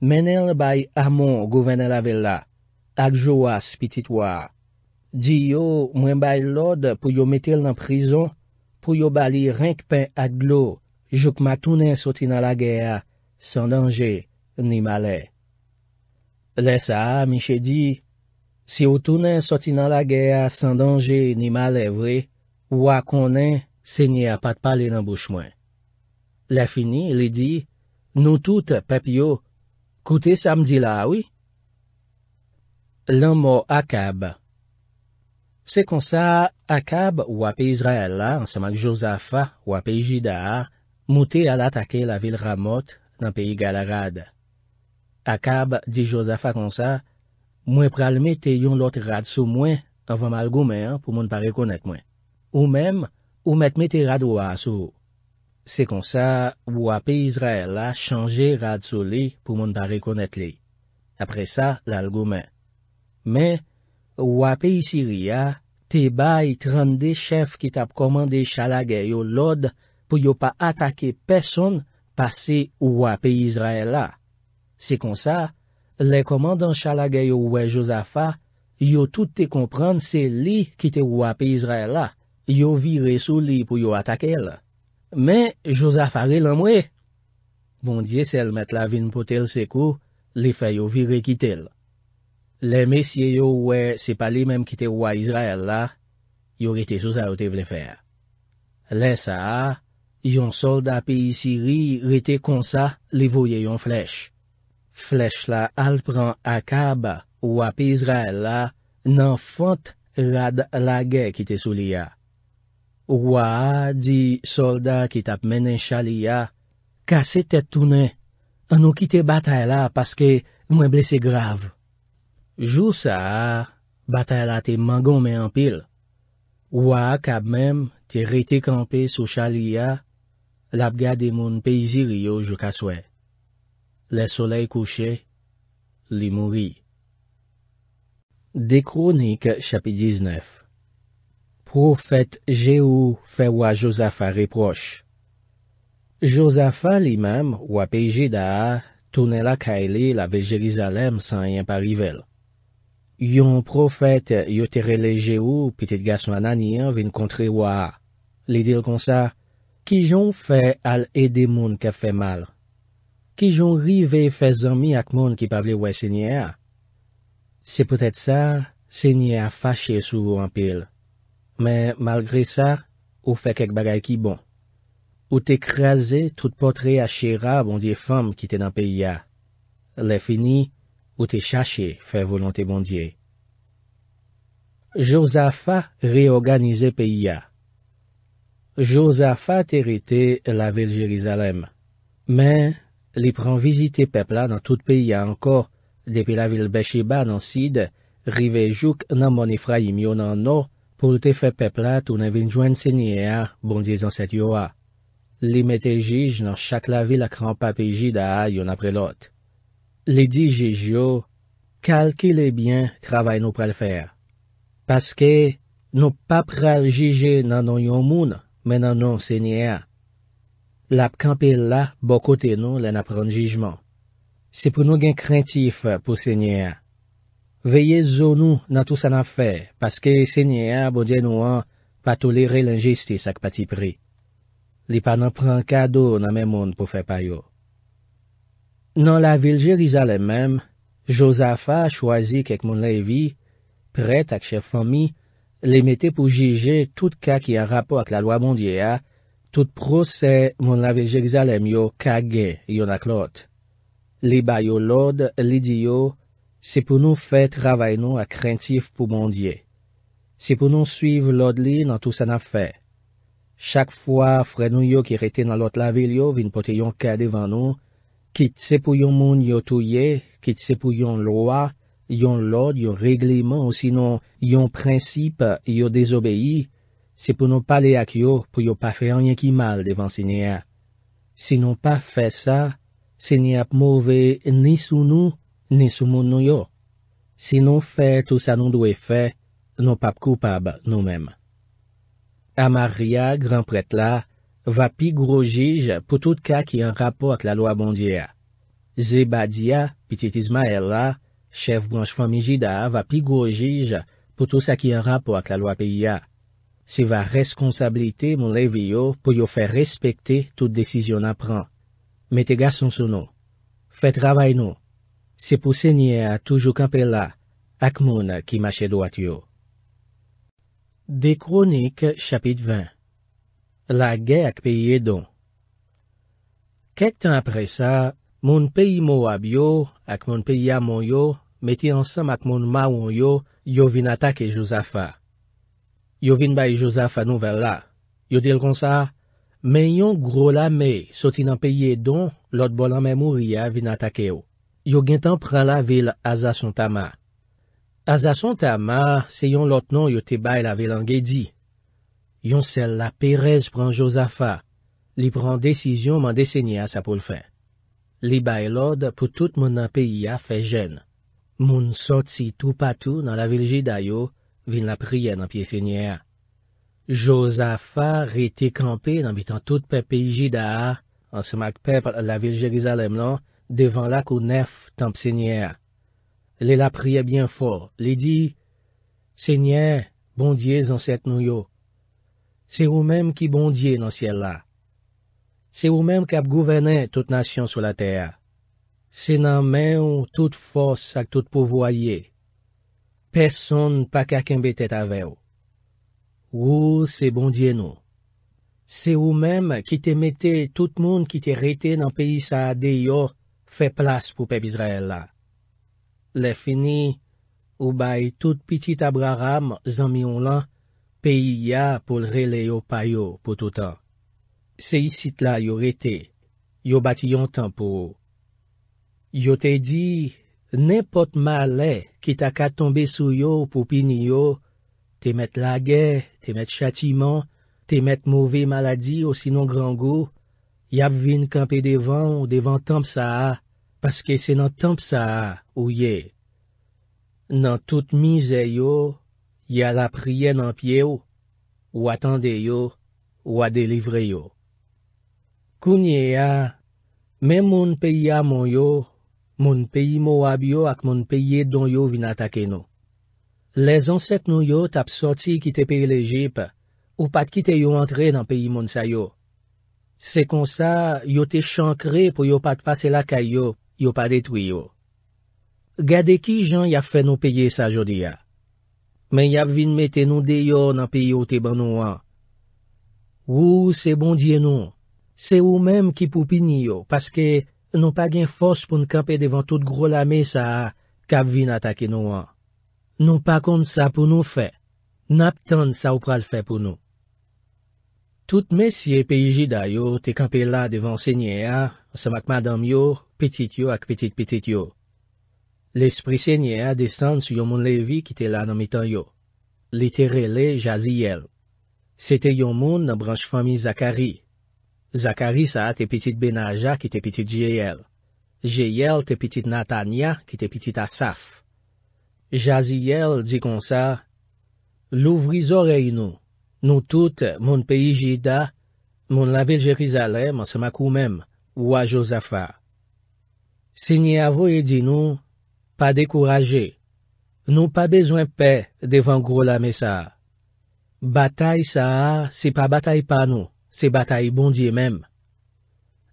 S1: menel bay amon govene lavel la, ak jowas pitit waa. Di yo mwen bay lode pou yo metel nan prizon, pou yo bali renk pen ak glo, jok ma tounen soti nan la gea, san danje, ni male. Lè sa, miche di, si yo tounen soti nan la gea, san danje, ni male vre, wakonnen, se nye apat pale nan bouchman. Lè fini, li di, nou tout pep yo, koute samdi la wii, Lanmò Akab Se konsa, Akab ou api Izraela, ansemak Jozafa ou api Jidahar, mouti alatake la vil ramot nan peyi galarad. Akab di Jozafa konsa, mwen pralme te yon lot rad sou mwen avan mal gomen pou moun pare konet mwen. Ou menm, ou metme te rad ou asou. Se konsa, ou api Izraela, chanje rad sou li pou moun pare konet li. Apre sa, lal gomen. Men, w api Syria, te bay trande chef ki tap komande chalage yo lod pou yo pa atake peson pase w api Izraela. Se konsa, le komande an chalage yo wè Josafa, yo tout te komprend se li ki te w api Izraela. Yo vire sou li pou yo atake el. Men, Josafa re lan mwe. Bon diye sel met la vin pote el sekou, li fay yo vire kite el. Le mesye yo we se pali mem ki te wwa Izrael la, yo rete sou sa yo te vle fer. Le sa, yon solda api Isiri rete konsa li voye yon flech. Flech la alpran akaba wwa api Izrael la nan fonte rad lage ki te sou liya. Wwa di solda ki tap menen chali ya, kase tet toune, anou ki te batay la paske mwen blese grav. Jous a a, batal a te mangon men anpil. Wa akab mem, te re te kampe sou chali a, labga de moun pey ziriyo jou kaswe. Le sole kouche, li mouri. De kronik chapi 19 Profet Jehu fe wa Josafa reproche. Josafa li mem, wa pey je da a, tonela ka ele la ve Jerizalem san yon parivel. Yon profet yotere leje ou, pitit gason anani an vin kontre waa, li dil kon sa, ki jon fe al ede moun ke fe mal. Ki jon rive fe zami ak moun ki pavle wè senye a. Se pwetet sa, senye a fache sou wampil. Men malgre sa, ou fe kek bagay ki bon. Ou te kreze tout potre a chera bondye fam ki te nan pe ya. Le fini. ou te chache fè volante bondye. Josafa re-organize peyi ya. Josafa te rete la vil Jerizalem. Men, li pran vizite pepla nan tout peyi ya anko, depi la vil Besheba nan Sid, rive Jouk nan Monifra yi Myo nan No, pou te fè pepla tou nan Vinjwen Senyea bondye zan set yo a. Li mete jij nan chak la vil akran pa peyi ji da a yon apre lote. Li di jijyo, kalke li byen travay nou pral fèr. Paskè nou pap pral jijye nan nou yon moun, men nan nou sènyè a. Lap kampè la bokote nou lè nan pran jijman. Se pou nou gen krentif pou sènyè a. Veye zo nou nan tout sa nan fè, Paskè sènyè a bodye nou an pa tolere l'injistis ak pati pri. Li pa nan pran kado nan men moun pou fè payo. Nan la vilje Gizalem mem, Josafa a chwazi kek moun la evi, pret ak chef ami, li mette pou jije tout ka ki a rapo ak la loa mondye a, tout prose moun la vilje Gizalem yo kage yon ak lot. Li bay yo lod, li di yo, se pou nou fe travay nou ak krentif pou mondye. Se pou nou suive lod li nan tout san afè. Chak fwa fre nou yo ki rete nan lot la vil yo, vin pote yon ka devan nou, Kit se pou yon moun yo touye, kit se pou yon loa, yon lod, yon reglimon, ou sinon yon prinsip yo désobeyi, se pou nou pale ak yo, pou yo pa fe anye ki mal devan se ni a. Se nou pa fe sa, se ni ap mouve ni sou nou, ni sou moun nou yo. Se nou fe tout sa nou dou e fe, nou pa pou koupab nou men. A Maria, gran pret la, Va pi grojij pou tout ka ki an rapo ak la lwa bondye a. Ze badia, pititizma el la, chev branj famijida va pi grojij pou tout sa ki an rapo ak la lwa pi ya. Se va reskonsabilite moun levye yo pou yo fè respekte tout desisyon apren. Mete gason sou nou. Fè travay nou. Se pou senye a toujou kampe la, ak moun ki mache dwat yo. DE KRONIK CHAPIT VIN la ge ak peye don. Kek tan apre sa, moun peyi mo wab yo, ak moun peyi ya moun yo, meti ansam ak moun ma woun yo, yo vin atake Jouzafa. Yo vin bay Jouzafa nou ver la. Yo dil kon sa, men yon gro la me, soti nan peye don, lot bolan me mouri ya vin atake yo. Yo gintan pran la vil Azasontama. Azasontama se yon lot non yo te bay la vil an gedi. Yon sel la perej pran Josafa. Li pran desisyon mande senye a sa pou l'fen. Li bay lode pou tout moun an peyi a fe jen. Moun sotsi tou patou nan la vilji dayo, vin la priye nan piye senye a. Josafa re te kampe nan bitan tout pe peyi jida a, an semak pe pal la vilji gizalem lan, devan lak ou nef tanp senye a. Li la priye bien for, li di, «Senye, bondye zan set nou yo». Se ou menm ki bondye nan siel la. Se ou menm kap gouvene tout nasyon sou la teya. Se nan menw tout fos ak tout pouvoye. Personn pa kakenbe te tavew. Ou se bondye nou. Se ou menm ki te mette tout moun ki te rete nan peyi sa deyo fe plas pou pep Israel la. Le fini, ou bay tout pitit Abraham zanmion lan peyi ya pou lrele yo payo pou toutan. Se yisit la yo rete, yo bati yon tanpou. Yo te di, nepot male ki ta ka tombe sou yo pou pini yo, te met lage, te met chatiman, te met mouve maladi osinon grangou, yap vin kampe devan ou devan tanp sa a, paske se nan tanp sa a ou ye. Nan tout mize yo, Ya la priye nan pye ou, ou atande yo, ou a delivre yo. Kounye ya, men moun peyi a moun yo, moun peyi mou ab yo ak moun peyi don yo vin atake nou. Le zonset nou yo tap sorti kite peyi le jip, ou pat kite yo antre nan peyi moun sa yo. Se kon sa, yo te chankre pou yo pat pase la kay yo, yo pa detwi yo. Gade ki jan ya fe nou peye sa jodi ya? Men yap vin mette nou deyo nan piyo te ban nou an. Ou se bon diye nou. Se ou mem ki pou pini yo. Paske nou pa gen fos pou nou kampe devan tout gro la me sa a kap vin atake nou an. Nou pa kont sa pou nou fe. Nap tan sa ou pral fe pou nou. Tout mesye pe iji dayo te kampe la devan senye a. Sama k madam yo, petit yo ak petit petit yo. L'esprit se nye a desante sou yon moun levi ki te la nan mitan yo. Litere le, jazi yel. Se te yon moun nan branj fami Zakari. Zakari sa te petit Benaja ki te petit Jeyel. Jeyel te petit Natanya ki te petit Asaf. Jazi yel di kon sa, Louvri zorey nou. Nou tout moun peyi Jida, moun lavel Jerizalem an se makou mem, waj ozafa. Se nye avoye di nou, pa dekouraje. Nou pa bezwen pe, devan gro la me sa. Batae sa a, se pa batae pa nou, se batae bondye menm.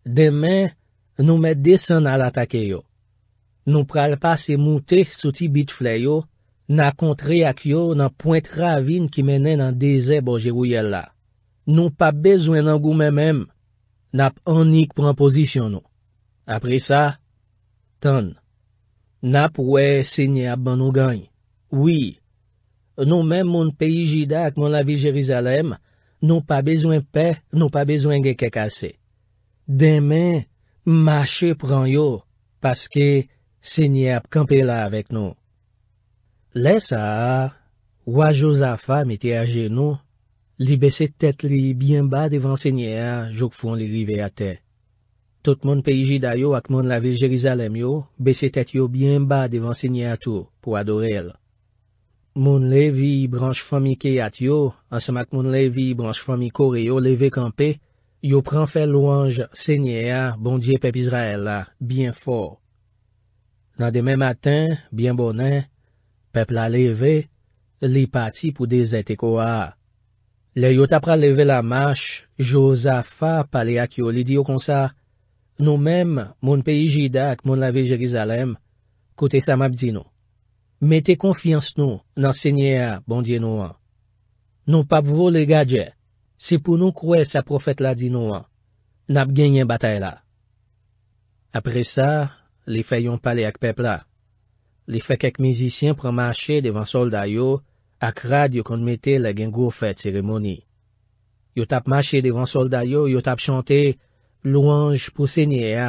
S1: Demen, nou met desan al atake yo. Nou pral pa se moutè souti bit fleyo, na kontre ak yo nan point ravine ki menen an deze boje woyel la. Nou pa bezwen an goumen menm, nap anik pran pozisyon nou. Apre sa, tonn. Nap wè sènyè ap ban nou gany. Oui, nou men moun peyi jida ak moun lavi Jerizalem, nou pa bezwen pe, nou pa bezwen gen kekase. Demen, mache pran yo, paske sènyè ap kampe la avèk nou. Lè sa, wajouza fa meti aje nou, li bese tèt li byen ba devan sènyè a, jok foun li rive atey. Tout moun pe iji dayo ak moun lavi Jerizalem yo, beset et yo byen ba devan sinye ato pou adorel. Moun levi branj fami ke at yo, ansamak moun levi branj fami kore yo leve kampe, yo pran fe louange sinye a bondye pep Izrael la, byen fo. Nan demen maten, byen bonen, pep la leve, li pati pou de zete ko a. Le yo tapra leve la mash, josa fa pale ak yo li diyo konsa, Nou menm, moun peyi jida ak moun lave Jerizalem, kote sa map di nou. Mete konfians nou nan sènyè a bondye nou an. Nou pap vwo le gade, se pou nou kwe sa profet la di nou an, nap genyen batay la. Apre sa, li fè yon pale ak pepla. Li fè kèk mizisyen pran mache devan solda yo, ak rad yo konmete la gen gwo fè teremoni. Yo tap mache devan solda yo, yo tap chante, Louanj pou sènyè,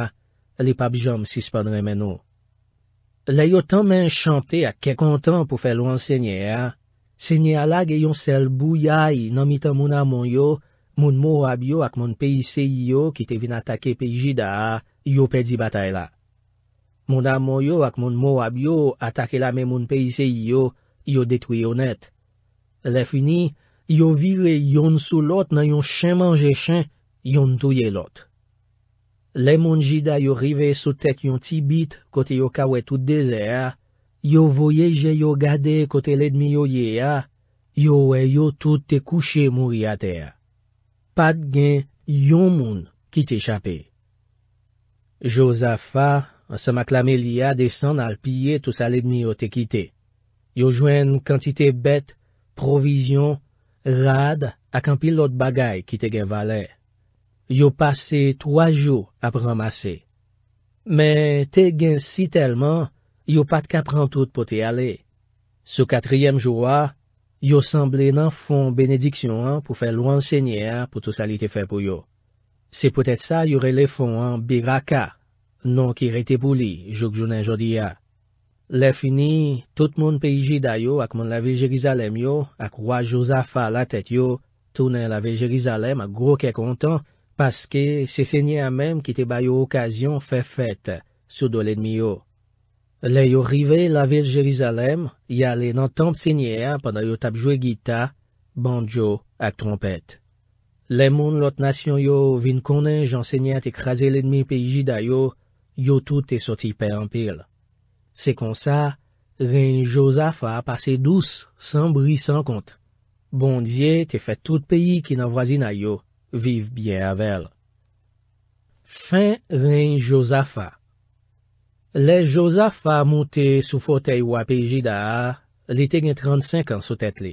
S1: li pap jom sispandre men nou. Lè yo tan men chante ak kek an tan pou fè louan sènyè, sènyè ala ge yon sel bouyay nan mitan moun amon yo, moun mor ab yo ak moun peyi seyi yo ki te vin atake peyi jida ah. yo pedi batay la. Moun amon yo ak moun mor ab yo atake la men moun peyi seyi yo, yo detwe yon et. Lè fini, yo vire yon sou lot nan yon chen manje chen yon touye lot. Le moun jida yo rive sou tek yon ti bit kote yo kawet ou dezer, yo voyeje yo gade kote ledmi yo ye a, yo we yo tout te kouche mouri a ter. Pat gen yon moun ki te chapi. Josafa, sema klameli a, desen al piye tout sa ledmi yo te kite. Yo jwen kantite bet, provizyon, rad, ak an pil lot bagay kite gen valey. yo pase twa jo ap ramase. Men te gen si telman, yo pat ka pran tout pou te ale. Sou katryem jo wa, yo sanble nan fon benediksyon an pou fe lwansenye an pou tou sa li te fe pou yo. Se pwetet sa, yore le fon an biraka, non ki rete pou li, jouk jounen jodi ya. Le fini, tout moun pe iji dayo ak moun la vil Jerizalem yo, ak waj yo zafa la tet yo, tounen la vil Jerizalem ak gro ke kontan, Paske se sènyè a mèm ki te bay yo okasyon fè fèt, sou do lèdmi yo. Lè yo rive la vil Jelizalem, ya lè nan tanp sènyè a pandan yo tapjwe gita, banjo ak trompèt. Lè moun lot nasyon yo vin konen jan sènyè te krasè lèdmi pèjid a yo, yo tout te soti pè anpil. Se kon sa, renj yo zafwa apase douz, sanbri san kont. Bon diye te fè tout peyi ki nan vwazin a yo. vive byen avèl. Fin ren Josafa Le Josafa moutè sou fotey wapé jida a, li te gen 35 an sou tèt li.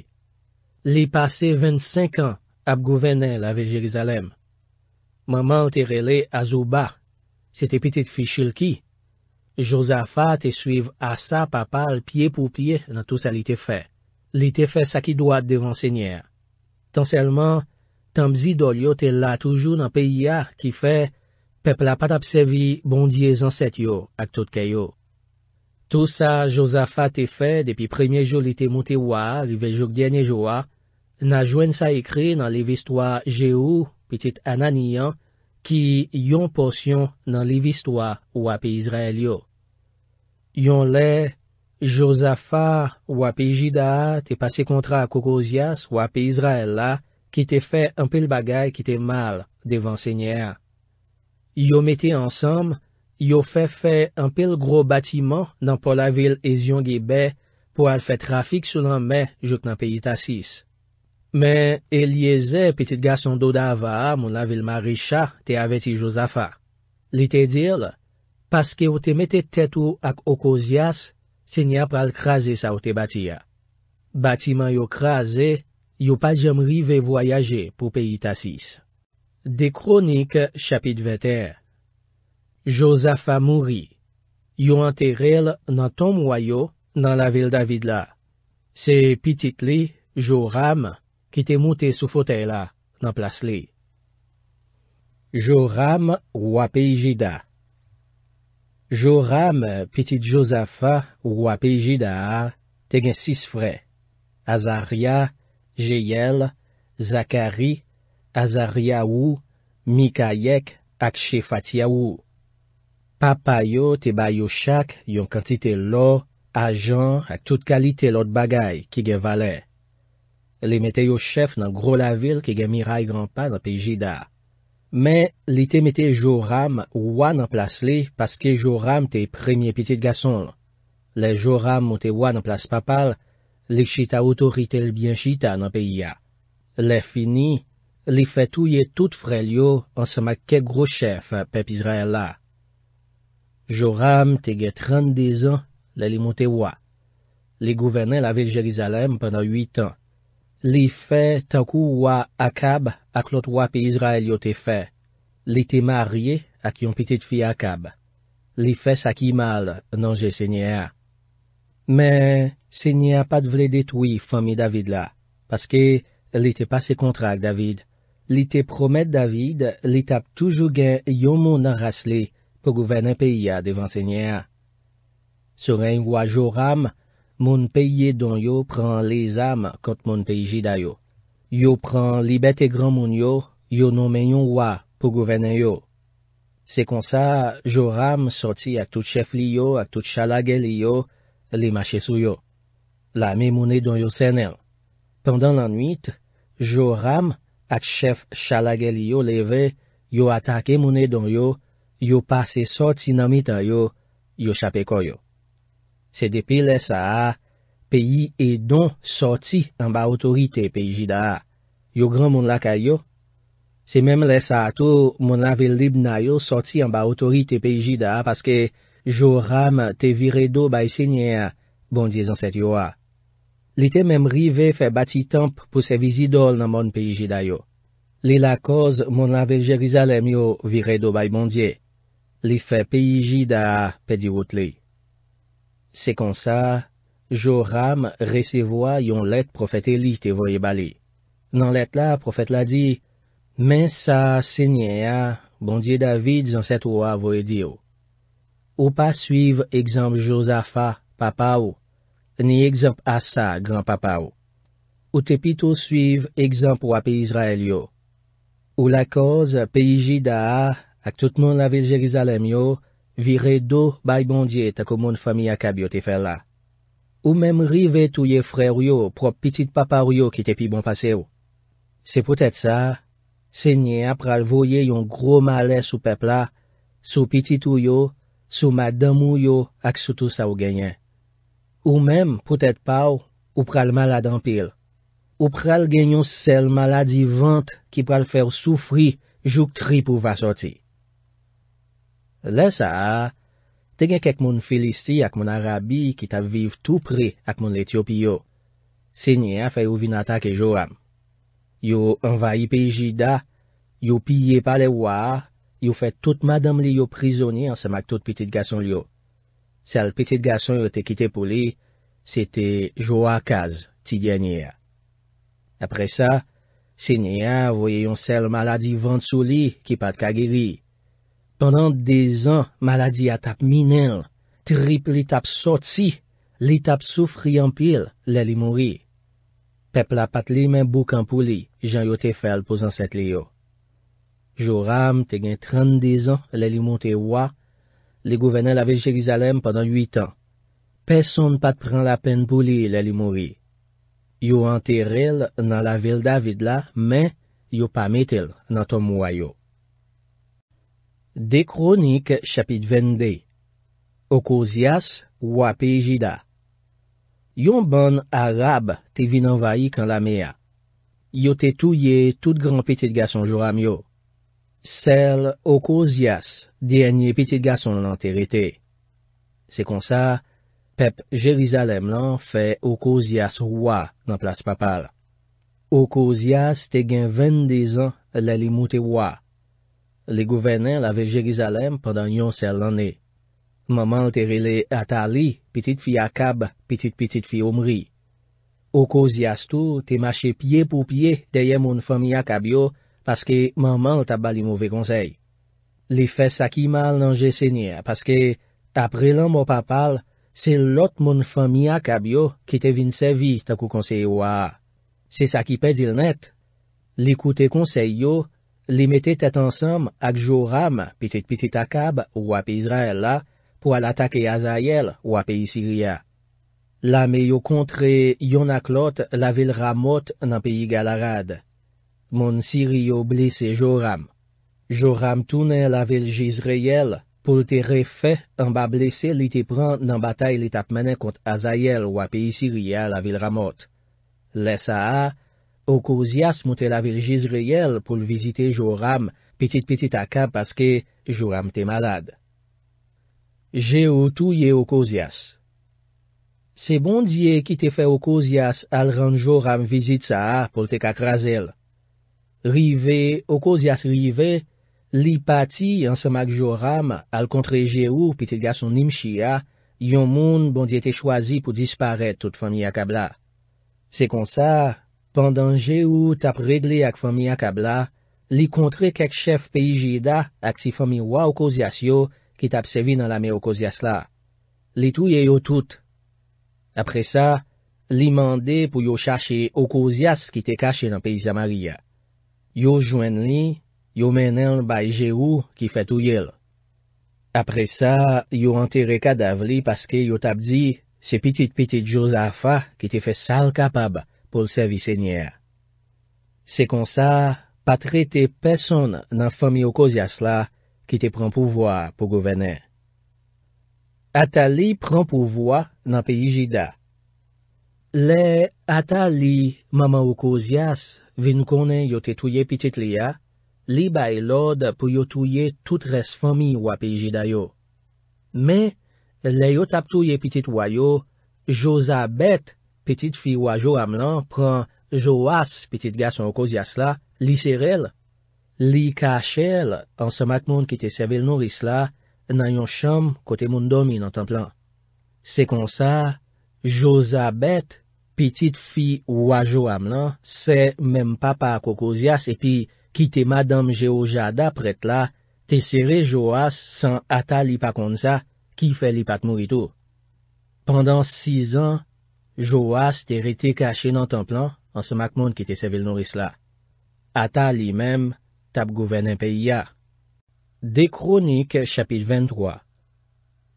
S1: Li pase 25 an ap gouvenè lave Jerizalem. Maman te rele azou ba. Se te pitit fichil ki. Josafa te suiv asa papal pie pou pie nan tou sa li te fè. Li te fè sa ki doat devan sènyèr. Tan selman tam zidol yo te la toujou nan peyi ya ki fe, pepla pat apsevi bondye zanset yo ak tout ke yo. Tou sa Josafa te fe depi premiye joulite moun te wa, li vejouk djenye jowa, na jwen sa ekri nan liv istwa Jehou, pitit Ananiyan, ki yon porsyon nan liv istwa wapi Izrael yo. Yon le, Josafa wapi Jida te pase kontra kokozias wapi Izrael la, ki te fè anpil bagay ki te mal devan se nye a. Yo metè ansam, yo fè fè anpil gro batiman nan pola vil e zyon gebe pou al fè trafik sou nan me jok nan pe ita sis. Men, e liye zè petit gason do da ava moun la vil ma richa te avè ti jous afa. Li te dirle, paske ou te metè tetou ak okozias, se nye ap pral krasè sa ou te batia. Batiman yo krasè, yo pa jemri ve voyaje pou pe ita sis. De kronik chapit 21 Josafa mouri. Yo anter el nan ton mwayo nan la vil David la. Se pitit li, Jo ram, ki te mouti sou fote la nan plas li. Jo ram wapijida. Jo ram pitit Josafa wapijida te gen sis fre. Azaria, Jeyel, Zakari, Azaryawou, Mikayek ak Shefatyaou. Papa yo te bayo chak yon kantite lo, ajan ak tout kalite lot bagay ki ge vale. Li mete yo chef nan gro la vil ki ge miray granpan api Jida. Men, li te mete Joram wan an plas li paske Joram te premye pitit gason. Le Joram mwote wan an plas papal, Lè che ta otorite l'byen che ta nan pe ya. Lè fini, lè fè touye tout frelyo an sema kek grochef pep Izrael la. Joram te ge 32 an lè li monte wwa. Lè gouverne lavel Jerizalem penan 8 an. Lè fè tankou wwa Akab ak lot wwa pe Izrael yo te fè. Lè te marye ak yon pite fie Akab. Lè fè sakimal nan jè sènyè a. Men, se nye a pa te vle detwi fami David la, paske li te pase kontrak David. Li te promet David li tap toujou gen yon moun anras li pou gouvenen peyi ya devan se nye a. Se ren yon wajor am, moun peyi don yo pran le zam kont moun peyi jida yo. Yo pran li bete gran moun yo, yo noumen yon waj pou gouvenen yo. Se konsa, jor am soti ak tout chef li yo, ak tout chalage li yo, li mache sou yo. La me mounen don yo senen. Pendan lan nwit, jo ram ak chef chalagel yo leve, yo atake mounen don yo, yo pase soti nan mitan yo, yo chape koyo. Se depi lesa a, peyi edon soti an ba otorite peyi ji da a. Yo gran moun lak a yo. Se mem lesa a tou, moun ave lib na yo soti an ba otorite peyi ji da a paske mounen Jo ram te vire do bay senye a, bondye zanset yo a. Li te mem rive fe bati temp pou se vizidol nan mon peyiji dayo. Li la koz mon lavel Jerizalem yo vire do bay bondye. Li fe peyiji da a pedi wot li. Se kon sa, jo ram resevo a yon let profete li te voye bali. Nan let la profete la di, men sa senye a bondye david zanset yo a voye diyo. Ou pa suive ekzamp Jouzafa, papa ou, ni ekzamp Assa, granpapa ou. Ou te pito suive ekzamp wapi Izrael yo. Ou la koz, pijida a, ak toutman la vil Jerizalem yo, vire do baybondye tako moun fami akab yo te fel la. Ou mem rive touye freyo yo prop piti de papa yo ki te pi bon pase yo. Se potet sa, se nye apra alvoye yon gro male sou pepla, sou piti touyo, souma dèmou yo ak soutou sa ou genyen. Ou mèm, poutèd pa ou, ou pral malade anpil. Ou pral genyon sel malade y vant ki pral fè ou soufri jouk tri pou va soti. Lè sa, te gen kek moun Felisti ak moun Arabi ki ta viv tout pri ak moun Etiopiyo. Se nye a fè ou vinata ke jo am. Yo envayi pejida, yo piye pale waa, yo fè tout madame li yo prizoni an semak tout piti gason li yo. Sel piti gason yo te kite pou li, se te jo akaz ti genye a. Apre sa, se nye a voye yon sel maladi vant sou li ki pat kage li. Pendan dez an, maladi atap minel, tripli tap soti, li tap soufri an pil, le li mori. Pep la pat li men bouk an pou li, jan yo te fel pou zan set li yo. Joram te gen 30 an lè li mwote wwa, li gouvenen lave Jerizalem padan 8 an. Peson ne pat pren la pen pou li lè li mwori. Yo anteril nan la vil David la, men yo pa metil nan ton mwayo. De kronik chapit 22 Okozias wwa pejida Yon bon Arab te vin envayi kan la mea. Yo te touye tout gran petit gason Joram yo. Sel Okozias diyenye pitit gason lan terite. Se konsa, pep Jerizalem lan fe Okozias wwa nan plas papal. Okozias te gen vende zan lalimoute wwa. Le gouvenen lave Jerizalem padan yon sel lan ne. Maman te rele Atali, pitit fi Akab, pitit pitit fi Omri. Okozias tou te mache pie pou pie deyen moun fomi Akab yo paske manman l taba li mouve konsey. Li fe sakimal nan jese nye, paske apre lan mou papal, se lot moun fami akab yo ki te vin sevi takou konsey yo a. Se sakipè dil net, li koute konsey yo, li mette tet ansam ak jo ram pitit pitit akab wapi Israel la pou al atake a Zayel wapi Syria. La me yo kontre yon ak lot la vil ramot nan peyi galarad. Moun siri yo blise joram. Joram toune la vil jizreyele pou te refe amba blise li te pran nan batay li tapmene kont aza yele wapi siri ya la vil ramot. Le sa a, okozias moun te la vil jizreyele pou li vizite joram pitit-pitit akab paske joram te malade. Je ou touye okozias. Se bon diye ki te fe okozias al ran joram vizite sa a pou te kakrazele. Rive, okozias rive, li pati ansamak joram al kontre je ou pite gason nimchia yon moun bon di ete chwazi pou disparet tout fomi akabla. Sekon sa, pandan je ou tap regle ak fomi akabla, li kontre kek chef peyi je ida ak si fomi wak okozias yo ki tap sevi nan lame okozias la. Li touye yo tout. Apre sa, li mande pou yo chache okozias ki te kache nan peyi zamariya. Yo jwen li, yo men el bay je ou ki fet ou yel. Apre sa, yo anter e kadav li paske yo tabdi se pitit-pitit josa fa ki te fe sal kapab pou lsevi senyer. Se kon sa, pa trete peson nan fami Okozyas la ki te pran pouvoa pou govene. Ata li pran pouvoa nan peyi jida. Le ata li mama Okozyas. vin konen yo te touye pitit liya, li bay lode pou yo touye tout res fami wapijida yo. Me, le yo tap touye pitit wayo, josa bet, pitit fi wajo amlan, pran jowas pitit gason okoz yasla, li serel, li kachel, ansa makmon ki te sevel nou risla, nan yon cham kote moun domi nan tan plan. Se kon sa, josa bet, Petit fi wajou am lan, se menm pa pa kokozyas epi ki te madam Jehojada pret la, te sere Joas san ata li pa konde sa ki fe li pat mou ito. Pendan 6 an, Joas te rete kache nan tan plan, ansa mak moun ki te sevel nouris la. Ata li menm, tab gouvenen pe ya. De kronik chapit 23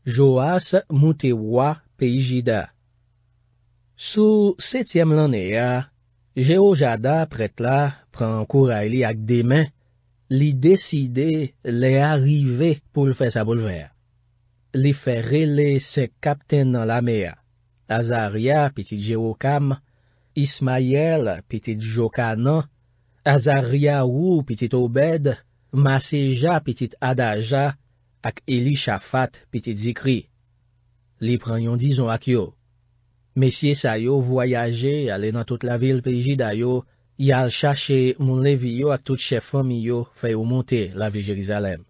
S1: Joas moutewa pe ijida Sou setyem lan e ya, Jehojada pret la pran kour a li ak demen, li deside le arive pou l'fe sa boulever. Li ferre le se kapten nan la mea. Azaria pitit Jeho Kam, Ismayel pitit Jokana, Azaria Ou pitit Obed, Masija pitit Adaja, ak Eli Shafat pitit Jikri. Li pran yon dizon ak yo. Mesye sa yo voyaje ale nan tout la vil peji da yo, yal chache moun levi yo ak tout che fomi yo feyo monte la vil Jerizalem.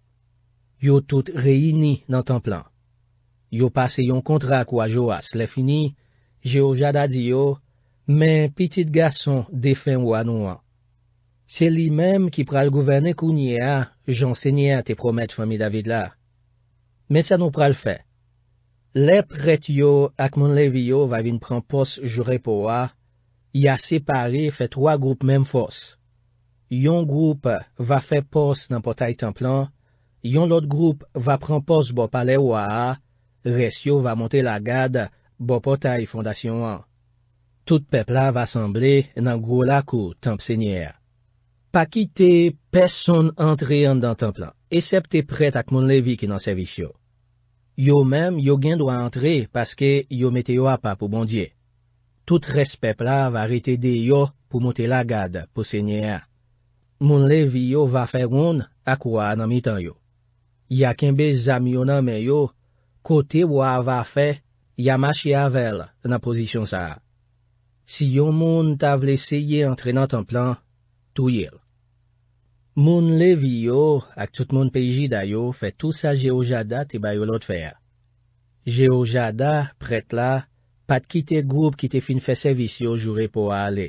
S1: Yo tout reini nan tan plan. Yo pase yon kontrak wajou as le fini, je ou jada di yo, men pitit gason defen wan wan. Se li menm ki pral gouvene kounye a, jonsenye a te promet fomi David la. Men sa nou pral fey, Lèp ret yo ak moun levi yo va vin pran pos jure po a, ya separe fe 3 goup mèm fos. Yon goup va fe pos nan potay templan, yon lot goup va pran pos bo pale ou a, res yo va monte la gade bo potay fondasyon an. Tout pepla va semble nan gwo lakou templ sènyer. Pa kite, peson antre an dan templan, esep te pret ak moun levi ki nan servis yo. Yo menm yo gen dwa antre paske yo mete yo apap pou bondye. Tout respep la va rete de yo pou monte la gade pou se nye a. Moun levi yo va fe woun akwa nan mitan yo. Ya kenbe zami yo nan men yo, kote wwa va fe, ya machi avel nan posisyon sa a. Si yo moun tavle se ye antre nan tan plan, touye l. Moun levi yo ak tout moun peji dayo fè tout sa Jehojada te bayo lot fè ya. Jehojada, pret la, pat ki te groub ki te fin fè servis yo jure po a ale.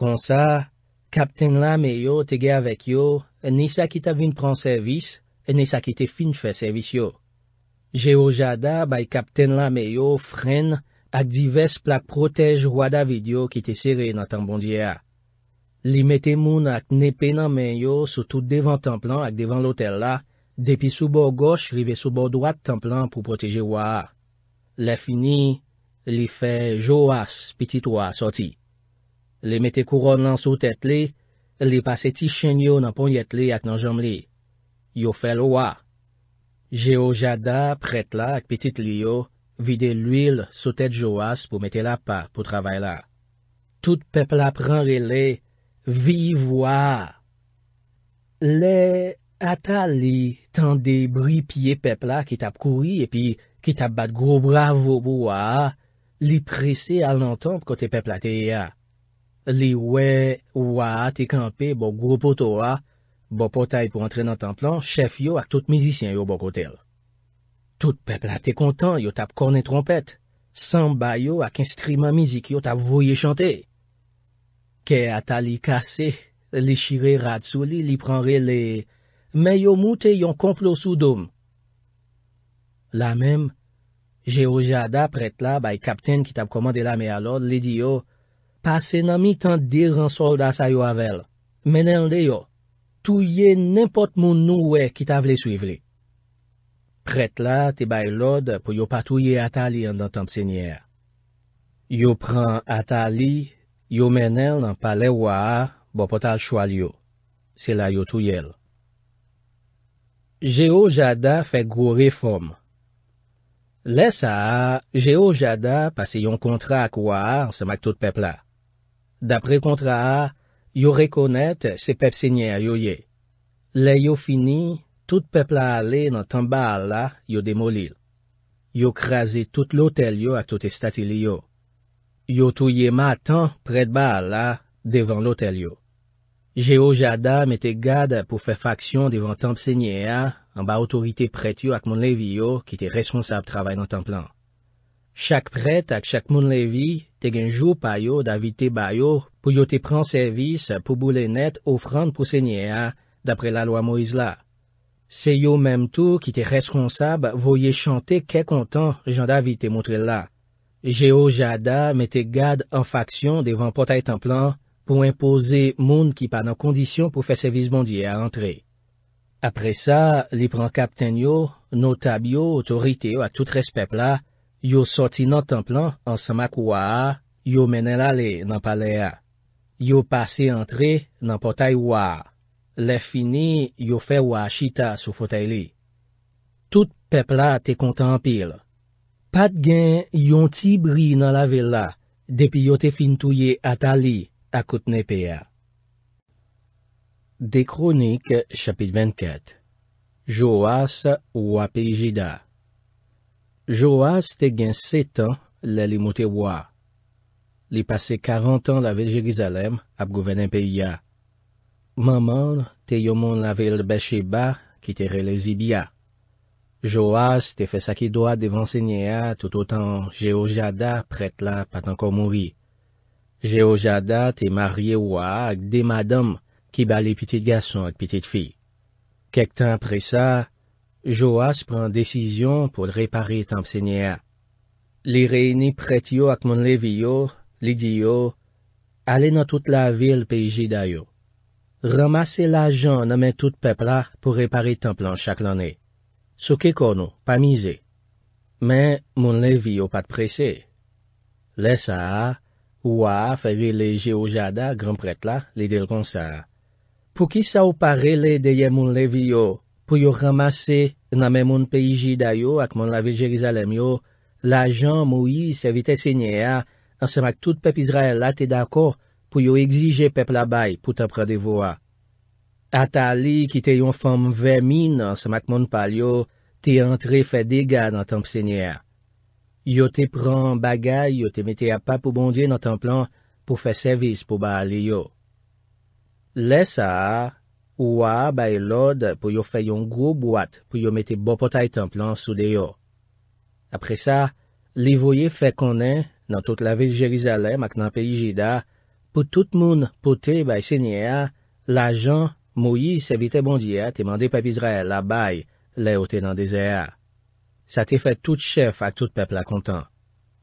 S1: Kon sa, kapten la me yo te ge avèk yo, e nisa ki ta vin pran servis, e nisa ki te fin fè servis yo. Jehojada bay kapten la me yo fren ak divers pla protej wada vide yo ki te sere nan tan bondye ya. Li mette moun ak nepe nan men yo sou tout devan templan ak devan lotel la, depi sou bo goch rive sou bo doat templan pou proteje waa. Le fini, li fe joas pitit waa soti. Li mette koron lan sou tet li, li pase ti chen yo nan ponyet li ak nan jom li. Yo fel waa. Jeo jada pret la ak pitit li yo, vide l'il sou tet joas pou mette la pa pou travay la. Tout pepla pran li le, Vi voa. Le ata li tan debri piye pepla ki tap kouri epi ki tap bat gro bravo bo wa, li prese alantan pou kote pepla te ea. Li we wa te kampe bo gro poto wa, bo potay pou antrenan tan plan, chef yo ak tout mizisyen yo bo kote. Tout pepla te kontan yo tap korne trompet, samba yo ak instriman mizik yo tap voye chante. Ke ata li kase, li shire rad sou li, li pranre li... Me yo moute yon komplo sou dom. La mem, Jehojada pret la bay kapten ki tab komande la me alod, li di yo... Pase nami tan diran solda sa yo avel. Menen de yo, touye nimpot moun noue ki tab le suivli. Pret la, te bay lod pou yo patouye ata li an dan tanp senyer. Yo pran ata li... Yo menel nan pale wa a, bo pot al chwal yo. Se la yo touyel. Jeo Jada fek gwo refom. Le sa a, Jeo Jada pase yon kontra ak wa a ansemak tout pepla. Dapre kontra a, yo rekonet se pep senyer yo ye. Le yo fini, tout pepla ale nan tamba al la yo demolil. Yo krasi tout lotel yo ak tout estatil yo. Yo touye matan prete ba la devan lotel yo. Jeo jada mette gade pou fe faksyon devan tanp sènyè ya an ba otorite prete yo ak moun levi yo ki te responsab travay nan tanp lan. Chak prete ak chak moun levi te genjou payo davite bayo pou yo te pran servis pou boule net ofran pou sènyè ya dapre la loa Moiz la. Se yo menm tou ki te responsab voye chante kekontan jan davite moutre la. Geo jada mette gad an faksyon devan potay templan pou impose moun ki pa nan kondisyon pou fe servis bondye a antre. Apre sa, li pran kapten yo, notab yo, otorite yo a tout res pepla, yo soti nan templan an samak waa, yo menen lale nan palea. Yo pase antre nan potay waa. Le fini, yo fe waa chita sou fotey li. Tout pepla te konta an pila. Pat gen yon ti bri nan la vella, depi yo te fintouye atali akout nepea. De kronik, chapit 24 Joas wapijida Joas te gen setan lè li moutewa. Li pase karentan la velle Jerizalem ap gouvenenpeya. Maman te yon mon la velle Besheba kiterè le zibya. Joas te fè sa ki doa devan sènyè a tout o tan Jehojada prèt la pat anko moui. Jehojada te marye wak de madam ki bali pitit gason ak pitit fi. Kèk tan apre sa, Joas prèn desisyon pou l repari tanp sènyè a. Li reyni prèt yo ak moun levi yo, li di yo, ale nan tout la vil pe iji dayo. Ramase la jan nan men tout pepla pou repari tanp lan chak lanè. Sou ke konou, pa mize. Men, moun levi yo pat prese. Le sa, ou a fevi le je ojada, granpret la, li del kon sa. Pou ki sa ou pare le deye moun levi yo, pou yo ramase, nan men moun pe iji dayo ak moun lavi Jerizalem yo, la jan mou yi se vitese nye a, an se mak tout pep Izrael late dako pou yo egzije pep labay pou tapra de voa. Ata li ki te yon fom vemi nan semak moun pal yo, te antre fe dega nan tanp senye a. Yo te pran bagay, yo te mete apap pou bondye nan tanplan pou fe sevis pou ba li yo. Le sa, ou a bay lode pou yo fe yon gro bwat pou yo mete bopotay tanplan sou de yo. Apre sa, li voye fe konen nan tout la vil Jerizalem ak nan peyi jida, pou tout moun pote bay senye a, la jan... Mou yi se vitè bondiè te mandè pepizreè la bay, le yo te nan dezeè a. Sa te fè tout chef ak tout pep la kontan.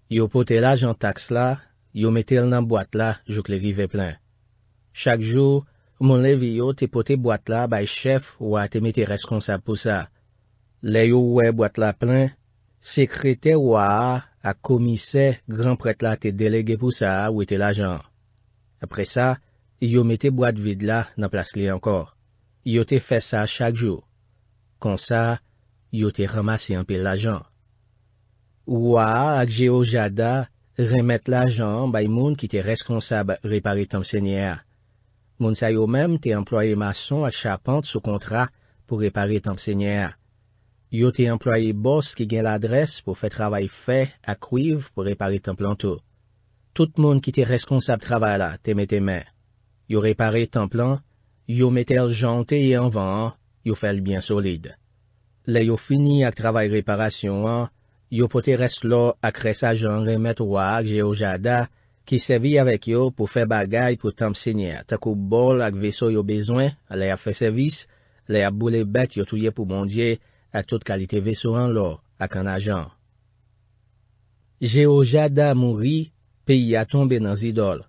S1: Yo pote la jan taks la, yo metè l nan boat la, jok le vive plen. Chak jou, moun le vi yo te pote boat la bay chef wè te metè reskonsab pou sa. Le yo wè boat la plen, sekrete wè a komise gran pret la te delege pou sa wè te la jan. Apre sa, yo te pote la Yo mette boite vide la nan plas li ankor. Yo te fe sa chak jou. Kon sa, yo te ramase yon pil la jan. Ouwa ak je o jada remet la jan bay moun ki te responsab repare tanp senye a. Moun sa yo menm te employe mason ak cha pante sou kontra pou repare tanp senye a. Yo te employe bos ki gen la adres pou fe travay fe ak kouiv pou repare tanp lanto. Tout moun ki te responsab travala te mette menn. Yo repare tan plan, yo metel jante yon e van, yo fel bien solide. Le yo fini ak travay reparasyon an, yo pote res lo ak res ajan remet wak Jehojada ki sevi avek yo pou fe bagay pou tanp sinye. Tako bol ak veso yo bezwen, le ap fe servis, le ap boule bet yo tuye pou mondye ak tot kalite veso an lo ak an ajan. Jehojada mouri, pi ya tombe nan zidol.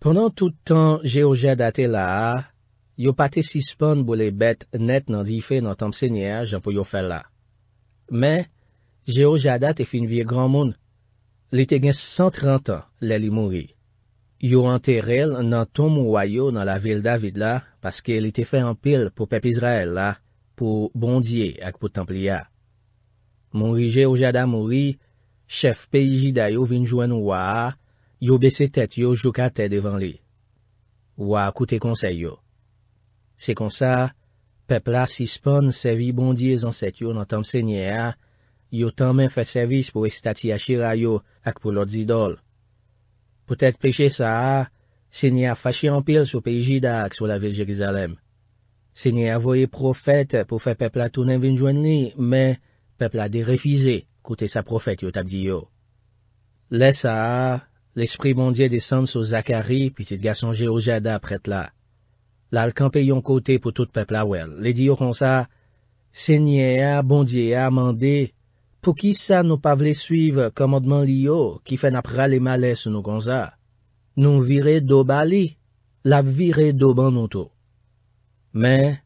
S1: Pwennan tout tan Jehojadate la a, yo pati sispan bou le bet net nan dife nan tam sènyer jan pou yo fel la. Men, Jehojadate fin vie gran moun. Li te gen 130 an lè li moun ri. Yo anter rel nan tom ouwayo nan la vil David la, paske li te fen anpil pou pep Izrael la, pou bondye ak pou templi ya. Moun ri Jehojadate moun ri, chef pe iji dayo vinjwen ouwa a, yo bese tet yo juka te devan li. Wa akoute konseyo. Se konsa, pepla sispon sevi bondye zanset yo nan tanp senye a, yo tanmen fe servis pou estati yachira yo ak pou lot zidol. Potek peche sa a, senye a fashi anpil sou peji da ak sou la vilje gizalem. Senye a voye profet pou fe pepla tounen vinjwen li, men pepla de refize kote sa profet yo tabdi yo. Le sa a, L'esprit bondye desande sou Zakari, pi tit gason Jehojada apret la. La alkanpe yon kote pou tout pepla wel. Le diyo konsa, Senye a, bondye a, mande, pou ki sa nou pa vle suive komandman li yo, ki fè napra le male sou nou konsa, nou vire do bali, la vire do ban non tou. Men,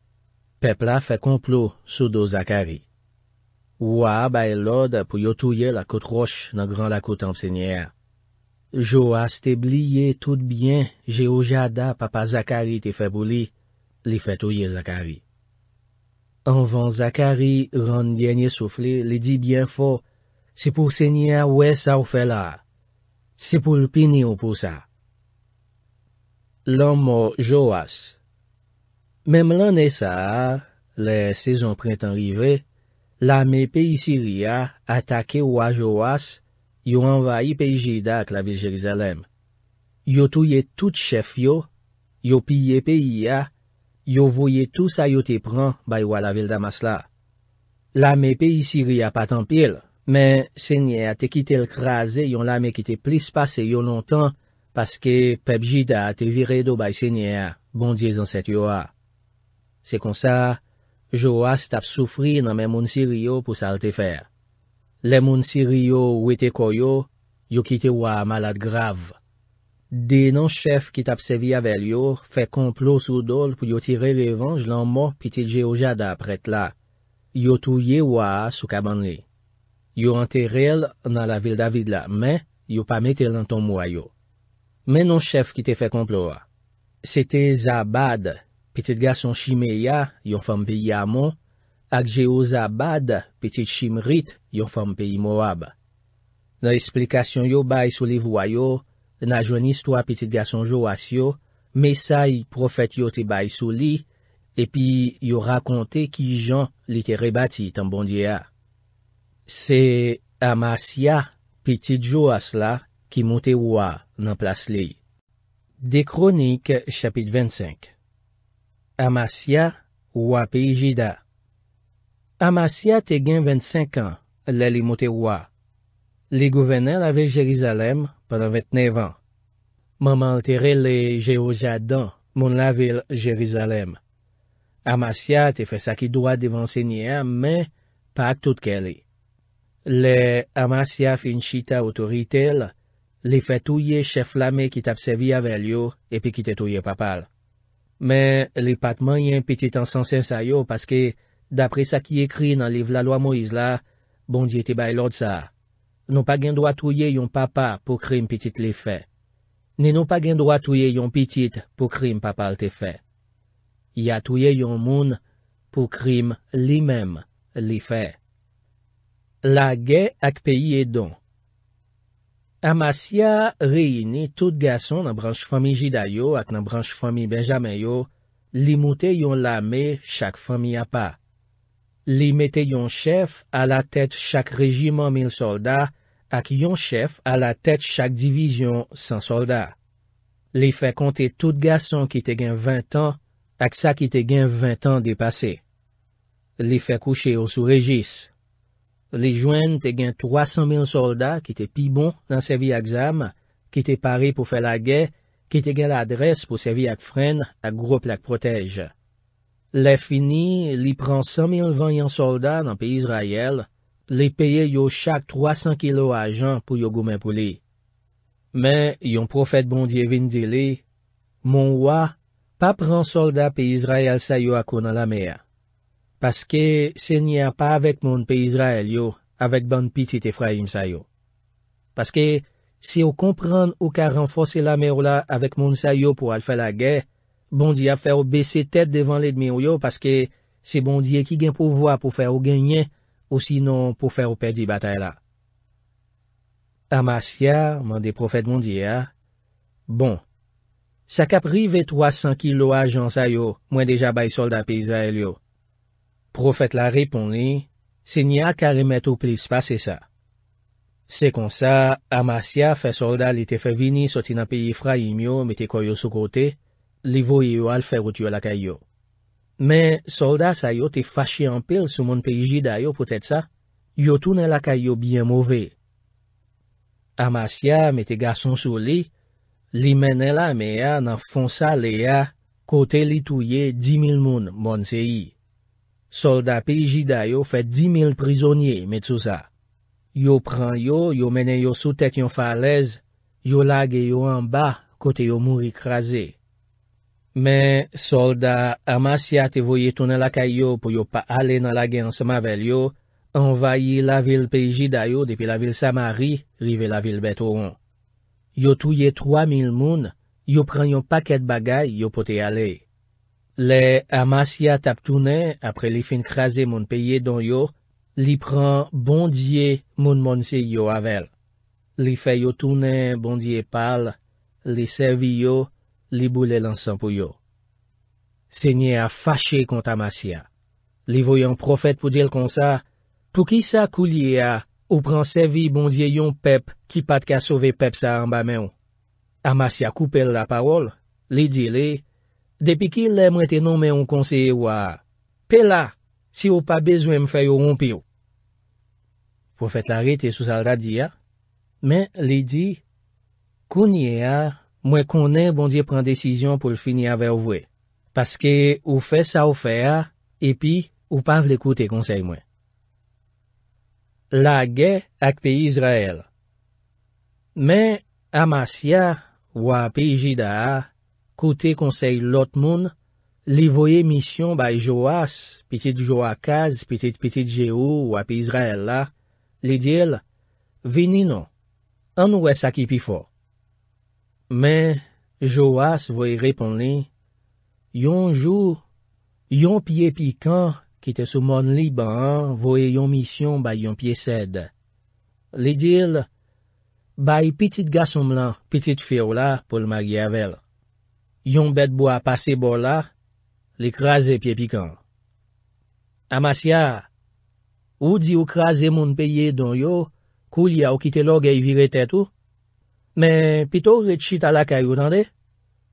S1: pepla fè komplo sou do Zakari. Ou a bay lode pou yo touye la kote roche nan gran la kote amp Senye a. Joas te bliye tout byen, je ou jada, papa Zakari te febouli, li fet ouye Zakari. Anvan Zakari, rande genye soufle, li di byen fo, se pou senye ou e sa ou fe la, se pou l'pini ou pou sa. L'anmo Joas Mem lan e sa, le sezon printan rive, la me pe isi ria, atake ou a Joas, Yo anvayi peyi Jida ak la vil Jerizalem. Yo touye tout chef yo, yo piye peyi ya, yo voye tout sa yo te pran bay wala vil Damasla. Lame peyi siri ya patan pil, men senye a te kite lkraze yon lame kite plis pase yo lontan paske pep Jida a te vire do bay senye a bondye zan set yo a. Se kon sa, yo as tap soufri nan men moun siri yo pou salte fer. Le moun siri yo ou ete koyo, yo kite waa malat grav. De nan chef ki tapsevi avèl yo, fe komplo sou dol pou yo tire le venj lan mo piti je ojada apret la. Yo touye waa sou kaban li. Yo anter rel nan la vil David la, men yo pa metel nan ton mwayo. Men nan chef ki te fe komplo wa. Se te za bad, piti gason chimeya, yo fèm biyamon, ak je ouza bad piti chimrit yon fom pe imo ab. Nan esplikasyon yo bay sou li voyo, nan jouni sto apiti gason jo as yo, me sa yi profet yo te bay sou li, epi yo rakonte ki jan li te rebati tan bondye a. Se Amasya piti jo as la ki moute wwa nan plas li. De kronik chapit 25 Amasya wwa pe ijida Amasya te gen 25 an, lè li motè wwa. Li gouvenè l'avèl Jérusalem pèl an 29 an. Mè mè alterè lè Jehozadan, mè l'avèl Jérusalem. Amasya te fè sa ki dwa devansè niè, mè pa tout ke li. Le Amasya finchita otorite lè fè touye chè flamè ki tapsevi avèl yo epi ki te touye papal. Mè li patman yè piti tansansè sa yo paske... Dapre sa ki ekri nan liv la loi Moïse la, bon di ete bay lòd sa, nou pa gen doa touye yon papa pou krim pitit li fe. Ne nou pa gen doa touye yon pitit pou krim papa lte fe. Ya touye yon moun pou krim li mem li fe. La ge ak peyi e don Amasya reyini tout gason nan branche fami Jidayo ak nan branche fami Benjamin yo, li moute yon la me chak fami apak. Li mette yon chef a la tèt chak rejiman mil soldat ak yon chef a la tèt chak divizyon san soldat. Li fè konte tout gason ki te gen 20 an ak sa ki te gen 20 an depase. Li fè kouche ou sou rejis. Li jwen te gen 300 mil soldat ki te pi bon nan sevi ak zam, ki te pare pou fè la gè, ki te gen la adres pou sevi ak fren ak grople ak protej. Le fini, li pran 100 000 vanyan soldat nan pi Israel, li peye yo chak 300 kilo ajan pou yo gomen pou li. Men, yon profet bondye vin dile, mon wwa, pa pran soldat pi Israel sayo akounan la mea. Paske, se nye pa avèk moun pi Israel yo, avèk ban pitit Efraim sayo. Paske, se yo kompran ou ka ranfose la me ou la avèk moun sayo pou al fè la gey, Bondi ap fè ou bese tèd devan lèd mè ou yo paske se bondi e ki gen pou vwa pou fè ou genyen ou sinon pou fè ou pè di batay la. Amasya mande profet bondi e a. Bon, sa kapri vè 300 kilo a jansay yo mwen deja bay solda pè isa el yo. Profet la repon li, se nye akare met ou plis pas e sa. Se kon sa, Amasya fè solda li te fè vini soti nan pè ifra yi myo mè te koyo sou kotey. li voye yo alfer wot yo lakay yo. Me solda sa yo te fashi anpil sou moun pe iji dayo pwetet sa, yo toune lakay yo byen mouve. Amasya, me te gason sou li, li mene la me ya nan fon sa le ya, kote li touye di mil moun moun se yi. Solda pe iji dayo fe di mil prizonye met sou sa. Yo pran yo, yo mene yo sou tek yon falez, yo lage yo anba kote yo moun ikraze. Men solda Amasya te voye tounen lakay yo pou yo pa ale nan lage ansama vel yo, anvayi la vil peji dayo depi la vil Samari, rive la vil Betoron. Yo touye 3000 moun, yo pren yon paket bagay yo pote ale. Le Amasya tap tounen apre li fin kreze moun peye don yo, li pren bondye moun mounse yo avel. Li feyo tounen bondye pal, li servi yo, li boule lansan pou yo. Se nye a fache kont Amasya. Li voyon profet pou jel kon sa, pou ki sa kou liye a, ou pran sevi bondye yon pep ki pat ka sove pep sa anba men yo. Amasya kou pel la parol, li di le, depi ki lem rete non men yon konseye wa, pel la, si yo pa bezwen mfe yo ron pi yo. Profet la rete sou sal da di ya, men li di, kou nye a, mwen konen bon di pren desisyon pou l'fini avè ou vwe, paske ou fè sa ou fè a, epi ou pa vle koute konsey mwen. La ge ak pi Izrael Men, Amasya, wapi Ijida, koute konsey lot moun, li voye misyon bay Joas, pitit Joakaz, pitit-pitit Jeou, wapi Izrael la, li dil, vini nou, an wè sakipi fò. Men, Joas voye repon li, yon jou, yon piye pikant ki te soumon li ban an voye yon misyon bay yon piye sed. Li dil, bay pitit gasom lan, pitit fio la pou l'magye avel. Yon bet bo a pase bo la, li kraze piye pikant. Amasya, ou di ou kraze moun peye don yo, kou li a ou ki te log e vire tet ou? Men, pito ou de chitala kayo dan de,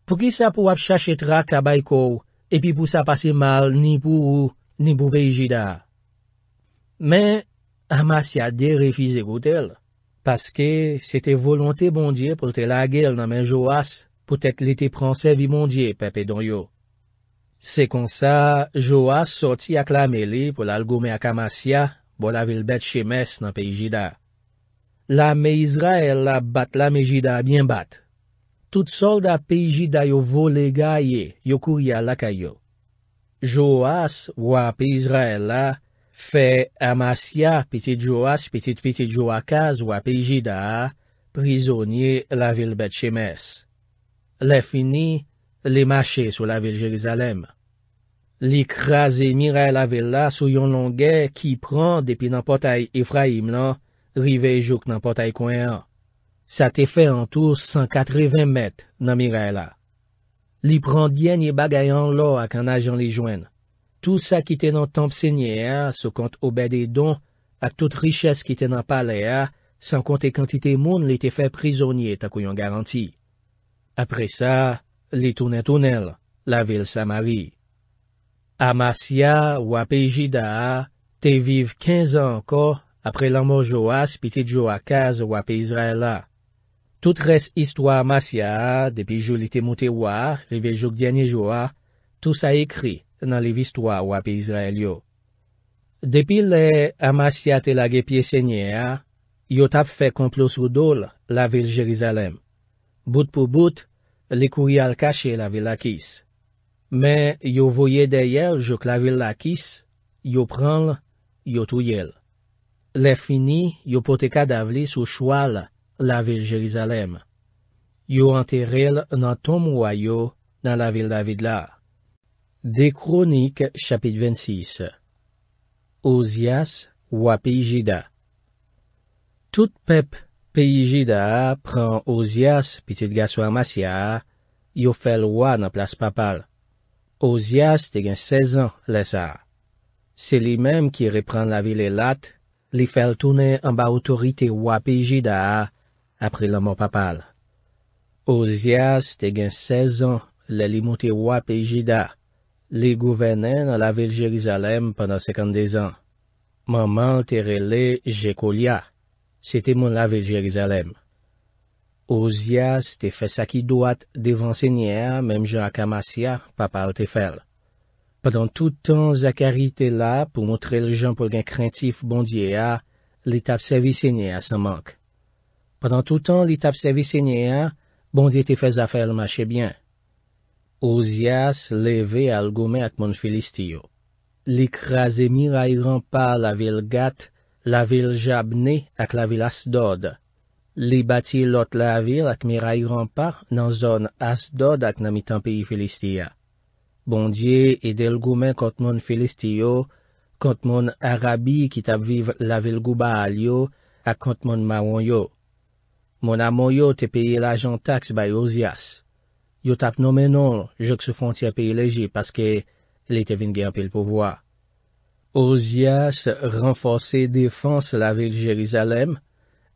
S1: pou ki sa pou ap chache trak a baykou, epi pou sa pase mal ni pou ou, ni pou peyi jida. Men, Amasya derefize koutel, paske se te volonte bondye pou te lage l nan men Joas pou tek lete pranse vi bondye pepe don yo. Se kon sa, Joas soti ak la mele pou lal gome ak Amasya bo la vilbet che mes nan peyi jida. la me Izrael la bat la me Jida mien bat. Tout sol da pe Jida yo vole gaye, yo kouya la kayo. Joas, wap Izrael la, fe Amasya, petit Joas, petit-petit Joakaz, wap pe Jida, prizonye la vil Bet Shemes. Le fini, le mache sou la vil Jerizalem. Li krasi miray la vil la sou yon longè ki pran depi nan potay Efraim lan, Rivejouk nan potay kwen an. Sa te fe antour 180 met nan Mirella. Li pran diyen ye bagay an lo ak an ajan li jwen. Tou sa ki tenan tampsenye a, sou kont obede don, ak tout riches ki tenan pale a, san konti kantite moun li te fe prizonye takoyon garanti. Apre sa, li tonen tonel, la vil Samari. A Masya ou a Pejida, te vive 15 an anko, apre lamor jowa, spiti jowa kaze wapi Izrael la. Tout res istwa Amasya, depi jow lite mwote wwa, rive jok djani jowa, tout sa ekri nan liv istwa wapi Izrael yo. Depi le Amasya telage piye senye a, yo tap fe komplos w dole la vil Jerizalem. Bout pou bout, li kouy al kache la vil lakis. Me yo voye deyel jok la vil lakis, yo pranl, yo touyel. Le fini, yo pote kadavli sou chwal la vil Jelizalem. Yo anteril nan ton mwayo nan la vil David la. De Kronik, chapit 26 Ozias wa Pijida Tout pep Pijida pran Ozias pitit gaswa masya, yo fel wana plas papal. Ozias te gen 16 an lesa. Se li mem ki repran la vil e lat, Li fel tounen an ba otorite wapijida apre laman papal. Ozias te gen 16 an li li mouti wapijida. Li gouvenen la vil Jerizalem panal 52 an. Manman te rele jekolia. Sete moun la vil Jerizalem. Ozias te fesaki doat devan senye a mem jan akamasyan papal te fel. Padan toutan Zakari te la pou montre le jan pou gen krentif Bondye a, li tapsevi se nye as nan mank. Padan toutan li tapsevi se nye a, Bondye te fè zafèl ma chebyen. Ozias leve algome ak moun Filistiyo. Li krasi mi rayran pa la vil Gat, la vil Jabne ak la vil Asdod. Li bati lot la vil ak mi rayran pa nan zon Asdod ak nan mitan pi Filistiyo. Bondye edel goumen kont moun Felistiyo, kont moun Arabi ki tap viv la vil Gouba al yo, ak kont moun Mawon yo. Moun amon yo te peye non, la jan taks bay Ozias. Yo tap nomenon jok se fontia peye leji, paske li te vin gen apel pouvoa. Ozias renfose defanse la vil Jerizalem,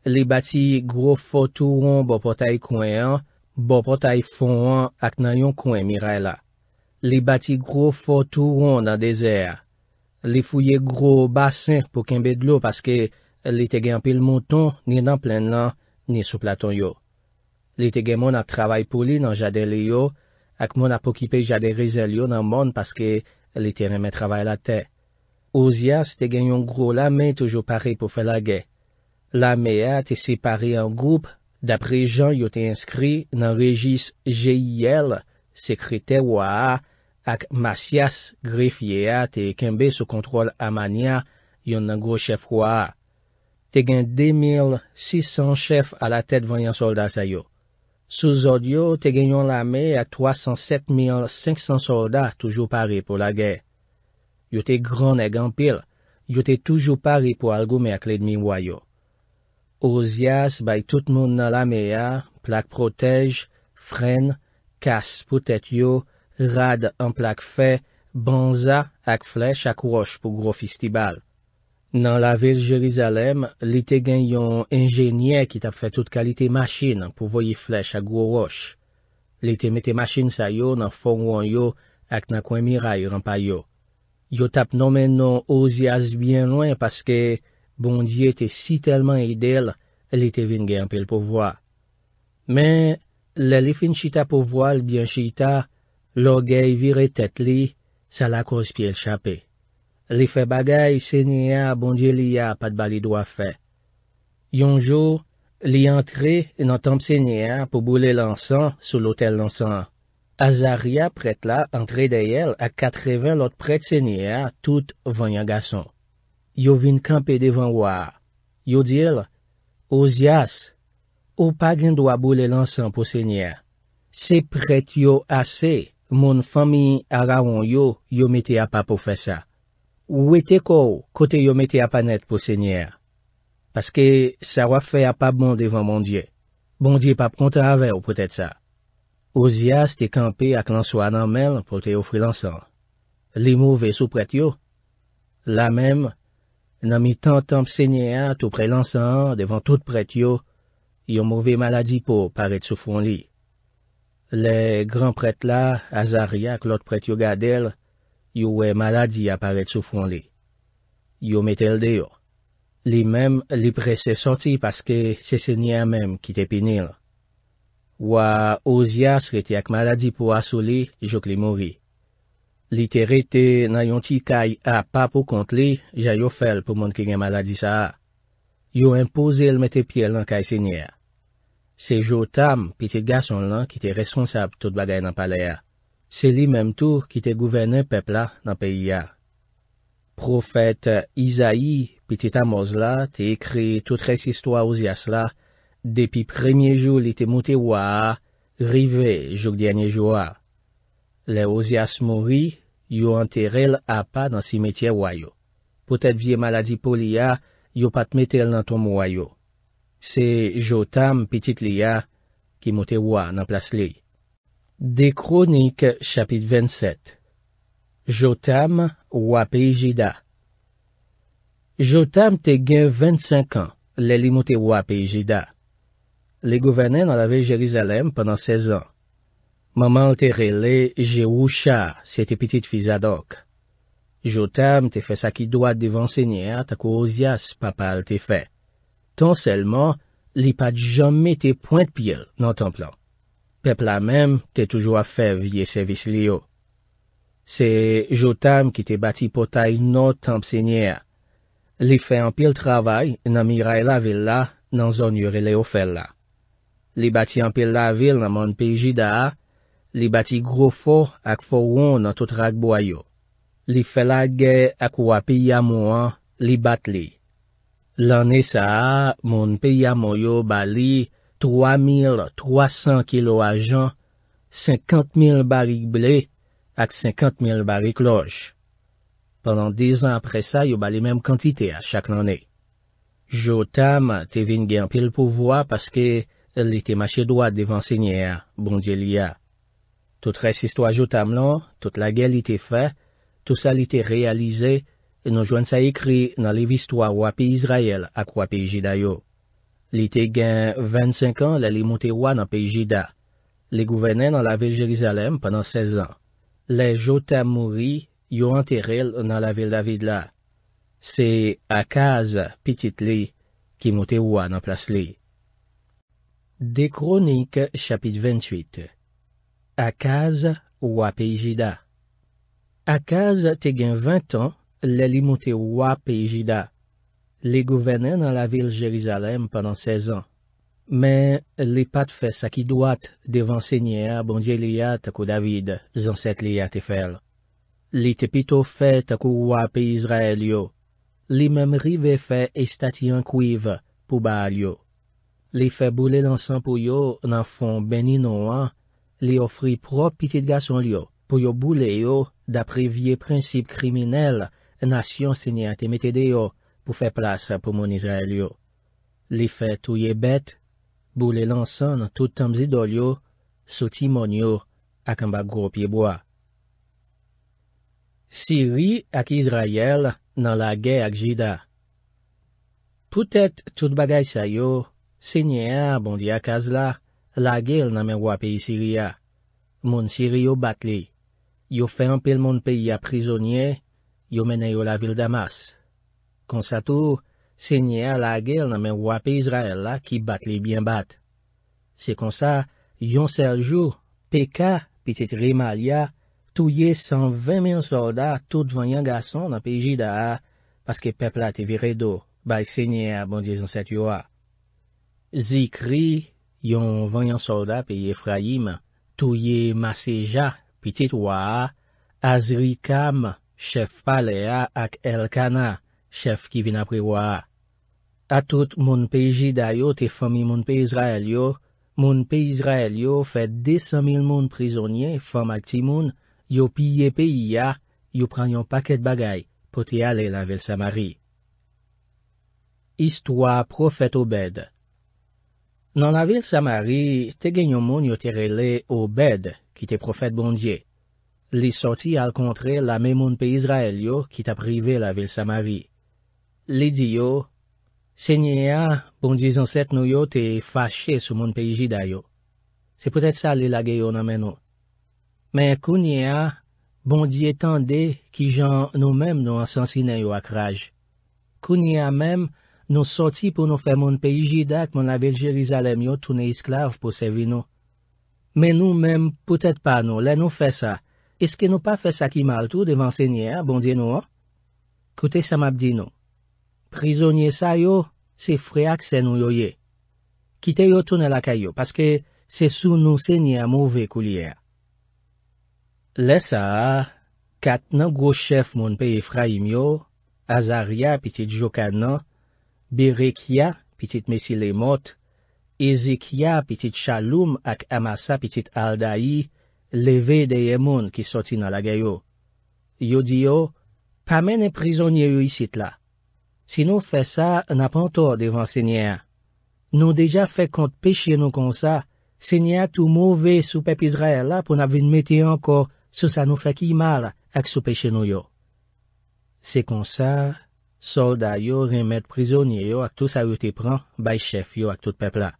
S1: li bati grofoturon bo potay kwen, bo potay fon ak nan yon kwen miray la. li bati gro fotou woun dan dezer. Li fouye gro basen pou kenbe dlo paske li te gen apil mouton ni nan plen lan ni sou platon yo. Li te gen moun ap travay pou li nan jade li yo ak moun ap okipe jade rezel yo nan moun paske li te reme travay la te. Ozias te gen yon gro lame toujou pare pou fe lage. Lame a te sipare an group dapre jan yo te inskri nan regis GIL sekrite waa ak Masyas Grifyea te ekembe sou kontrol Amania yon nan gro chef waa. Te gen 2600 chef a la tèt vanyan soldat sa yo. Sou zodyo, te gen yon lame a 307500 soldat toujou pari pou la ge. Yo te gran egan pil, yo te toujou pari pou algou me ak ledmi wayo. Ozias bay tout moun nan lame a, plak protej, fren, kas pou tèt yo, rad an plak fe, bonza ak flech ak roch pou gro fistibal. Nan la vil Jerizalem, li te gen yon enjenye ki tap fe tout kalite maschine pou voyi flech ak gro roch. Li te mete maschine sa yo nan fon wanyo ak nan kwen miray rampa yo. Yo tap nomen non ozi as bien loin paske bondye te si telman ideal li te vin gen apel pou voy. Men, le lifin chita pou voy li biyan chita, Lò gèy vire tèt li, sa la koz pi el chapè. Li fè bagay, sènyè, bon djè li ya, pat bali dwa fè. Yonjou, li antre, nantanm sènyè pou boule lansan sou lotel lansan. Azaria pret la antre deyèl a katrevin lot pret sènyè, tout vanyan gason. Yo vin kampe devan wà. Yo dil, ozias, ou pagin dwa boule lansan pou sènyè. Se pret yo asè. Moun fami arawon yo, yo mette a pa pou fè sa. Ou ete kou, kote yo mette a panet pou sènyer. Paskè, sa wafè a pa bon devan moun dje. Moun dje pa pronta avè ou pwetè sa. Ozias te kampe ak lanswa nanmel pwote yo frilansan. Li mouvè sou prèt yo. La mèm, nan mi tan tanp sènyer tou prélansan devan tout prèt yo, yo mouvè maladi pou paret sou fron liye. Le gran prete la, Azaria, klot prete yo gadel, yo we maladi aparet soufwan li. Yo metel deyo. Li mem li prese santi paske se senye a mem ki te pinil. Wa ozias rete ak maladi pou asoli, jok li mori. Li terete nan yon ti kay apapou kont li, jay yo fel pou moun ki gen maladi sa a. Yo impozel mete pye lan kay senye a. Se jo tam piti gason lan ki te responsab tout bagay nan pale a. Se li menm tou ki te gouvene pepla nan peyi a. Profet Isaï piti Tamos la te ekri tout resisto a Ozias la. Depi premye jou li te moute wa a, rive jok denye jou a. Le Ozias mori, yo anter el apa nan si metye wa yo. Potet vie maladi poli a, yo pat metel nan ton mwa yo. Se Jotam, pitit li ya, ki mote wap nan plas li. De kronik, chapit 27. Jotam wap e jida. Jotam te gen 25 an, le li mote wap e jida. Le govenen an lave Jerizalem penan 16 an. Maman te rele, je wusha, se te pitit fizadok. Jotam te fe sa ki doa devan senye, ta ko ozias papal te fe. Ton selman, li pat jomme te pointe pil nan tan plan. Pepla menm te toujwa fev ye sevis li yo. Se joutan ki te bati potay nan tan psinyer. Li fe an pil travay nan miray la vil la nan zon yore le ofel la. Li bati an pil la vil nan man pi ji da a. Li bati gro fo ak fo woun nan tout rag boy yo. Li felage ak wapi ya mouan li bat li. Lanè sa a, moun peya moun yo bali 3.300 kilo ajan, 50.000 barik ble ak 50.000 barik loj. Pendan 10 an apre sa, yo bali menm kantite a chak lanè. Jotam te vin gen pil pou vwa paske li te machedwa devan senye bon a, bondye li a. Tout resisto a jotam lan, tout la gen li te fe, tout sa li te realize, E nou jwenn sa ekri nan liv istwa wapi Izrael ak wapi Jida yo. Li te gen 25 an lè li mwote wap nan pi Jida. Li gouvenen nan la vil Jirizalem panan 16 an. Li jota mouri yo anterrel nan la vil David la. Se Akaz pitit li ki mwote wap nan plas li. De kronik chapit 28 Akaz wapi Jida Akaz te gen 20 an lè li moutè wap e Jida. Li gouvenè nan la vil Jelizalem panan 16 an. Mè, li pat fè sa ki doat devan sènyè bon a bondye li yat kou David, zansèk li yate fèl. Li te pito fè takou wap e Izrael yo. Li mèm rive fè estati an kuiv pou ba al yo. Li fè boule lan san pou yo nan fon ben ino an, li ofri prop piti de gason yo pou yo boule yo dapre vie prinsip kriminel nasyon se nye atemete de yo pou fe plasa pou moun Israel yo. Li fet ou ye bet, bou le lansan tout tam zidol yo, soti moun yo ak an bak gro pyeboa. Siri ak Israel nan la ge ak Jida Poutet tout bagay sa yo, se nye a bondi ak az la, la ge l nan men wap e yi siri ya. Moun siri yo bat li. Yo fe an pel moun peyi ya prizonye, yo menen yo la vil damas. Konsa tou, se nye a la gel nan men wapi Izrael la ki bat li bien bat. Se konsa, yon seljou, peka, pitit rimal ya, touye 120.000 solda, tout vanyan gason nan peji da a, paske pepla te vire do, bay se nye a bondi zon set yo a. Zi kri, yon vanyan solda peye Efraim, touye maseja, pitit waa, azri kam, Chef Palea ak Elkana, chef ki vin apriwa a. A tout moun peji dayo te fomi moun pe Izrael yo, moun pe Izrael yo fet desan mil moun prizonye fom ak ti moun, yo piye peyi a, yo pran yon paket bagay, poti ale la vil Samari. Istwa Profet Obed Nan la vil Samari, te genyon moun yo terele Obed ki te profet bondye. Li soti al kontre la me moun pe Izrael yo ki ta prive la vil Samavi. Li di yo, Se nye a, bondi zanset nou yo te fache sou moun pe ijida yo. Se pwetet sa li lage yo nan men nou. Me kou nye a, bondi etan de ki jan nou mem nou ansansine yo ak raj. Kou nye a mem nou soti pou nou fe moun pe ijida ak moun la vil Jerizalem yo toune isklav pou se vi nou. Me nou mem pwetet pa nou, le nou fe sa, Eske nou pa fe sakimaltou devan sènyè, ah, bondye nou? Ah? Koute samabdi nou. Prizonye sa yo, se fre ak sè nou yo ye. Kite yo tonel akay yo, paske se sou nou sènyè mouve koulyè. E. Lesa, kat nan gwo chef moun pe Efraim yo, Azaria pitit Jokana, Berekia pitit Mesilemot, Ezikia pitit Chaloum ak Amasa pitit Aldayi, leve de ye moun ki soti nan lage yo. Yo di yo, pa men en prizonye yo yisit la. Si nou fe sa, nan pantor devan se nye a. Nou deja fe kont peche nou kon sa, se nye a tou mouve sou pep Israel la pou nan vin meti ankor sou sa nou fe ki mal ak sou peche nou yo. Se kon sa, solda yo remet prizonye yo ak tout sa yo te pran bay chef yo ak tout pepla.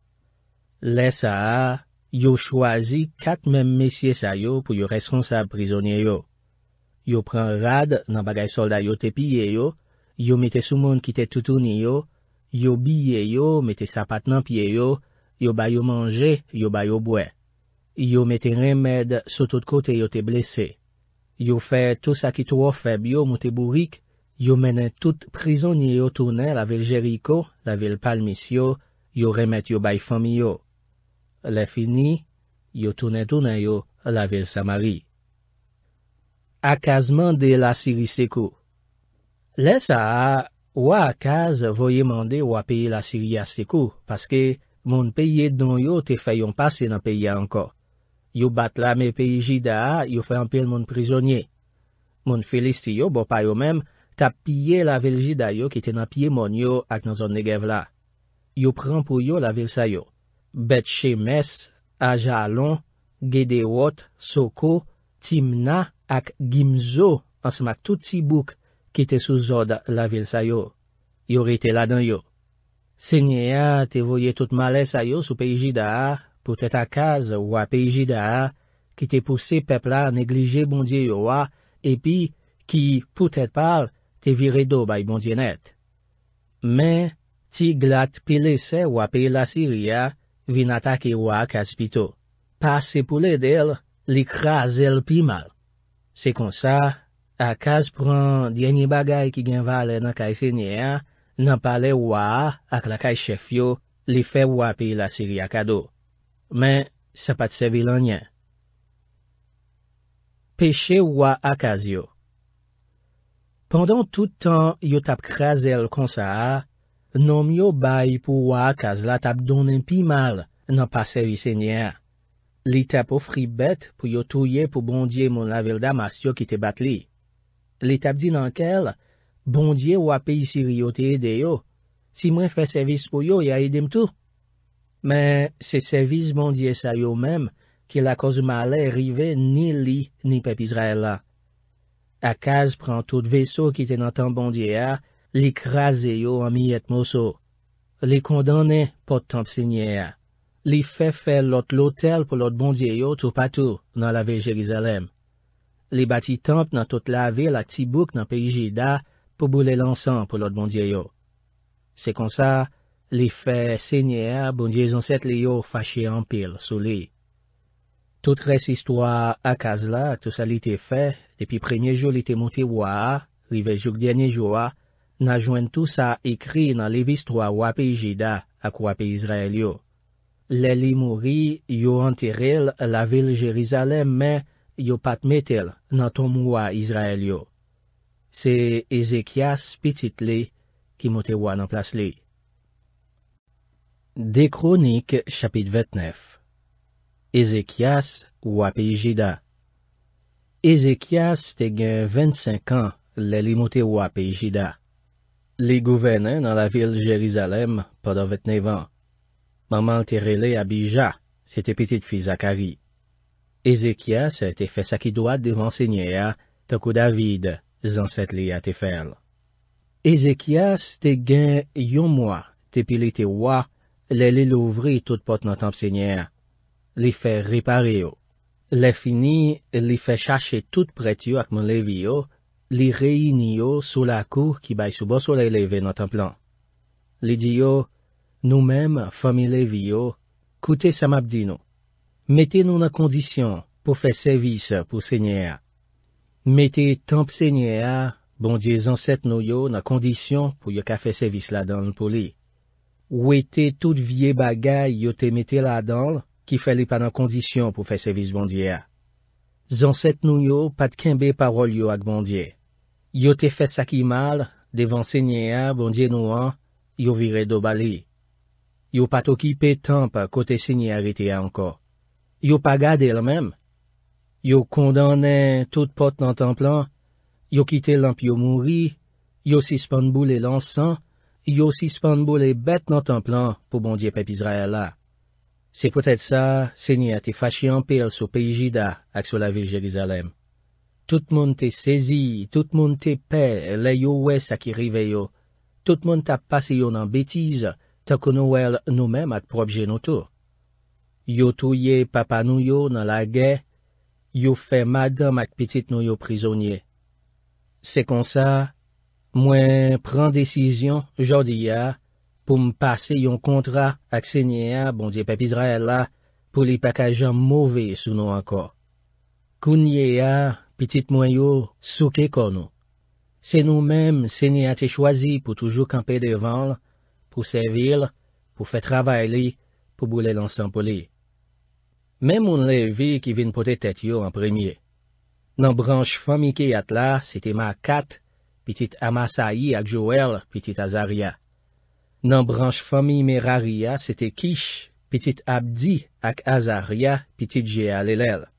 S1: Le sa a, Yo chwazi kat men mesye sa yo pou yo responsab prizonye yo. Yo pren rad nan bagay solda yo te piye yo, yo mete soumon ki te toutouni yo, yo biye yo, mete sapat nan piye yo, yo bayo manje, yo bayo bwe. Yo mete remed sou tout kote yo te blese. Yo fe tout sa ki tou ofer biyo mouti bourik, yo menen tout prizonye yo toune la vil Jeriko, la vil Palmis yo, yo remed yo bay fami yo. Le fini, yo toune toune yo la vil Samari. Akaz mande la siri sekou. Le sa a, wakaz voye mande wapye la siri sekou, paske moun peye don yo te fayon pas se nan peye anko. Yo bat la me peye jida a, yo fayon pel moun prizonye. Moun felisti yo, bo payo mem, tap pye la vil jida yo ki te napye moun yo ak nan zon negev la. Yo pran pou yo la vil sayo. Betche Mes, Aja Alon, Gede Wot, Soko, Timna ak Gimzo ansma tout si bouk ki te souzoda la vil sayo. Yorite ladan yo. Senye ya te voye tout male sayo sou peji da a, pote ta kaz wap peji da a, ki te puse pepla neglije bondye yo a, epi ki pote pal te vire do bay bondyenet. Men, ti glat pile se wap e la siri ya, vin atake wak as pito. Pas se pou ledel, li kra zel pi mal. Se konsa, akaz pran djenye bagay ki gen vale nan kay senye, nan pale wak ak la kay chef yo li fe wapil asiri akado. Men, se pat se vilanyen. Peshe wak akaz yo Pendan toutan yo tap kra zel konsa a, Nom yo bay pou wa akaz la tap donen pi mal nan pa servise nye. Li tap ofri bet pou yo touye pou bondye moun lavel dam as yo ki te bat li. Li tap di nan kel, bondye wapi isiri yo te ede yo. Si mwen fe servise pou yo, ya edem tou. Men, se servise bondye sa yo mem, ki la koz mwale rive ni li ni pep Izraela. Akaz pran tout veso ki te nan tan bondye ya, Li krasi yo an mi yet moso. Li kondane potanp senyea. Li fe fe lot lotel pou lot bondye yo tou patou nan lave Jerizalem. Li bati tanp nan tout lave la tibouk nan peji jida pou boule lansan pou lot bondye yo. Se kon sa, li fe senyea bondye zanset li yo fache an pil sou li. Tout res istwa akaz la, tout sa li te fe, depi premye jo li te monte waa, li ve juk denye jwa, Na jwen tout sa ikri nan levis troa wap e Ijida ak wap e Izrael yo. Le li mouri yo anteril la vil Jerizalem men yo pat metel nan tom wap a Izrael yo. Se Ezekias pitit li ki mote wap nan plas li. De kronik chapit 29 Ezekias wap e Ijida Ezekias te gen 25 an le li mote wap e Ijida. Li gouvenen nan la vil Jerizalem pa dovet nevan. Maman te rele a bija, se te pitit fi Zakari. Ezekias te fe sakidwa devan senye a, toko David zanset li a te fel. Ezekias te gen yon mwa, te pili te wwa, le li louvri tout pot nan tanp senye a. Li fe ripare yo. Li fini, li fe chache tout pret yo ak moun levi yo, li reyni yo sou la kou ki bay soubo sou la eleve nan tan plan. Li di yo, nou mem, famile vi yo, koute sa map di nou. Mete nou nan kondisyon pou fe sevis pou sènyè a. Mete tanp sènyè a, bondye zansèt nou yo nan kondisyon pou yo ka fe sevis la dan pou li. Ou ete tout vie bagay yo te mete la dan ki fèli pa nan kondisyon pou fe sevis bondye a. Zansèt nou yo pat kembe parol yo ak bondye. Yo te fè sakimal, devan sègnye a bondye nou an, yo vire do bali. Yo pat okipe tan pa kote sègnye a rite a anko. Yo pa gade el mem. Yo kondane tout pot nan tan plan, yo kite lamp yo mouri, yo sispan bou le lansan, yo sispan bou le bet nan tan plan pou bondye pep Izraela. Se potet sa, se ni ati fashi anpil sou peyi jida ak sou la vil jelizalem. Tout moun te sezi, tout moun te pe, le yo wè sakirive yo. Tout moun tap pase yo nan betize, takou nou el nou men ak probje nou tou. Yo touye papa nou yo nan la ge, yo fe madam ak petit nou yo prizonye. Se kon sa, mwen pren desizyon jodi ya, pou m'pase yon kontra ak sènyè a bondye pepizraè la pou li pekajan mouvè sou nou anko. Kounye a, pitit mwen yo, souke konou. Sè nou mèm sènyè a te chwazi pou toujou kampe devan, pou sevil, pou fè travay li, pou bou lè lansan pou li. Mèm moun lè vi ki vin pote tèt yo an premye. Nan branj famike yat la, se te ma kat, pitit amasa yi ak jowel, pitit azarya. Nan branj fami Meraria, sete Kish, petit Abdi ak Azaria, petit Jeal-el-el.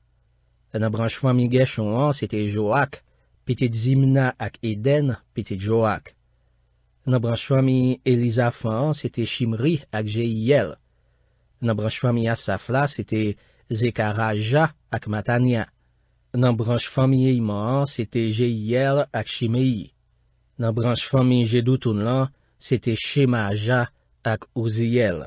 S1: Nan branj fami Geshoan, sete Joak, petit Zimna ak Eden, petit Joak. Nan branj fami Elisafan, sete Chimri ak Jeiel. Nan branj fami Asafla, sete Zekaraja ak Matanya. Nan branj fami Eyman, sete Jeiel ak Chimei. Nan branj fami Jedoutounlan, se te che maja ak ouziyel.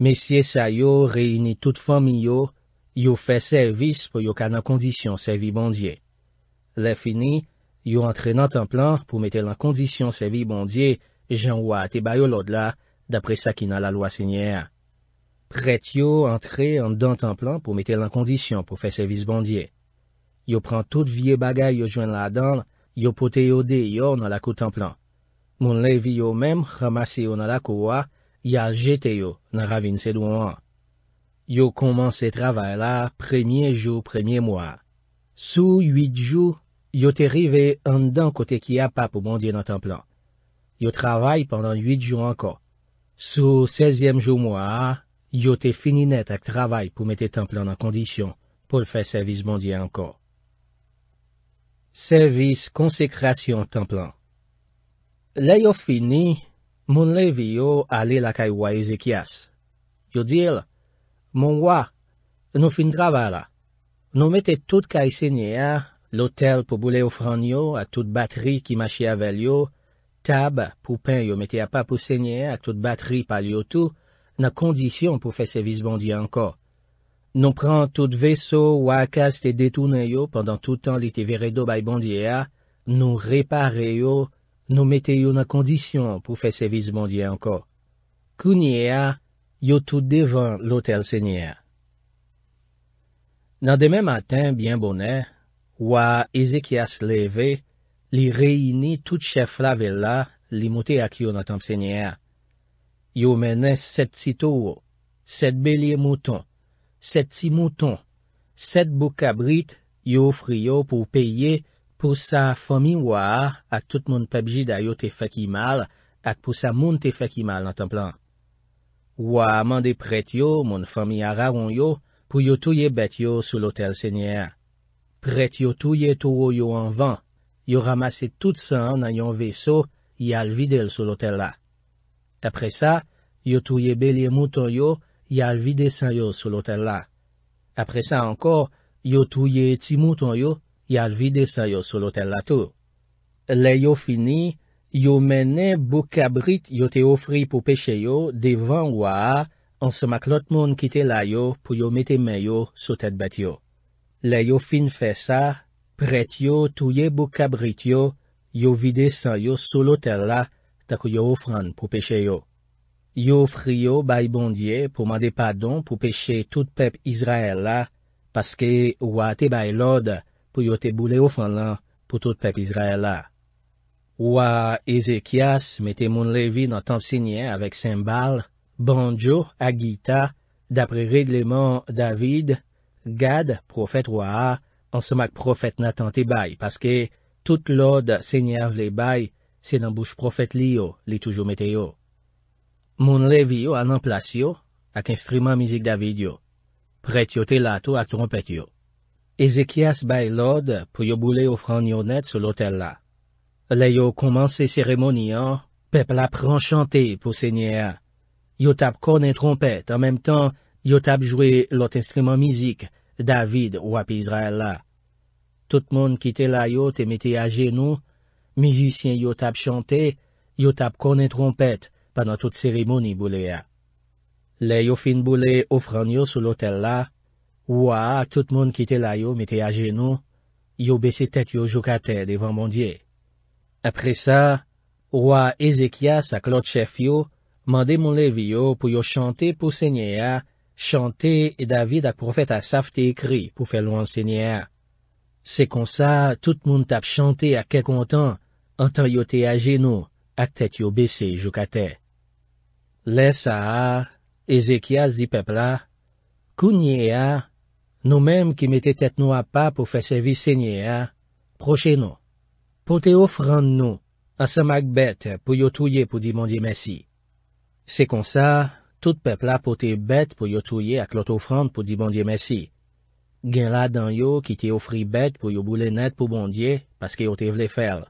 S1: Mesye sa yo reyini tout fami yo, yo fe servis pou yo ka nan kondisyon servibondye. Le fini, yo antre nan templan pou metel nan kondisyon servibondye, janwa te bayo lod la, dapre sa ki nan la lwa sinye a. Pret yo antre an dan templan pou metel nan kondisyon pou fe servis bondye. Yo pran tout vie bagay yo jwen la adan, yo pote yo de yo nan la kou templan. Mon même ramassé même la cour y a au, na ravine sédouan. Yo commencé travail là premier jour premier mois. Sous huit jours, yo t'est arrivé en d'un côté qui a pas pour bon Dieu dans ton plan. Yo travaille pendant huit jours encore. Sous 16e jour mois, yo t'est fini net avec travail pour mettre temple plan en condition pour le faire service mondial encore. Service consécration temple. Le yo fini, moun levi yo ale la kay waye zekyas. Yo dil, moun wwa, nou fin dra wala. Nou mette tout kay senye a, lotel pou boule ofran yo, ak tout bateri ki machi aval yo, tab pou pen yo mette apapou senye a, ak tout bateri pal yo tou, nan kondisyon pou fe sevis bondi anko. Nou pran tout veso wakaz te detounen yo pandan toutan li te veredo bay bondi a, nou repare yo, Nou mette yo nan kondisyon pou fe se viz mondye anko. Kounye a, yo tout devan lotel sènyè. Nan demè matin, byen bonè, wwa Ezekias leve, li reyini tout chef la vella li moutè ak yo natanp sènyè. Yo menè set si tou, set beli e mouton, set si mouton, set boukabrit yo friyo pou peye pou sa fomi waa ak tout moun pebjida yo te feki mal, ak pou sa moun te feki mal nan tan plan. Waa mande pret yo, moun fomi a raron yo, pou yo touye bet yo sou lotel senyer. Pret yo touye touyo an van, yo ramase tout san nan yon veso, yal vide l sou lotel la. Apre sa, yo touye beli mouton yo, yal vide san yo sou lotel la. Apre sa ankor, yo touye ti mouton yo, yal vide san yo sou lotel la tou. Le yo fini, yo mene bou kabrit yo te ofri pou peche yo, devan waa, ansa mak lot moun kite la yo, pou yo mete men yo sou tet bet yo. Le yo fin fe sa, pret yo touye bou kabrit yo, yo vide san yo sou lotel la, tako yo ofran pou peche yo. Yo ofri yo bay bondye, pou mande padon pou peche tout pep Israel la, paske waa te bay lod, pou yo te boule ou fan lan pou tout pep Izraela. Ou a Ezekias mette moun levi nan tanp sinye avèk sen bal, banjo ak gita, dapre regleman David, gad profet ou a, an semak profet nan tan te bay, paske tout lode sinye avèk bay, se nan bouche profet li yo li toujou mette yo. Moun levi yo an anplasyo, ak instriman mizik David yo, pret yo te lato ak trompet yo. Ezekias bay lode pou yo boule ofran yonet sou lotel la. Le yo komanse seremoni an, pep la pran chante pou senye an. Yo tap konen trompet, an mem tan, yo tap jwe lot instrument mizik, David wap Izrael la. Tout moun kite la yo te meti a genou, mizisyen yo tap chante, yo tap konen trompet panan tout seremoni boule an. Le yo fin boule ofran yo sou lotel la. Ouwa, tout moun ki te layo me te ajenou, yo besi tet yo jokate devan moun die. Apre sa, ouwa Ezekias ak lot chef yo, mande moun levi yo pou yo chante pou se nye a, chante e David ak profeta safte ekri pou fe loun se nye a. Se kon sa, tout moun tak chante ak ke kontan, anta yo te ajenou, ak tet yo besi jokate. Le sa a, Ezekias di pepla, kounye a, Nou menm ki mette tet nou ap pa pou fe sevi se nye a, proche nou. Po te ofrand nou, asamak bet pou yo touye pou di bondye mesi. Se kon sa, tout pepla po te bet pou yo touye ak lot ofrand pou di bondye mesi. Gen la dan yo ki te ofri bet pou yo boule net pou bondye, paske yo te vle fel.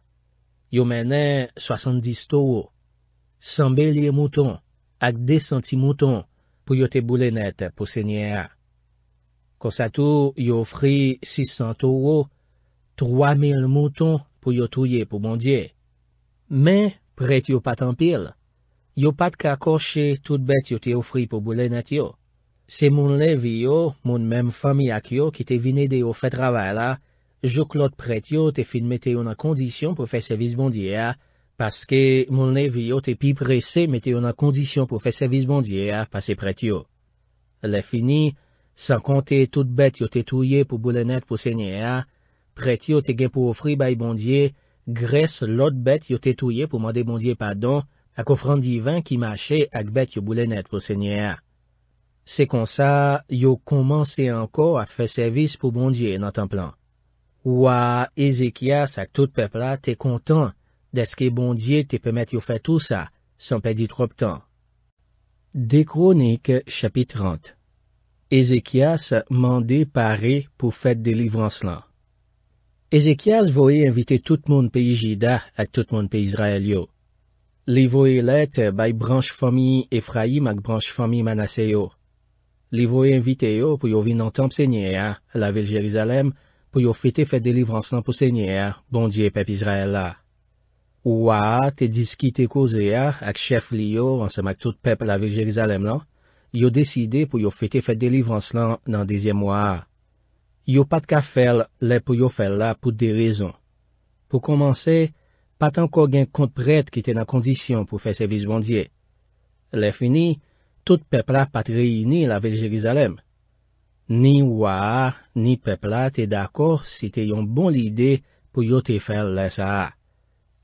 S1: Yo menne soasant dis to ou. San beli mouton ak desanti mouton pou yo te boule net pou se nye a. Kos atou, yo fri 600 touro, 3000 mouton pou yo touye pou bondye. Men, pret yo pat ampil. Yo pat kakoshe tout bet yo te ofri pou boule net yo. Se moun lev yo, moun menm fami ak yo ki te vine de yo fet ravay la, jo klot pret yo te fin mette yon akondisyon pou fe servis bondye ya, paske moun lev yo te pi presse mette yon akondisyon pou fe servis bondye ya pase pret yo. Le fini, San kon te tout bet yo tetouye pou boulenet pou sènyè a, pret yo te gen pou ofri bay bondye, gres lot bet yo tetouye pou mande bondye padon ak ofran divan ki mache ak bet yo boulenet pou sènyè a. Se kon sa, yo komanse anko ak fè servis pou bondye nan tan plan. Ouwa, Ezekias ak tout pepla te kontan deske bondye te pemet yo fè tout sa san pedi trop tan. De Kronik, chapit 30 Ezekias mande pare pou fèt delivrans lan. Ezekias voye invite tout moun pe Yijida ak tout moun pe Izrael yo. Li voye let bay branche fomi Efraim ak branche fomi Manaseyo. Li voye invite yo pou yo vin an tempe sènyè a la vil Jerizalem pou yo fètte fèt delivrans lan pou sènyè a bondye pep Izrael la. Ouwa te diski te koze a ak chef li yo ansem ak tout pep la vil Jerizalem lan. yo deside pou yo fete fete delivran slan nan dezyem wa a. Yo pat ka fel le pou yo fel la pou de rezon. Po komanse, pat anko gen kontpred ki te nan kondisyon pou fe se vizbondye. Le fini, tout pepla pat reyini la vel Jerizalem. Ni wa a, ni pepla te dakor si te yon bon lide pou yo te fel la sa a.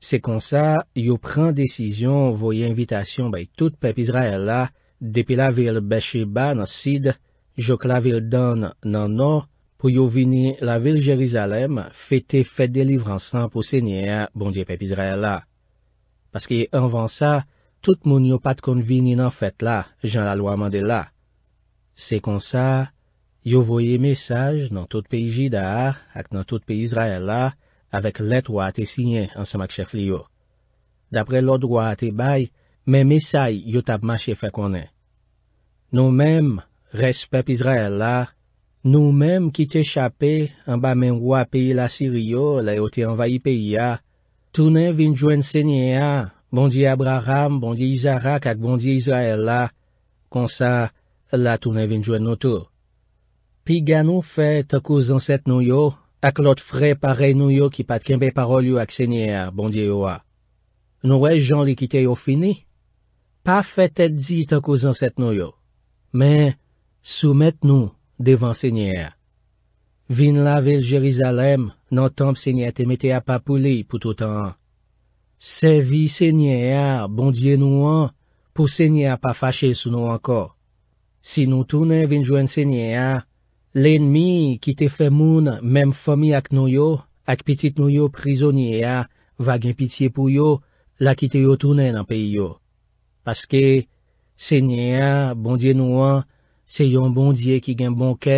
S1: Se kon sa, yo pran desisyon voye invitasyon bay tout pep Israel la Depi la vil Besheba nan Sid, jok la vil Dan nan nan, pou yo vini la vil Jerizalem, fete fete delivransan pou senye a bondye pep Izraela. Paske anvan sa, tout moun yo pat kon vini nan fete la, jan la lwa mande la. Se kon sa, yo voye mesaj nan tout peji da har, ak nan tout peji Izraela, avek let wate sinye ansan makchef liyo. Dapre lot wate baye, Mem esay yot apmache fe konen. Nou men, respep Izrael la, nou men kit e chapen, anba men wapen la siriyo, la yote anvayi pe ya, tounen vinjwen senye a, bondye Abraham, bondye Izarak, ak bondye Izrael la, konsa, la tounen vinjwen nou tou. Pi ganon fe, takou zanset nou yo, ak lot fre pare nou yo ki pat kempe parolyo ak senye a, bondye yo a. Nou wej jan li kite yo fini? pa fet et di takouzan set nou yo, men soumet nou devan se nye a. Vin la vil Jerizalem, nan tanp se nye a temete a papouli pou toutan. Se vi se nye a bondye nou an, pou se nye a pa fache sou nou anko. Si nou toune vin joen se nye a, len mi kite fe moun mem fomi ak nou yo, ak pitit nou yo prizonye a, vagen pitiye pou yo, la kite yo toune nan peyi yo. Paske, se nye a, bondye nou an, se yon bondye ki gen bonke,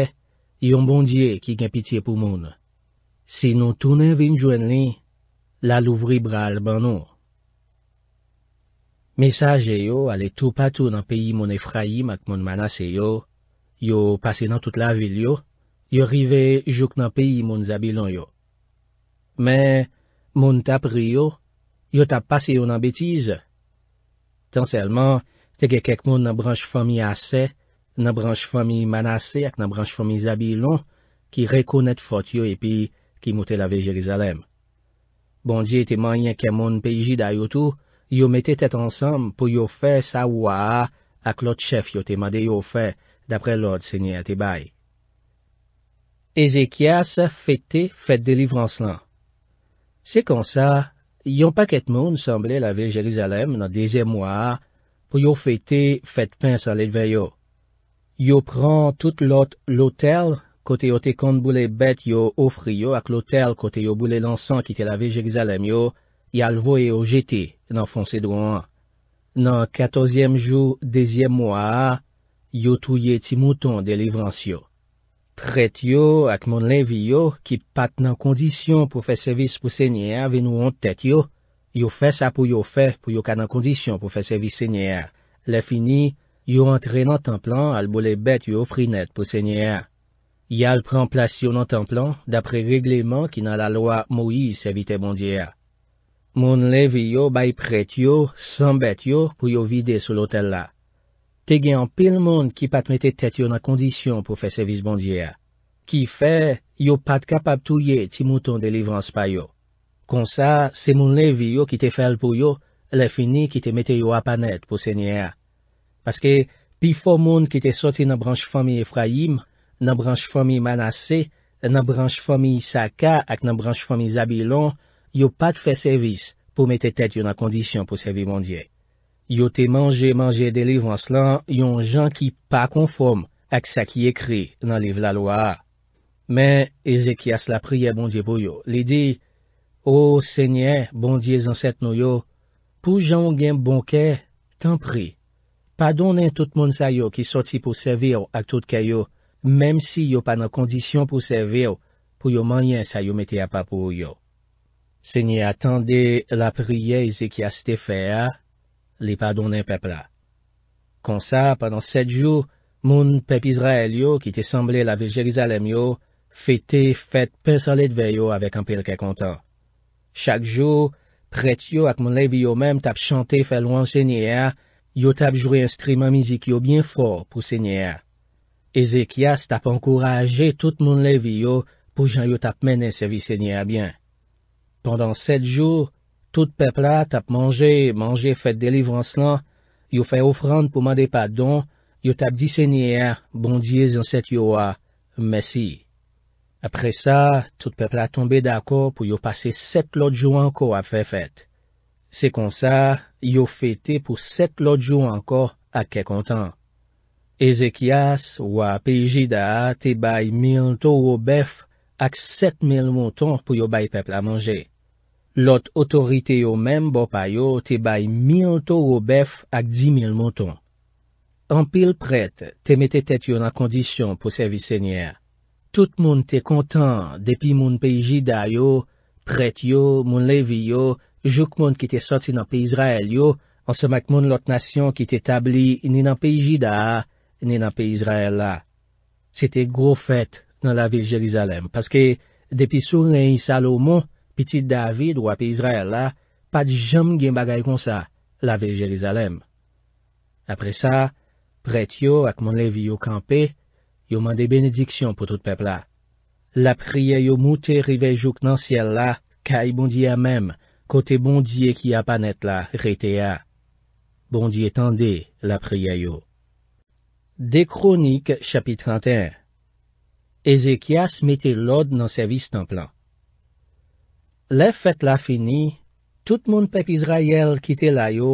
S1: yon bondye ki gen pitiye pou moun. Se nou toune vin jwen li, la louvri bral ban nou. Mesaje yo ale tou patou nan peyi moun Efraim ak moun manase yo, yo pase nan tout la vil yo, yo rive jok nan peyi moun zabilon yo. Men, moun tap ri yo, yo tap pase yo nan betize. Tansèlman, teke kek moun nan branj fami asè, nan branj fami manasè ak nan branj fami zabilon ki rekounet fote yo epi ki moutè lave Jerizalem. Bondje te manyen ke moun peji dayotou, yo mette tet ansam pou yo fè sa waa ak lot chèf yo temade yo fè dapre lot sènyè te bay. Ezekias fète fèt delivrans lan. Se kon sa... Yon pa ket moun samble la Vil Jerizalem nan dezem mwa a pou yo fete fete pen sa ledve yo. Yo pran tout lot lotel kote yo te kon boule bet yo ofri yo ak lotel kote yo boule lansan kite la Vil Jerizalem yo yal vo yo jeti nan fonse do an. Nan katozyem jou dezem mwa a, yo touye ti mouton de livrans yo. Pret yo ak moun levi yo ki pat nan kondisyon pou fe sevis pou sènyer venou an tèt yo, yo fè sa pou yo fè pou yo kan nan kondisyon pou fe sevis sènyer. Le fini, yo rentre nan templan al bole bet yo frinet pou sènyer. Yal pren plasyon nan templan dapre regleman ki nan la loa mou yi se vitè bondyer. Moun levi yo bay pret yo san bet yo pou yo vide sou lotel la. Te gen an pil moun ki pat mette tet yo nan kondisyon pou fe servis bondye a. Ki fe, yo pat kapap touye ti mouton de livrans pa yo. Kon sa, se moun levi yo ki te fel pou yo, le fini ki te mette yo apanet pou se nye a. Paske, pi fo moun ki te soti nan branj fami Efraim, nan branj fami Manase, nan branj fami Saka ak nan branj fami Zabilon, yo pat fe servis pou mette tet yo nan kondisyon pou servis bondye a. Yo te manje, manje de liv an slan, yon jan ki pa konform ak sa ki ekri nan liv la lo a. Men, Ezekias la priye bondye pou yo, li di, O, senye, bondye zanset nou yo, pou jan gen bonke, tan pri. Padonen tout moun sa yo ki soti pou servir ak tout kayo, menm si yo pa nan kondisyon pou servir pou yo manyen sa yo mete apapou yo. Senye, atande la priye Ezekias te fe a, li pa donen pepla. Kon sa, padan set jou, moun pep Izrael yo, ki te semble la Viljerizalem yo, fete fete pesalet ve yo avek an pelke kontan. Chak jou, pret yo ak moun lev yo menm tap chante felwansenye ya, yo tap juri instriman mizik yo bien for pou senye ya. Ezekias tap ankouraje tout moun lev yo, pou jan yo tap menen sevi senye ya bien. Padan set jou, Tout pepla tap manje, manje fet delivran slan, yo fe ofrand pou man de pad don, yo tap disenye, bondye zan set yo wa, mesi. Apre sa, tout pepla tombe dako pou yo pase set lot jo anko ap fe fet. Se kon sa, yo fete pou set lot jo anko ak ke kontan. Ezekias wa peji da te bay mil to ou bef ak set mil monton pou yo bay pepla manje. Lot otorite yo menm bopay yo te bay miyonto yo bef ak di mil monton. An pil pret te mette tet yo nan kondisyon pou servis senyer. Tout moun te kontan depi moun peyi jida yo, pret yo, moun levi yo, jouk moun ki te sotsi nan peyi Israel yo, an semak moun lot nasyon ki te tabli ni nan peyi jida a, ni nan peyi Israel la. Sete gro fet nan la vil Jerizalem, paske depi sou len yi salo moun, Pitit David wap Israel la, pat jom gen bagay kon sa, la ve Jelizalem. Apre sa, pret yo ak mon levi yo kampe, yo mande benediksyon pou tout pepla. La priye yo moute rivejouk nan siel la, kai bondi ya mem, kote bondi ye ki apanet la, rete ya. Bondi etande, la priye yo. De kronik, chapit 31 Ezekias mete lod nan sevis tanplan. Le fèt la fini, tout moun pep Izrayel kite la yo,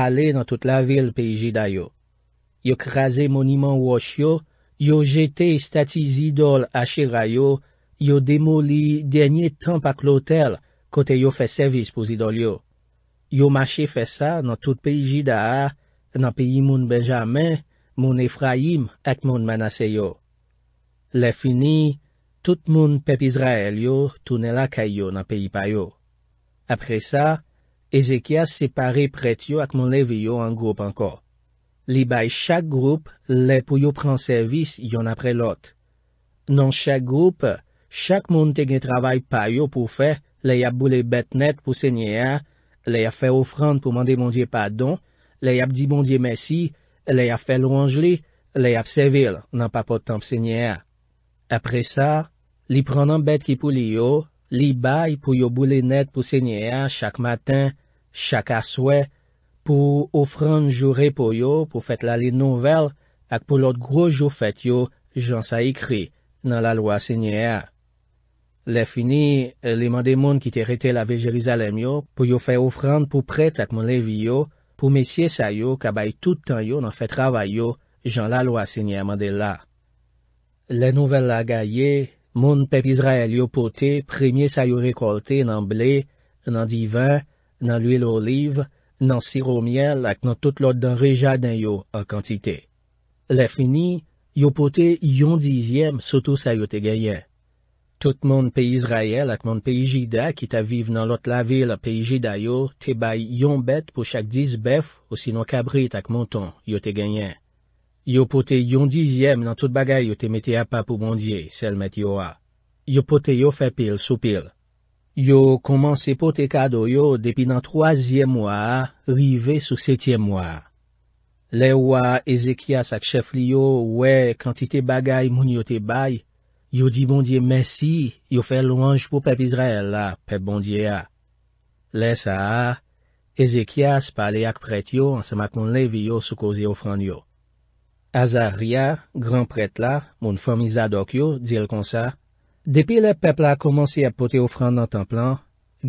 S1: ale nan tout la vil pe iji da yo. Yo kreze moniman wosh yo, yo jete stati zidol ashe rayo, yo demoli denye tanp ak lotel, kote yo fe servis pou zidol yo. Yo mache fe sa nan tout pe iji da a, nan peyi moun Benjamin, moun Efraim, ek moun manase yo. Le fini, tout moun pep Izrael yo, tou ne la kay yo nan peyi pay yo. Apre sa, Ezekia separe pret yo ak moun levi yo an goup anko. Li bay chak goup, le pou yo pran servis yon apre lot. Nan chak goup, chak moun te gen travay pay yo pou fe, le yap boule bet net pou senye a, le yap fe ofrand pou mande moun diye padon, le yap di moun diye mesi, le yap fe lou anjli, le yap se vil nan papotan pou senye a. Apre sa, Li pranan bet ki pou li yo, li bay pou yo boule net pou sènyè ya chak matan, chak aswe, pou ofrand jore pou yo pou fèt la li nouvel ak pou lot grojou fèt yo jan sa yikri nan la lwa sènyè ya. Le fini, li mande moun ki te rete la ve Jerizalem yo pou yo fè ofrand pou prèt ak moun levi yo pou mesye sa yo kabay toutan yo nan fèt travay yo jan la lwa sènyè ya mande la. Le nouvel la ga ye... Moun pep Izrael yo pote premye sa yo rekolte nan ble, nan divan, nan luil oliv, nan siro miel ak nan tout lot dan reja den yo an kantite. Le fini, yo pote yon dizyem soto sa yo te genyen. Tout moun pep Izrael ak moun pep Ijida ki ta vive nan lot la vil ap pep Ijida yo te bay yon bet pou chak diz bef ou sinon kabrit ak monton yo te genyen. Yo pote yon dizyem nan tout bagay yo te meteya pa pou bondye, selmet yo a. Yo pote yo fe pil sou pil. Yo komanse pote kado yo depi nan troasyem wa a, rive sou setyem wa a. Le ou a Ezekias ak chef li yo, we, kantite bagay moun yo te bay, yo di bondye mersi, yo fe louange pou pep Izrael la, pep bondye a. Le sa a, Ezekias pale ak pret yo ansa mak moun levi yo sou koze ofran yo. Azar ria, gran pret la, moun famiza dok yo, dir kon sa, depi le pepla a komansi apote ofran nan tan plan,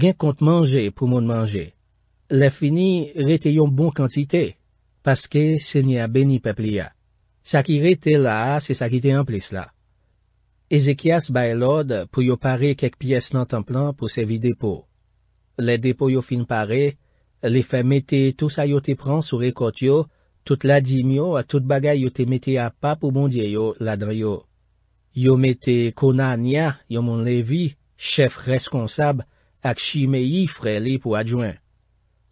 S1: gen kont manje pou moun manje. Le fini rete yon bon kantite, paske se nye a beni peplia. Sa ki rete la a, se sa ki te an plis la. Ezekias bay lode pou yo pare kek piyes nan tan plan pou sevi depo. Le depo yo fin pare, le fe mette tou sa yo te pran sou rekot yo Tout la di myo a tout bagay yo te mette a pa pou bondye yo ladre yo. Yo mette Konanya yo moun Levi, chef responsab ak Chimeyi fre li pou adjwen.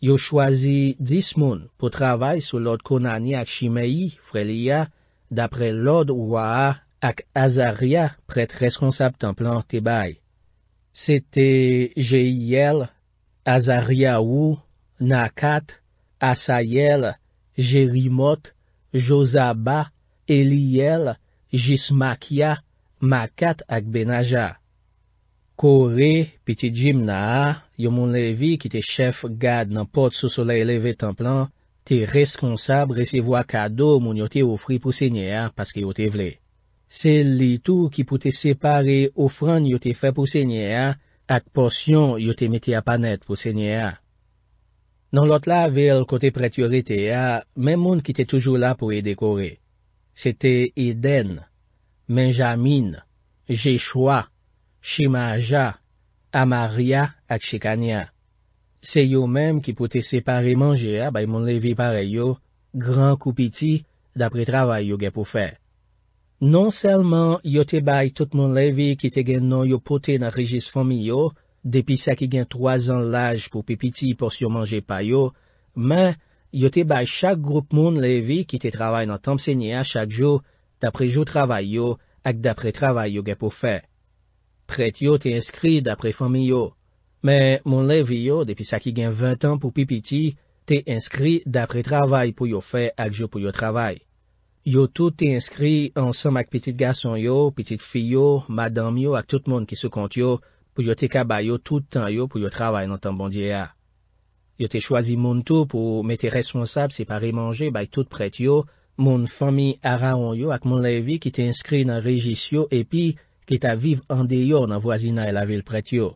S1: Yo chwazi dis moun pou travay sou lout Konanya ak Chimeyi fre li ya dapre lout waa ak Azaria prete responsab tan plan te bay. Sete Jeyel, Azaria ou, Nakat, Asayel, Gerimot, Jozaba, Eliel, Jismakia, Makat ak Benaja. Kore, piti Jimna, yon moun levi ki te chef gade nan pot sou solei leve templan, te reskonsab resevo akado moun yo te ofri pou senye a, paske yo te vle. Se li tou ki pote separe ofran yo te fe pou senye a, ak porsyon yo te meti apanet pou senye a. Nan lot la ve el kote pretyorite ya, men moun ki te toujou la pou e dekore. Sete Eden, Menjamine, Jechwa, Chimaja, Amaria ak Chikania. Se yo menm ki pote separe manje ya bay moun levi pare yo, gran koupiti dapre travay yo ge pou fe. Non selman yo te bay tout moun levi ki te gen nou yo pote nan rejis fomi yo, depi sa ki gen 3 an laj pou pipiti pors yo manje pa yo, men, yo te bay chak group moun levi ki te travay nan tempsenye a chak jo, dapre jo travay yo ak dapre travay yo gen pou fe. Pret yo te inskri dapre fomi yo, men, moun levi yo depi sa ki gen 20 an pou pipiti, te inskri dapre travay pou yo fe ak jo pou yo travay. Yo tout te inskri ansam ak pitit gason yo, pitit fiyo, madam yo ak tout moun ki se kont yo, pou yo te kaba yo tout tan yo pou yo travay nan tan bondye ya. Yo te chwazi moun tou pou mette responsab se pari manje bay tout pret yo, moun fami araon yo ak moun levi ki te inskri nan rejis yo, epi ki ta viv ande yo nan wazina e la vil pret yo.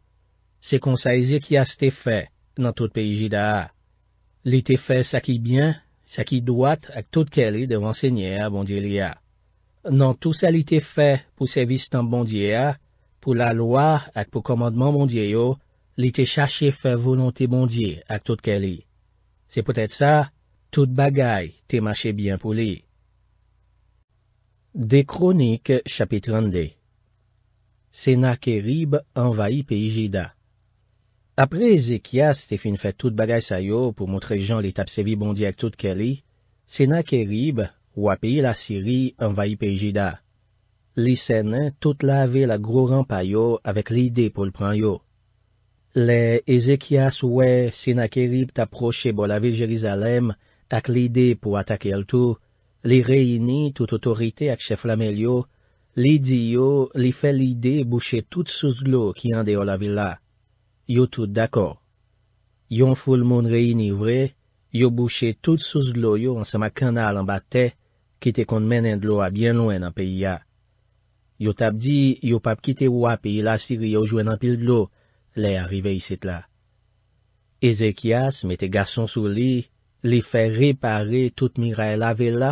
S1: Se konsaize ki a ste fe nan tout peyi ji da a. Li te fe sa ki byan, sa ki doat ak tout ke li devan se nye a bondye li a. Nan tout sa li te fe pou se vis tan bondye ya, pou la lwa ak pou komandman bondye yo, li te chache fè volante bondye ak tout ke li. Se potèd sa, tout bagay te mache bien pou li. De kronik chapit rande Sena Kerib envayi pe ijida Apre Ezekias te fin fè tout bagay sa yo pou montre jan li tapsebi bondye ak tout ke li, Sena Kerib wapi la siri envayi pe ijida. Li sènen tout lave la gro rampa yo avèk li ide pou l'pran yo. Le Ezekias we, sin ak erib taproche bol avil Jerizalem ak li ide pou atake al tou, li reini tout otorite ak cheflamel yo, li di yo li fè li ide bouchè tout sous glo ki yande ol avila. Yo tout d'akor. Yon foul moun reini vre, yo bouchè tout sous glo yo an sema kanal an batè, kite kon menen dlo a bien loen an peyi ya. Yo tabdi, yo pap kite wap e ila siri yo jwen anpil dlo, le arrive isit la. Ezekias mete gason sou li, li fe repare tout miray la vil la,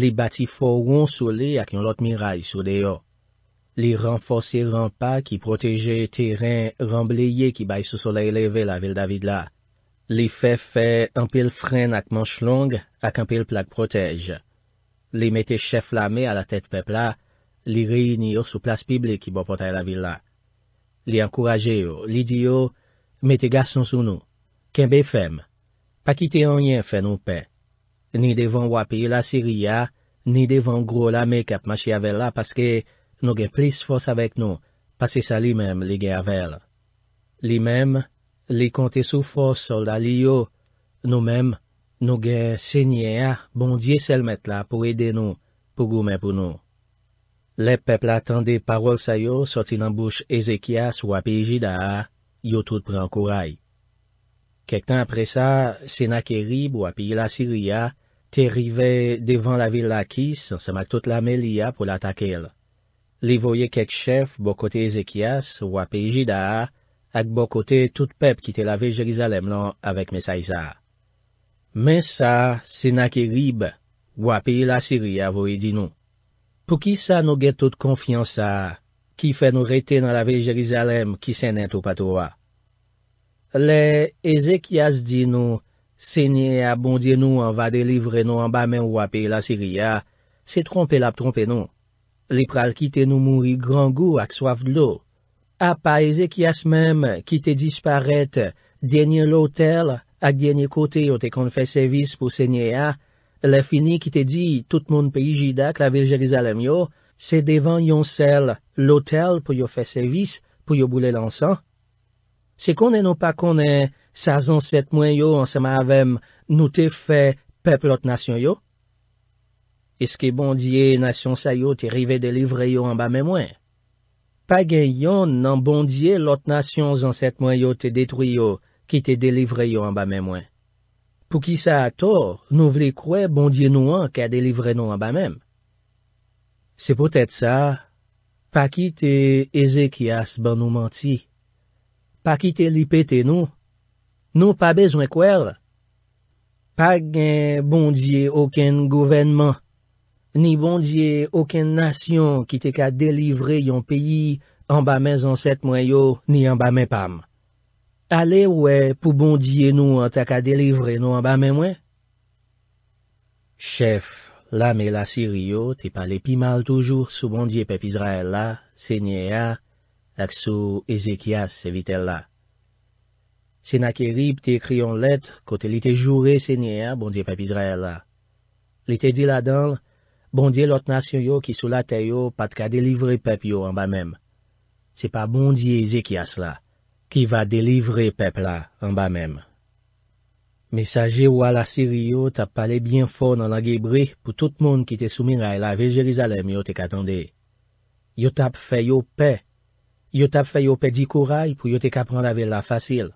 S1: li bati foron sou li ak yon lot miray sou deyo. Li renfose renpa ki proteje teren renbleye ki bay sou solay leve la vil David la. Li fe fe anpil fren ak manch long ak anpil plag protej. Li mete chef lame ala tet pepla, Li reyni yo sou plas pible ki bo potay la villa. Li ankouraje yo, li di yo, mette gason sou nou. Kenbe fem? Pa kite anyen fen nou pe. Ni devan wapye la siriya, ni devan gro la me kap machi avel la paske nou gen plis fos avek nou, paske sa li menm li gen avel. Li menm, li kante sou fos solda li yo, nou menm, nou gen senye a bondye selmet la pou ede nou, pou goumen pou nou. Lep pep la tan de parol sayo soti nan bouch Ezekias wap eji da a, yo tout pran kouray. Kek tan apre sa, Senakerib wap eji la Siria, te rive devan la vil la kis san semak tout la me li a pou la takel. Li voye kek chef bokote Ezekias wap eji da a, ak bokote tout pep ki te lave Jerizalem lan avèk mesay sa. Mesa Senakerib wap eji la Siria voye di nou. Pou ki sa nou get tout konfiansa, ki fe nou rete nan la ve Jerizalem ki sen net ou patoua. Le, Ezekias di nou, sènyè a bondye nou an va delivre nou an ba men wapè la Siria, se trompe lap trompe nou. Li pral kite nou moui gran gou ak swaf lou. A pa Ezekias mem, kite disparète, denye lotel ak denye kote yo te kon fè servis pou sènyè a, Le fini non ki te di, tout moun pe ijida k la vil jelizalem yo, se devan bon yon sel lotel pou yo fe sevis pou yo boule lansan. Se konen ou pa konen sa zan set mwen yo an sema avem nou te fe pep lot nasyon yo? Eske bondye nasyon sa yo te rive delivre yo an ba men mwen? Pagay yon nan bondye lot nasyon zan set mwen yo te detwiyo ki te delivre yo an ba men mwen? pou ki sa ator nou vle kwe bondye nou an ke a delivre nou an ba mem. Se potet sa, pa ki te eze ki as ban nou manti, pa ki te lipe te nou, nou pa bezwen kwer, pa gen bondye oken gouvenman, ni bondye oken nasyon ki te ka delivre yon peyi an ba men zan set mwayo ni an ba men pam. Ale ouè pou bondye nou an tak a delivre nou an ba men mwen? Chef, la me la siri yo te pale pi mal toujou sou bondye pep Izrael la, se nye a, lak sou Ezekias evite la. Sena kerib te kri an let kote li te jure se nye a bondye pep Izrael la. Li te di la dan, bondye lot nasyon yo ki sou la te yo pat ka delivre pep yo an ba men mwen. Se pa bondye Ezekias la. Ki va delivre pep la, an ba mem. Mesaje wala siri yo tap pale bien fo nan la gebre pou tout moun ki te soumira la ve Jerizalem yo te katande. Yo tap fe yo pe. Yo tap fe yo pe di koray pou yo te kapran la ve la fasil.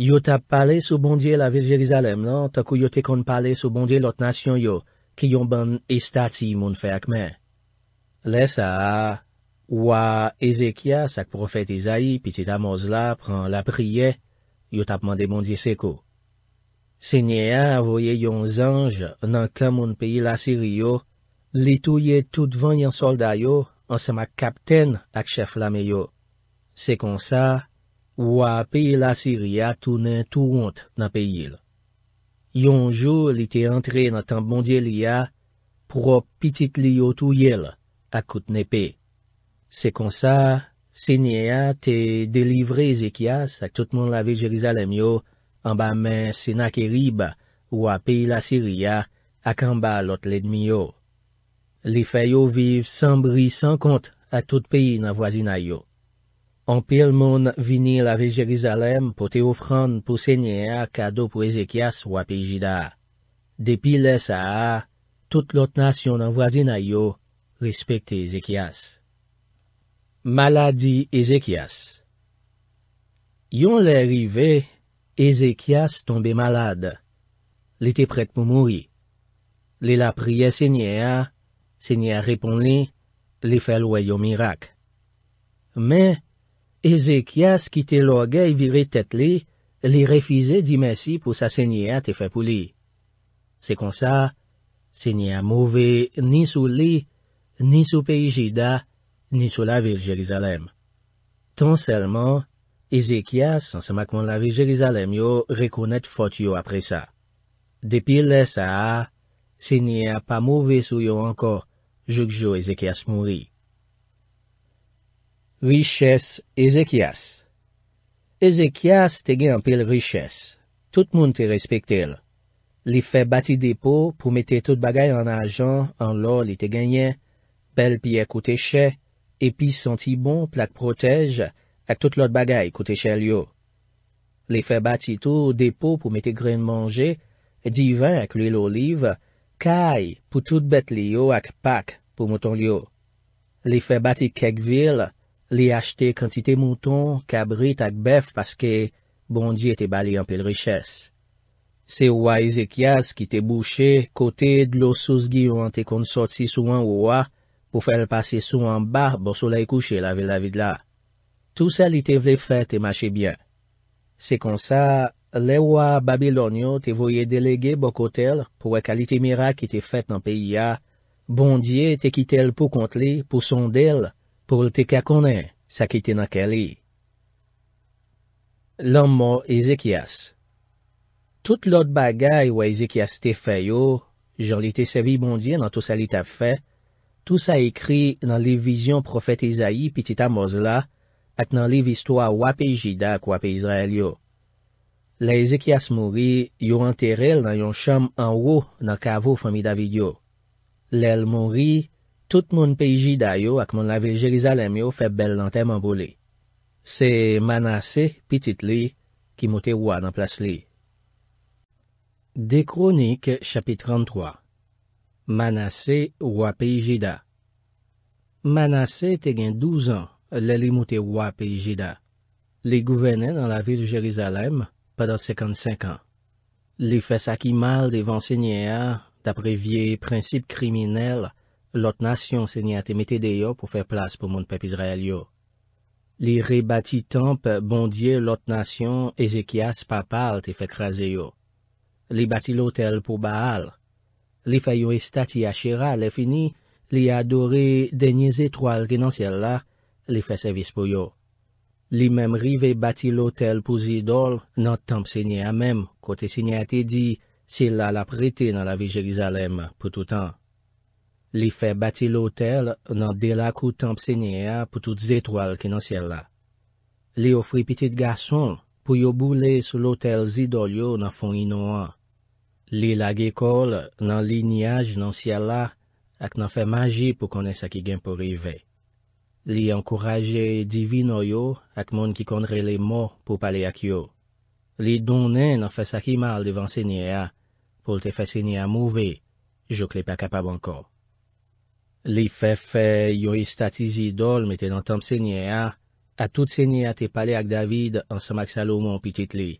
S1: Yo tap pale sou bondye la ve Jerizalem lan takou yo te kon pale sou bondye lot nasyon yo ki yon ban istati moun fe akme. Le sa a... Wa Ezekia sak profet Ezaï piti damos la pran la priye, yo tapman de bondye seko. Se nye a avoye yon zanj nan kamoun peyi la siriyo, li touye tout van yon solda yo an sema kapten ak chef la meyo. Sekon sa, wa peyi la siriya tounen touwont nan peyi il. Yon jou li te antre nan tan bondye li ya, pro piti tli yo touyel akout nepey. Se konsa, senye a te delivre Ezekias ak tout moun lave Jerizalem yo, anba men senak e riba, wapi la Siria, ak anba lot ledmi yo. Li fay yo viv sanbri san kont ak tout pi nan wazina yo. Anpil moun vini lave Jerizalem po te ofran pou senye a kado pou Ezekias wapijida. Depi lesa a, tout lot nasyon nan wazina yo, respekte Ezekias. Maladi Ezekias Yon lè rive, Ezekias tombe malade. Lè te prete pou moui. Lè la priye sènyè a, sènyè a repon li, lè fèl wè yo mirak. Mè, Ezekias ki te logè y vire tèt li, lè refize di mèsi pou sa sènyè a te fè pou li. Se kon sa, sènyè a mouve ni sou li, ni sou peyi jida, ni sou la vil Jerizalem. Ton selman, Ezekias an sema kon la vil Jerizalem yo rekonet fote yo apre sa. Depil le sa a, se ni a pa mouve sou yo anko, jok jo Ezekias mouri. Riches Ezekias Ezekias te gen an pil riches. Tout moun te respektil. Li fe bati depo pou mete tout bagay an ajan an lor li te genyen, pel piye koute chè, epi santi bon plak protej ak tout lot bagay kote chel yo. Li fe bati tou depo pou mette gren manje, divan ak luy l'oliv, kay pou tout bet li yo ak pak pou mouton yo. Li fe bati kek vil, li achte kantite mouton, kabrit ak bef paske, bondye te bali anpe l'riches. Se wwa Ezekias ki te bouchè, kote dlo sousgi yo ante konsot si souan wwa, pou fèl pase sou an bar bo solei kouche la ve la vide la. Tou sali te vle fè te mache byen. Se kon sa, le wwa Babilonio te voye delege bokotel pou wè kalite mirak ki te fèt nan peyi a, bondye te kite l pou kontli pou sondel pou l te kakonè sa kite nan ke li. L'anm mo Ezekias Tout l'ot bagay wwa Ezekias te fè yo, jan li te sevi bondye nan tou sali ta fè, Tou sa ekri nan liv vizyon profet Izayi piti ta moz la, ak nan liv istwa wap e Jida ak wap e Izrael yo. La Ezekias mouri, yo anterel nan yon cham an wou nan kavou fami David yo. Lel mouri, tout moun pe Jida yo ak moun lavel Jelizalem yo fe bel lantem an boli. Se manase piti li, ki mote wwa nan plas li. De Kronik, chapit rantwa. Manase wapijida Manase te gen 12 an lè li moutè wapijida. Li gouvenè nan la vil Jerizalem padal 55 an. Li fè sakimal devan sènyè a, tapre vie principe kriminel, lot nasyon sènyè a te metè deyo pou fè plas pou moun pep Izrael yo. Li re bati tamp bondye lot nasyon Ezekias papal te fè krasè yo. Li bati lotel pou Baal, Li fè yon estati a chera le fini, li adore denye zétroal ki nan sèl la, li fè sevis pou yo. Li mèm rive bati l'otel pou zidol nan tanp sènyè a mèm, kote sènyè a te di, sèl la la prete nan la vijerizalèm pou tout an. Li fè bati l'otel nan delakou tanp sènyè a pou tout zétroal ki nan sèl la. Li ofri pitit gason pou yo boule sou l'otel zidol yo nan fon yon an. Li lage kol nan li niyaj nan siyala ak nan fe maji pou kone saki gen pou rive. Li ankoraje divino yo ak moun ki kondre le mo pou pale ak yo. Li donen nan fe saki mal devan sèniye a pou te fe sèniye a mouve, jok li pa kapab anko. Li fe fe yo istatizi dol me te nan tem sèniye a, a tout sèniye a te pale ak David ansomak Salomon pitit li.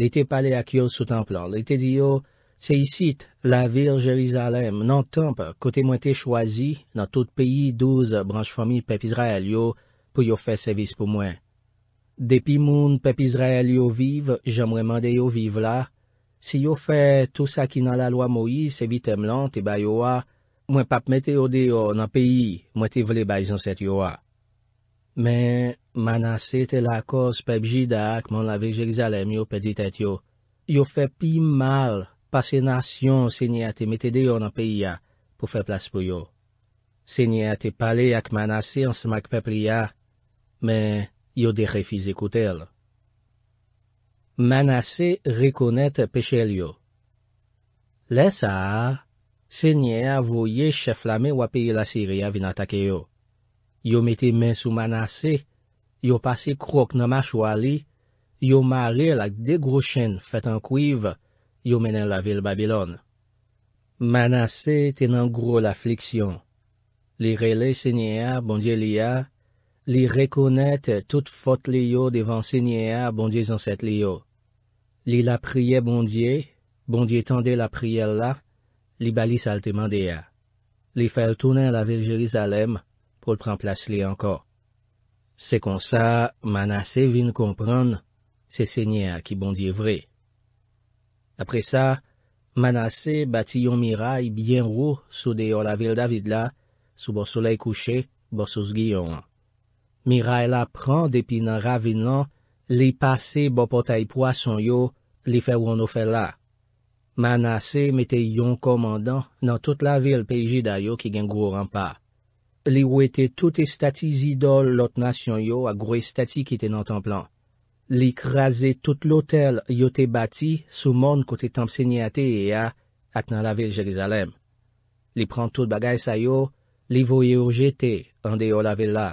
S1: Li te pale ak yo sou templan, li te di yo, se yisit la vir Jelizalem nan temp kote mwen te chwazi nan tout peyi douz branj fomi pepizrael yo pou yo fe sevis pou mwen. Depi moun pepizrael yo vive, jomwe mande yo vive la. Si yo fe tout sa ki nan la loi mou yi, se vitem lan, te bay yo a, mwen pap mette yo de yo nan peyi, mwen te vle bay zan set yo a. Men... Manase te la koz pep jida akman la virjelizalem yo pe dit et yo. Yo fe pi mal pa se nasyon se nye ate metede yon an pe iya pou fe plas pou yo. Se nye ate pale akmanase ansmak pe priya, men yo de refize koutel. Manase rekonete pe chel yo. Lesa, se nye avoye chef lame wapye la siria vinatake yo. Yo meti men sou manase yo. Yo pasi krok nan ma chwa li, yo ma li lak de gro chen fet an kuiv, yo menen la vil Babylon. Mana se tenan gro la fliksyon. Li rele senye a, bondye li a, li rekonet tout fote li yo devan senye a, bondye zan set li yo. Li la priye bondye, bondye tende la priye la, li bali salte mande a. Li fel tonen la vil Jerusalem pou l pran plas li anko. Se kon sa, manase vin kompran, se se nye a ki bon di vre. Apre sa, manase bati yon miray bien rou sou de yo la vil David la, sou bo sole kouche, bo sou sgi yon. Miray la pran depi nan ravin lan, li pase bo potay poason yo, li fe wono fe la. Manase mete yon komandan nan tout la vil peji dayo ki gen gwo rampa. Li wete tout e stati zidol lot nasyon yo a gwe stati ki te nantan plan. Li krasi tout lotel yote bati sou mon kote tanp senyate e ya ak nan la vil Jelizalem. Li pran tout bagay sa yo, li voye ou jeti ande yo la vil la.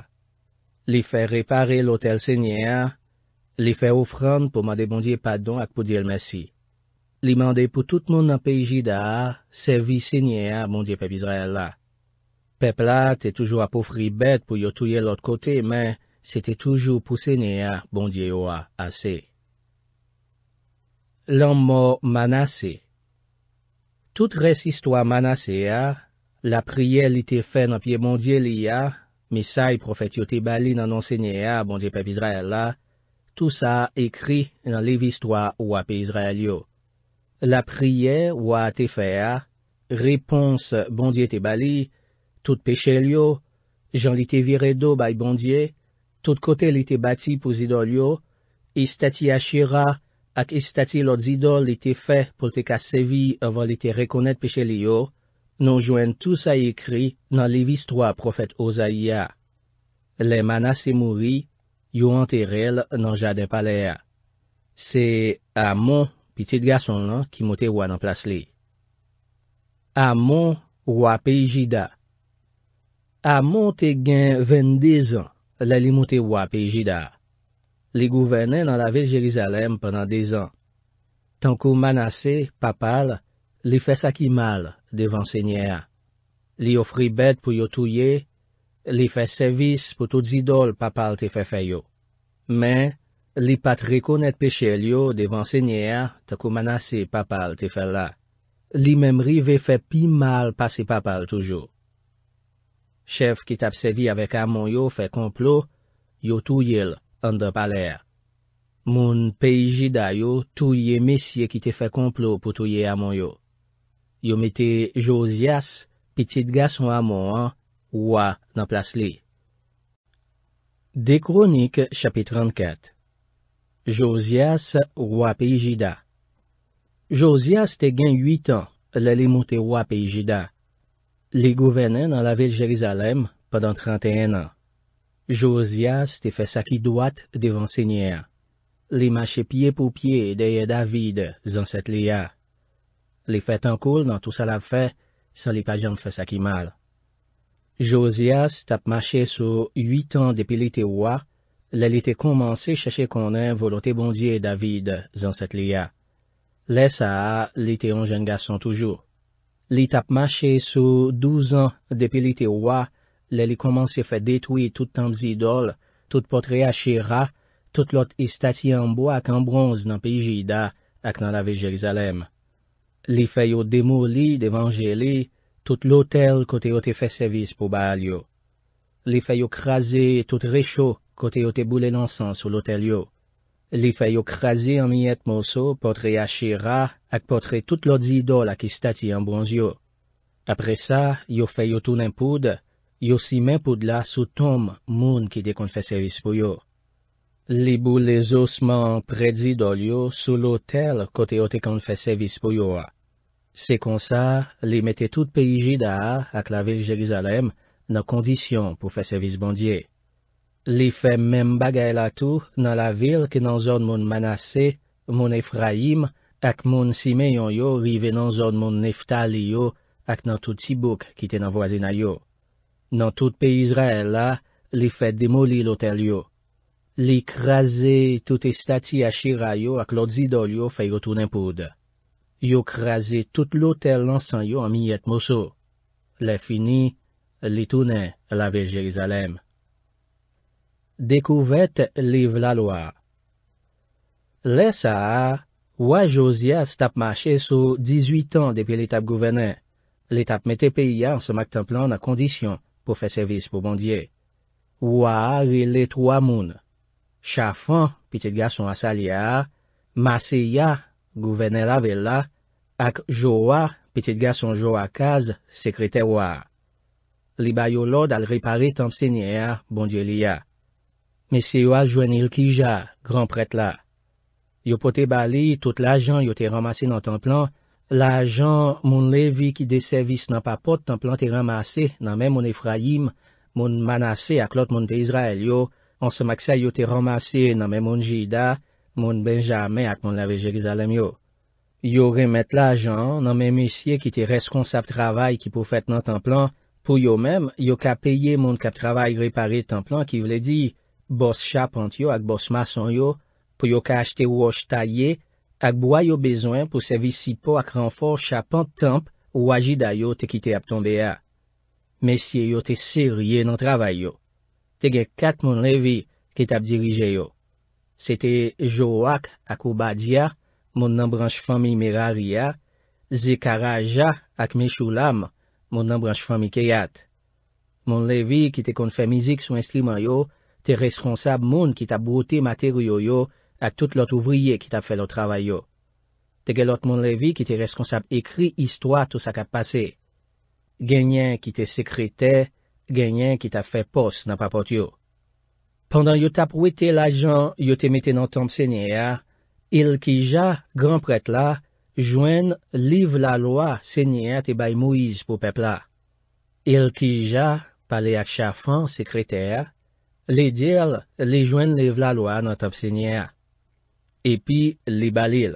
S1: Li fe repare lotel senye a, li fe ofran pou mande bondye padon ak pou di el mesi. Li mande pou tout mon anpeji da a, sevi senye a bondye pepizra el la. Pepla te toujou apofri bet pou yo touye lot kote, men se te toujou pou sene a, bondye yo a, ase. Lan mo manase. Tout res istwa manase a, la priye li te fe nan pie bondye li a, misay profetyo te bali nan nan sene a, bondye pep Izrael la, tou sa ekri nan lev istwa wap Izrael yo. La priye wate fe a, repons bondye te bali, Tout peche liyo, jan li te vire do bay bondye, tout kote li te bati pou zidol yo, istati e ashera ak istati e lot zidol li te fe pou te kasevi avan li te rekonet peche liyo, non jwen tout sa yekri nan levis troa profet Ozaiya. Le mana se mouri, yo anteril nan jade palea. Se a mon pite gason lan ki mote wana plas li. A mon wapijida. A monte gen vende zon lè li monte wap e jida. Li gouvenen nan la vis Jerizalem penan de zon. Tankou manase, papal, li fè sakimal devan sènyè a. Li ofri bet pou yo touye, li fè sevis pou tout zidol papal te fè fè yo. Men, li pat rekonet pe chèl yo devan sènyè a tankou manase papal te fè la. Li memri ve fè pi mal pase papal toujou. Chèv ki tapsevi avèk amon yo fè komplo, yo tou yil, an dè palè. Moun peyi jida yo, tou ye mesye ki te fè komplo pou tou ye amon yo. Yo metè Josias, pitit gas mwa amon an, wwa nan plas li. De Kronik, chapit 34 Josias, wwa peyi jida Josias te gen 8 an, lè li mwote wwa peyi jida. les gouvernait dans la ville de Jérusalem pendant trente-et-un ans. Josias était fait qui droite devant Seigneur. Les marchait pied pour pied derrière David, dans cette lia. Les fait en dans tout ça l'a fait, sans les jamais fait ça qui mal. Josias tap marché sur huit ans depuis l'été roi, là commencé chercher qu'on ait volonté bondier David, dans cette lia. Laisse à l'été un jeune garçon toujours. Li tap mache sou douz an depilite wwa, li li komanse fe detwi toutan mzidol, tout potre a chira, tout lot istati an bo ak an bronz nan pijida ak nan lave Jerizalem. Li feyo demou li devanje li tout lotel kote yo te fe sevis pou ba al yo. Li feyo krasi tout recho kote yo te boule lansan sou lotel yo. Li fay yo krasi an miyet monsou potre yache ra ak potre tout lot zidol ak istati an bonz yo. Apre sa, yo fay yo tou n'impoud, yo si m'impoud la sou tom moun ki de kon fesevis pou yo. Li bou le zosman pred zidol yo sou lot tel kote yo te kon fesevis pou yo a. Se kon sa, li mette tout peji jida a ak la vil Jelizalem nan kondisyon pou fesevis bondye. Li fe men bagay la tou nan la vil ke nan zon moun manase, moun Efraim, ak moun simeyon yo rive nan zon moun Neftali yo ak nan tout Sibouk ki ten avwazina yo. Nan tout pe Izraela, li fe demoli lotel yo. Li kraze tout estati yachira yo ak lot zidol yo fe yotounen poud. Yo kraze tout lotel lansan yo an miyet mousou. Le fini, li tounen lave Jerizalem. Dekouvet Liv Laloa Lesa, waj ozya stap mache sou 18 an depi l'etap gouverne. L'etap metepi ya an semak tan plan na kondisyon pou fe servis pou bondye. Waj li let wamoun. Chafan, pitit gason asal ya, Masi ya, gouverne lavel la, ak Jowa, pitit gason Jowa Kaz, sekrete waj. Li bayo lod al ripari tanp senye ya bondye li ya. Mesye yo aljwenil ki ja, granpret la. Yo pote bali, tout la jan yo te ramase nan tan plan, la jan moun levi ki de servis nan pa pot tan plan te ramase nan men moun Efraim, moun Manase ak lot moun te Izrael yo, an se maksa yo te ramase nan men moun Jida, moun Benjame ak moun lave Jerizalem yo. Yo remet la jan nan men mesye ki te reskonsap travay ki pou fet nan tan plan, pou yo men, yo ka peye moun kap travay repare tan plan ki vle diye. Bos chapant yo ak bos mason yo pou yo ka achte woshtayye ak bwa yo bezwen pou sevi sipo ak ranfor chapant temp wajida yo te ki te aptombe ya. Mesye yo te sirye nan travay yo. Tegen kat moun levi ki te ap dirije yo. Se te Joak ak Obadia, moun nan branj fami Meraria, Zekaraja ak Meshulam, moun nan branj fami Keyat. Moun levi ki te konfè mizik sou instriman yo te reskonsab moun ki ta bote materyo yo ak tout lot ouvriye ki ta fe lo travay yo. Te gen lot moun levi ki te reskonsab ekri histwa tou sak ap pase. Genyen ki te sekrete, genyen ki ta fe pos nan papote yo. Pendan yo tap wete la jan yo te meten an tom senye a, il ki ja, granpret la, jwen liv la loa senye a te bay mouiz pou pepla. Il ki ja, pale ak chafan sekrete a, Li dil li jwen li vla lwa nan tanp senye a, epi li balil.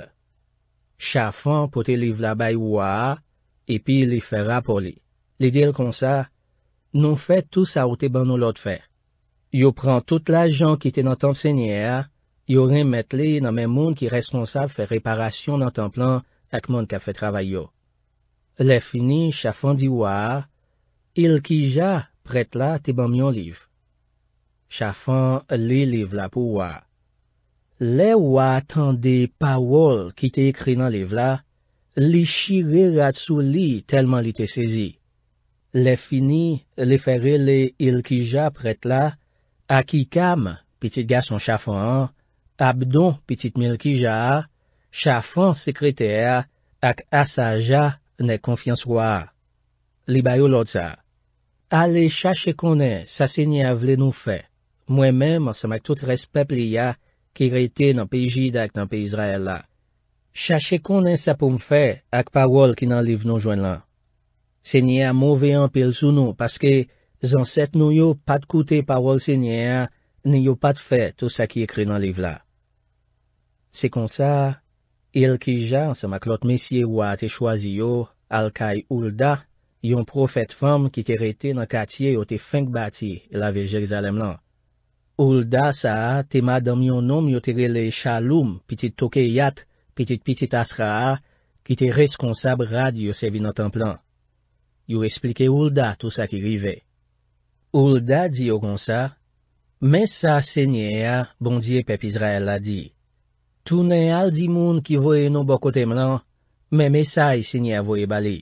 S1: Chafan pote li vla bay waa, epi li fera poli. Li dil konsa, nou fè tout sa ou te ban nou lot fè. Yo pran tout la jan ki te nan tanp senye a, yo remet li nan men moun ki responsab fè reparasyon nan tanp lan ak moun ka fè travay yo. Le fini chafan di waa, il ki ja pret la te ban myon liv. Chafan li liv la pou wa. Le wa atan de pawol ki te ekri nan liv la, li shire rad sou li telman li te sezi. Le fini, le fere le il ki ja pret la, ak i kam, pitit gason chafan, abdon pitit mil ki ja, chafan sekrete a, ak asa ja ne konfians wa. Li bayo lot sa. Ale chache konen sa se nye avle nou fey. Mwen menm seman tout respepli ya ki rete nan pi jida ak nan pi Izrael la. Chache konen sepoun fe ak parol ki nan liv nou jwen lan. Se nye a mouve an pil sou nou paske zanset nou yo pat koute parol se nye a, ni yo pat fe tout sa ki ekre nan liv la. Se kon sa, il ki jan seman klot mesye wa te chwazi yo, al kaj oulda yon profet fam ki te rete nan katye yo te feng bati la vilje gzalem lan. Oulda sa a tema dam yon nom yotere le chaloum pitit toke yat, pitit pitit asra a, ki te reskonsab radyo se vinan tan plan. Yor esplike oulda tout sa ki rive. Oulda di yo kon sa, men sa se nye a, bondye pep Izrael la di, tou ne al di moun ki voye non bokote mlan, men men sa yi e se nye a voye bali.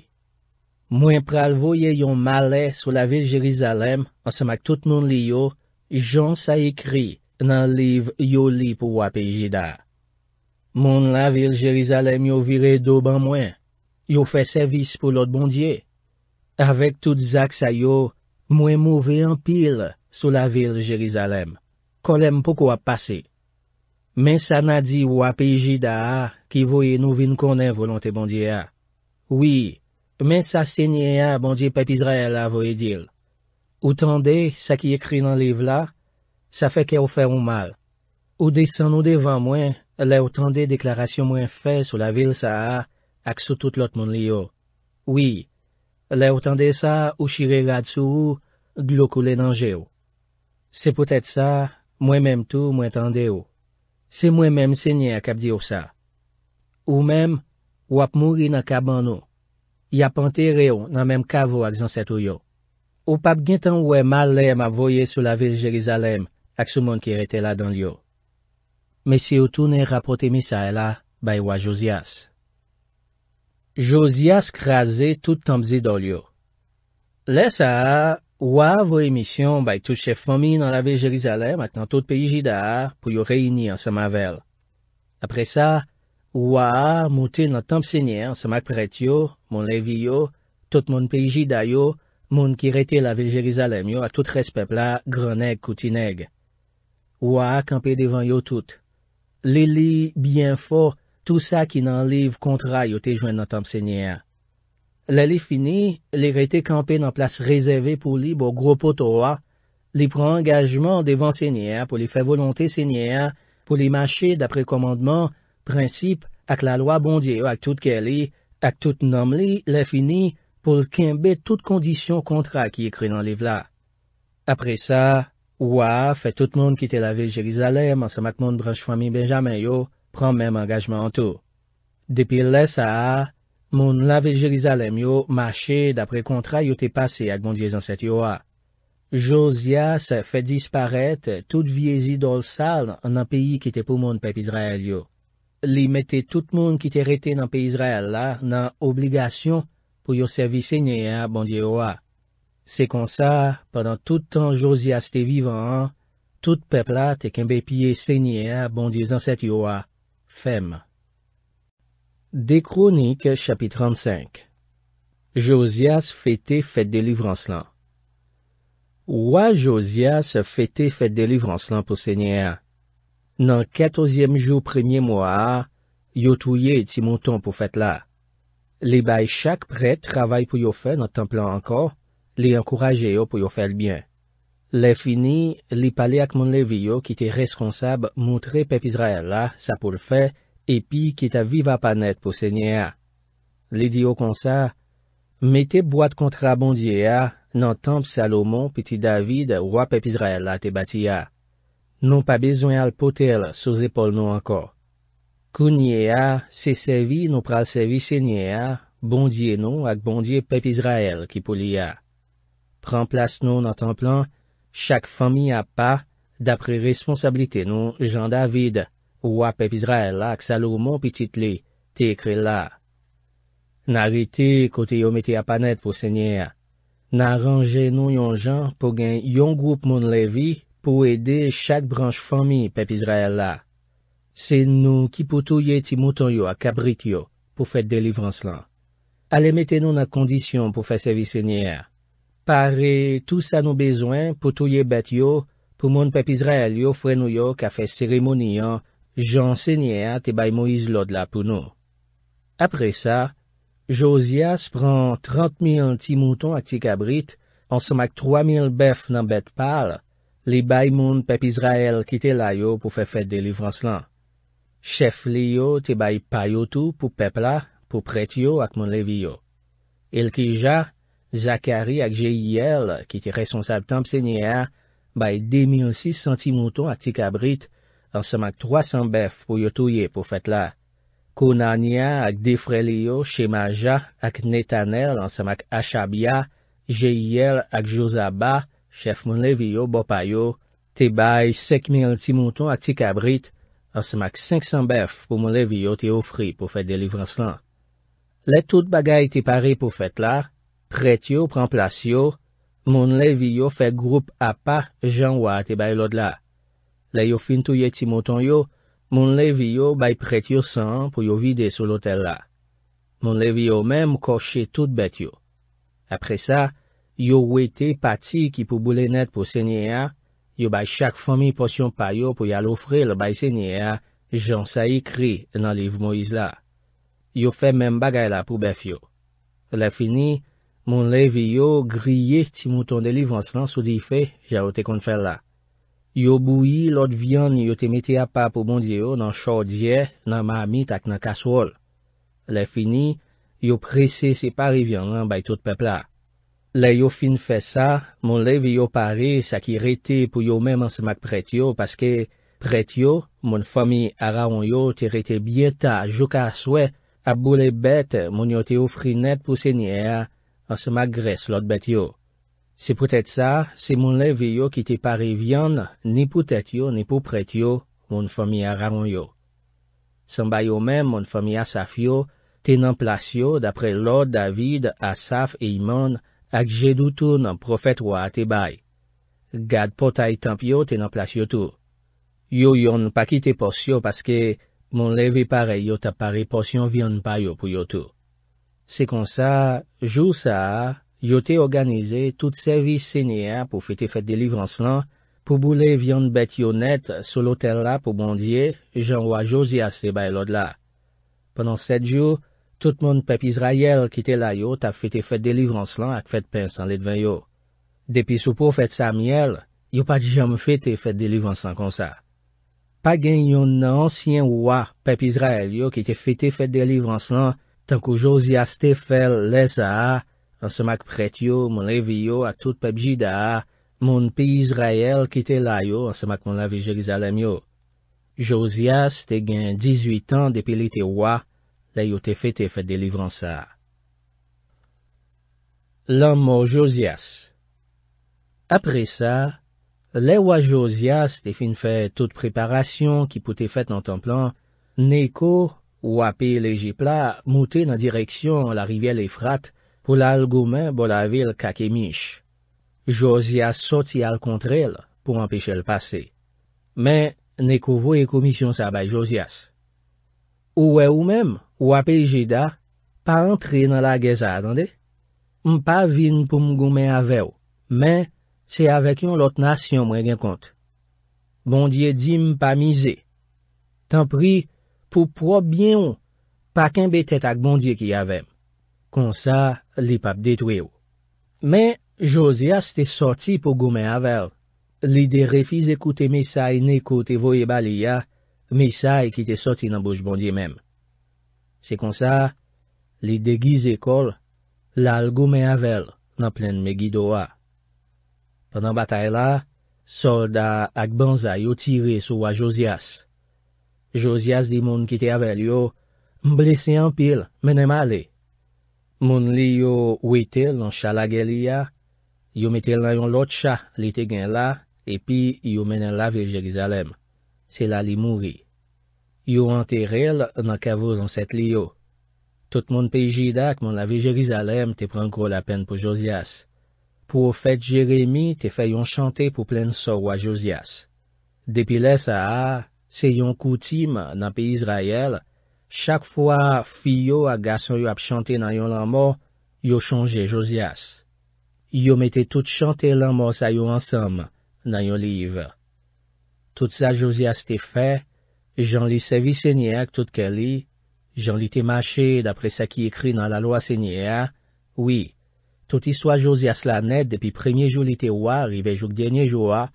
S1: Mwen pral voye yon male sou la vil Jerizalem, ansamak tout moun li yo, Jan sa ekri nan liv yo li pou wap e jida. Moun la vil Jerizalem yo vire do ban mwen. Yo fe servis pou lot bondye. Awek tout zak sa yo, mwen mouve an pil sou la vil Jerizalem. Kolem pou kwa pase. Men sa na di wap e jida a ki voye nou vin konen volante bondye a. Oui, men sa senye a bondye pep Israel a voye dil. Ou tande, sa ki ekri nan liv la, sa feke ou fè ou mal. Ou desan ou devan mwen, le ou tande deklarasyon mwen fè sou la vil sa a, ak sou tout lot moun li yo. Oui, le ou tande sa ou shire rad sou ou, glokou le nanje yo. Se pwetet sa, mwen mèm tou mwen tande yo. Se mwen mèm se nye ak ap diyo sa. Ou mèm, wap mou li nan kab man nou. Ya pante re yo nan mèm kavou ak zan setou yo. Ou pap gintan wè mal lèm avoye sou la vil Jelizalem ak sou moun ki rete la dan liyo. Mè si ou toune rapote misa e la, bay wè Josias. Josias krasè tout tam zidol yo. Lè sa, wè avoye misyon bay touche fomi nan la vil Jelizalem at nan tout peyi jida a pou yo reyni an sama vel. Apre sa, wè avoye mouten nan tam senye an sama kpretyo, moun levi yo, tout moun peyi jida yo, moun ki rete la vil Jerizalem yo a tout respepla gronek koutinek. Ou a kampe devan yo tout. Li li, bien fo, tout sa ki nan liv kontra yo te jwen nan tam senye a. Li li fini, li rete kampe nan plas rezave pou li bo gro poto a, li prangajman devan senye a pou li fe volonte senye a, pou li mache dapre komandman, prinsip, ak la loa bondye yo ak tout ke li, ak tout nom li, li fini, pou l'kenbe tout kondisyon kontra ki ekre nan liv la. Apre sa, oua, fe tout moun ki te lave Jerizalem ansa mak moun branj fami Benjamin yo, pran men m angajman an tou. Depi lè sa, moun lave Jerizalem yo, mache dapre kontra yote pase ak moun diye zanset yo a. Josias fe disparet tout viezi dol sal nan peyi ki te pou moun pep Israel yo. Li mette tout moun ki te rete nan pe Israel la nan obligasyon pour yo service, Seigneur, bon Dieu C'est comme ça, pendant tout temps Josias était vivant, toute hein. tout peuple là été kembe Seigneur, bon Dieu cette yoa, femme. Des Chroniques, chapitre 35 Josias fêtait fête délivrance là. Roi Josias fêté fête délivrance là pour Seigneur. Dans quatorzième jour premier mois, yo touye ti pour fête là. Li bay chak prete travay pou yo fe nan tan plan anko, li ankoraje yo pou yo fe l'byen. Li fini, li pale akman levi yo ki te responsab moutre pep Izraela sa pou l'fe epi ki ta viva panet pou senye a. Li di yo konsa, mette boad kontra bon diye a nan tanp Salomon piti David wap pep Izraela te bati a. Non pa bezwen al potel sou zepol nou anko. Kounye a, se sevi nou pral sevi senye a, bondye nou ak bondye pep Izrael ki pou li a. Pren plas nou nan tan plan, chak fami a pa, dapre responsabilite nou, jan David, ou a pep Izrael a ak salouman pi titli, te ekre la. Na rite kote yo meti apanet pou senye a. Na ranje nou yon jan pou gen yon goup moun levi pou ede chak branj fami pep Izrael la. Se nou ki pou touye ti mouton yo a kabrit yo pou fèt delivrans lan. Ale meten nou nan kondisyon pou fèt sevi sènyer. Pare, tout sa nou bezwen pou touye bet yo pou moun pepizrael yo fwenou yo ka fèt sèrimonyan jan sènyer te baymou izlod la pou nou. Apre sa, Josias pran 30.000 ti mouton ak ti kabrit ansan mak 3.000 bef nan bet pal li baymoun pepizrael ki te layo pou fèt delivrans lan. chèf liyo te bay payoutou pou pepla pou pret yo ak moun leviyo. El ki ja, Zakari ak G.I.L. ki te resonsab tanp sènyè, bay 2600 timouton ak tikabrit ansamak 300 bef pou yotouye pou fèt la. Konania ak defre liyo, Chema Ja ak Netanel ansamak Achabia, G.I.L. ak Josaba, chèf moun leviyo bo payo, te bay 5000 timouton ak tikabrit, Asmak 500 bef pou moun leviyo te ofri pou fet delivrans lan. Le tout bagay te pare pou fet la, pret yo pren plas yo, moun leviyo fe group apa janwa te bay lod la. Le yo fintouye ti moton yo, moun leviyo bay pret yo san pou yo vide sou lotel la. Moun leviyo menm koshe tout bet yo. Apre sa, yo wete pati ki pou boulenet pou senye a, Yo bay chak fami posyon payo pou yal ofre l bay senye a jansayi kri nan liv Moïse la. Yo fe men bagay la pou bef yo. Le fini, moun liv yo griye ti mouton de liv anslan sou di fe, jayote konfer la. Yo bouyi lot vyan yo te meteya pa pou bondye yo nan chodye, nan mami, tak nan kaswol. Le fini, yo prese se pari vyan lan bay tout pepla. Lè yo fin fè sa, moun lèvi yo pari sa ki rete pou yo mèm an semak pret yo, paske pret yo, moun fòmi araon yo te rete bie ta, jou ka aswe, ap boulè bete moun yo te oufrinet pou senye a, an semak gres lòt bet yo. Se pou tèt sa, se moun lèvi yo ki te pari vyan, ni pou tèt yo, ni pou pret yo, moun fòmi araon yo. Semba yo mèm moun fòmi asaf yo, te nan plasyo dapre lòt David asaf e iman, akje doutou nan profet wate bay. Gad potay tanp yo te nan plas yo tou. Yo yon pa kite pors yo paske, mon leve pare yo tapare pors yon vyon pa yo pou yo tou. Se kon sa, jou sa, yo te organize tout servis senea pou fite fete delivrans lan, pou boule vyon bet yo net sol otel la pou bondye, jan waj ozi ase bay lod la. Pendan set jou, tout moun pep Israel ki te layo ta fite fete de livrans lan ak fete pensan le devan yo. Depi sou pou fete sa amyel, yo pati jam fite fete de livrans lan kon sa. Pa gen yon ansyen wwa pep Israel yo ki te fite fete de livrans lan, tan kou Josias te fel lesa a, ansemak pretyo moun evi yo ak tout pep jida a, moun pe Israel ki te layo ansemak moun lavi Jerizalem yo. Josias te gen 18 an depi li te wwa, Lè yote fè te fè delivran sa. Lan mò Josias Apre sa, lè wò Josias te fin fè tout preparasyon ki pote fèt nan tan plan, ne kò wò api lejipla moutè nan direksyon la rivye le frat pou la algoumen bol avil kakemish. Josias soti al kontrel pou anpeche l'pase. Men, ne kò wò e komisyon sa bay Josias. Ouè ou mèm, wapè jida, pa antre nan la geza, gande. M pa vin pou m gomen avew, mè, se avek yon lot nasyon mwen gen kont. Bondye di m pa mize. Tan pri, pou probyen ou, pa ken bete tak bondye ki avem. Kon sa, li pap detwe ou. Mè, Josias te sorti pou gomen avew. Li de refize koute misay ne kote voye baliya, misay ki te soti nan boujbondye mem. Se kon sa, li degize kol, la algou men avel nan plen me gido a. Pendan batae la, solda ak banza yo tire sou a Josias. Josias di moun ki te avel yo, mblesi an pil, menen male. Moun li yo wite lansha la geli ya, yo metel nan yon lot cha li te gen la, epi yo menen la vilje gizalem. Se la li mouri. Yo anteril nan kavou zanset li yo. Tout moun pe jidak man la vi Jerizalem te pran gro la pen pou Josias. Profet Jeremie te fay yon chante pou plen sorwa Josias. Depi lesa a, se yon koutim nan pe Israel, chak fwa fiyo a gason yon ap chante nan yon laman, yo chanje Josias. Yo mette tout chante laman sa yon ansam nan yon livre. Tout sa Josias fait' j'en lis sa vie seigneur toute tout ke j'en lis tes marché d'après qui écrit est la loi seigneur, oui, toute histoire Josias la net depuis premier jour l'été wa, rive jour, jour, on hein.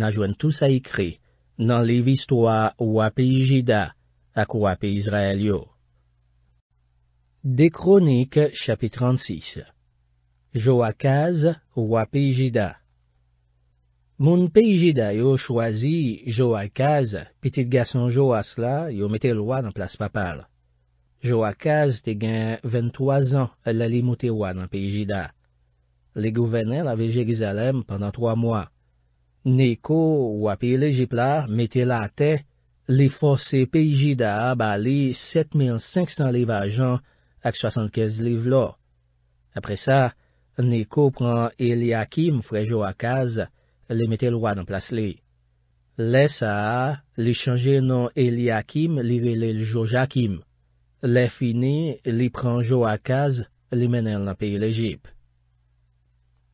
S1: a, tout ça écrit dans les à wapi Jida à wapi Israël yo. De Chroniques, chapitre 36 Joakaz, wapi Jida Moun P.I.J. da yo chwazi Joakaz, pitit gason Joas la, yo mette lwa nan plas papal. Joakaz te gen 23 an lali mouti wwa nan P.I.J. da. Le gouvener lave Jerizalem pandan 3 mwa. Neko wapie lejipla, mette la ate, li fose P.I.J. da abali 7500 liv ajan ak 75 liv la. Apre sa, Neko pran Eliakim fre Joakaz lwa, li metel wad an plas li. Le sa a, li chanje non Eliakim, li vele Jojakim. Le fini, li pranjo akaz, li menen la peye lejip.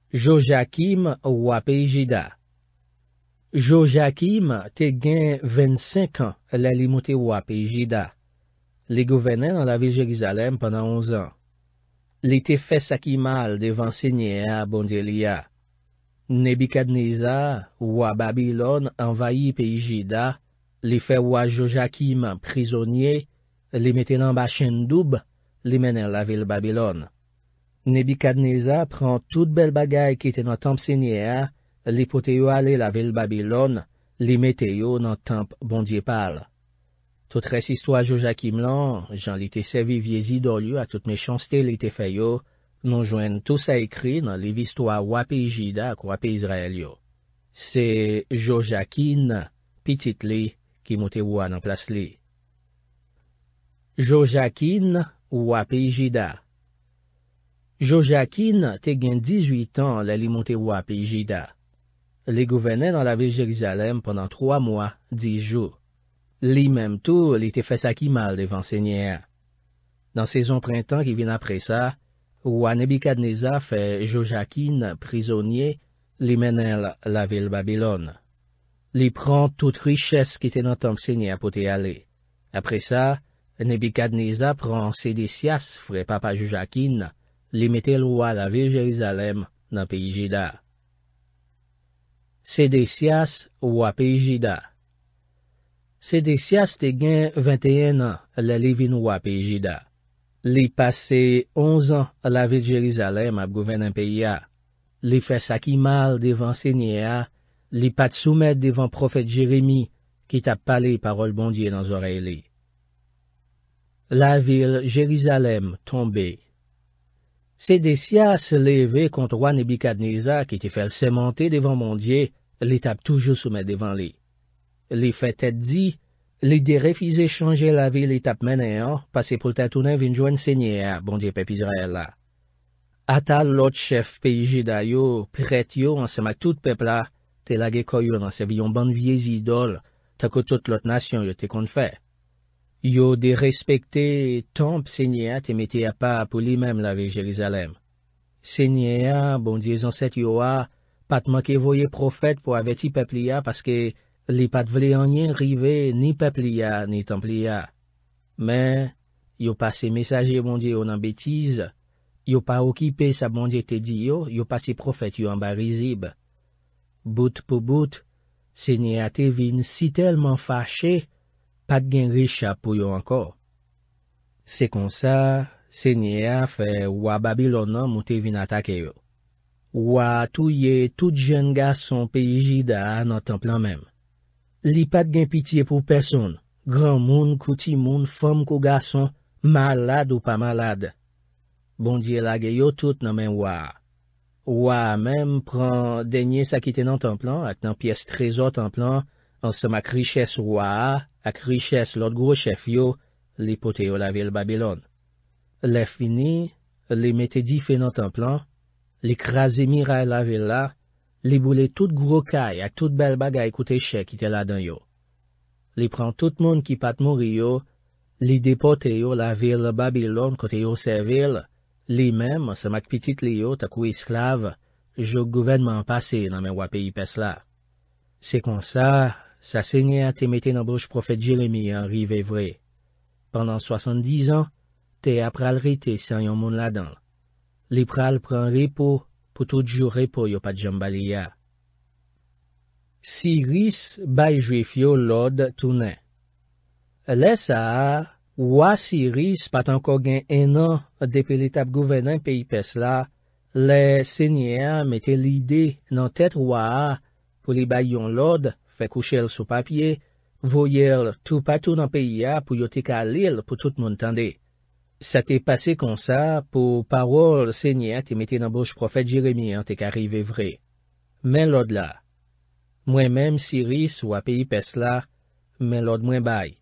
S1: Jojakim wap e Jida Jojakim te gen 25 an li li mouti wap e Jida. Li govenen an la vilje Gizalem panan 11 an. Li te fes akimal de vansenye a Bondelia. Nebi Kadneza, wwa Babilon, anvayi pe Ijida, li fe wwa Jojakim, prizonye, li meten an bache ndoub, li menen la vil Babilon. Nebi Kadneza pran tout bel bagay ki ten an tanp senye a, li pote yo ale la vil Babilon, li meten yo nan tanp bondye pal. Tout res istwa Jojakim lan, jan li te sevi viezi dolyo a tout mechanste li te feyo, Nou jwen tous a ekrin li vistwa wapijida k wapijizrael yo. Se Jojakin, pitit li, ki mwote wwa nan plas li. Jojakin wapijida Jojakin te gen 18 an li li mwote wapijida. Li gouvene nan la vilje Gizalem pendant 3 mwa, 10 jou. Li menm tou li te fese akimal de vansenye a. Nan sezon printan ki vin apre sa, wwa Nebikadneza fè Jojakin, prizonye, li menel la vil Babilon. Li pran tout riches ki te nan Tomsenye apote ale. Apre sa, Nebikadneza pran Sede Sias fè Papa Jojakin, li metel wwa la vil Jerizalem nan Pijida. Sede Sias wwa Pijida Sede Sias te gen 21 e nan le Livin wwa Pijida. Li pase onzan la vil Jerizalem ap gouvene mpeya, li fe sakimal devan senea, li pat soumet devan profet Jeremie ki tap pale parol bondye nan zorele. La vil Jerizalem tombe. Se desya se leve kontro an ebi kadneza ki te fel semente devan bondye, li tap toujou soumet devan li. Li fe tete di... Li de refize chanje la vi li tap menen an, pase pou te atounen vin jwen senye a, bon diye pepi Israel la. Ata lot chef peji jida yo, pret yo ansema tout pepla, te lage koyon ansebi yon ban vie zidol, tako tout lot nasyon yo te konfe. Yo de respekte, tonp senye a te meti a pa apou li menm la vi Jerizalem. Senye a, bon diye zanset yo a, patman ke voye profet pou aveti pepli a, paske, Li pat vle anyen rive ni pepli ya, ni templi ya. Men, yo pa se mesaje mondye yo nan betize, yo pa okipe sa mondye te di yo, yo pa se profet yo anba rizib. Bout pou bout, se ni a te vin si telman fache, pat gen risha pou yo anko. Se kon sa, se ni a fe wababilon nan mou te vin atake yo. Waa touye tout jen ga son pe iji da nan templan menm. Li pat gen pitiye pou peson, gran moun, kouti moun, fom kou gason, malad ou pa malad. Bondye la geyo tout nan men waa. Waa menm pran denye sakite nan templan, at nan piyes trezor templan, ansan mak riches waa ak riches lot gro chef yo, li pote yo la vil Babylon. Le fini, li mette di fe nan templan, li kraze mi ray la vil la, Li boule tout gwo kay ak tout bel bagay koute chè ki te ladan yo. Li pran tout moun ki pat mori yo, li depote yo la vil le Babylon kote yo se vil, li mem se mak pitit li yo takou esklav, jo gouvenman pase nan men wap e ipes la. Se kon sa, sa se nye a te meten nan bouj profet Jeremie an rive vre. Pendan soasand dizan, te ap pral rite san yon moun ladan. Li pral pran ripo, koutou djou repou yo pat jambali ya. Siris bayjif yo lod tounen Le sa, wwa Siris pat anko gen eno depil etap gouvenen pe ipes la, le senye a mette lide nan tet wwa a pou li bayyon lod, fe kouchel sou papye, voyel tou patou nan pe ya pou yote ka alil pou tout moun tende. Sa te pase kon sa pou parol se nye a te mette nan bouj profet Jeremie an te karive vre. Men lod la. Mwen menm Siris ou api pes la, men lod mwen bay.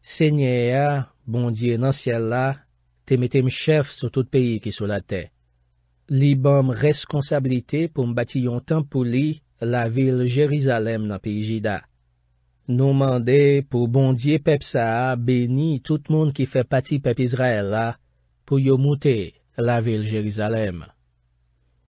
S1: Se nye a, bon diye nan siel la, te mette mchef sou tout peyi ki sou la te. Li bom reskonsabilite pou mbati yon tanpou li la vil Jerizalem nan peyi jida. Nou mande pou bondye pep sa, beni tout moun ki fe pati pep Izrael la, pou yo moute la vil Jerizalem.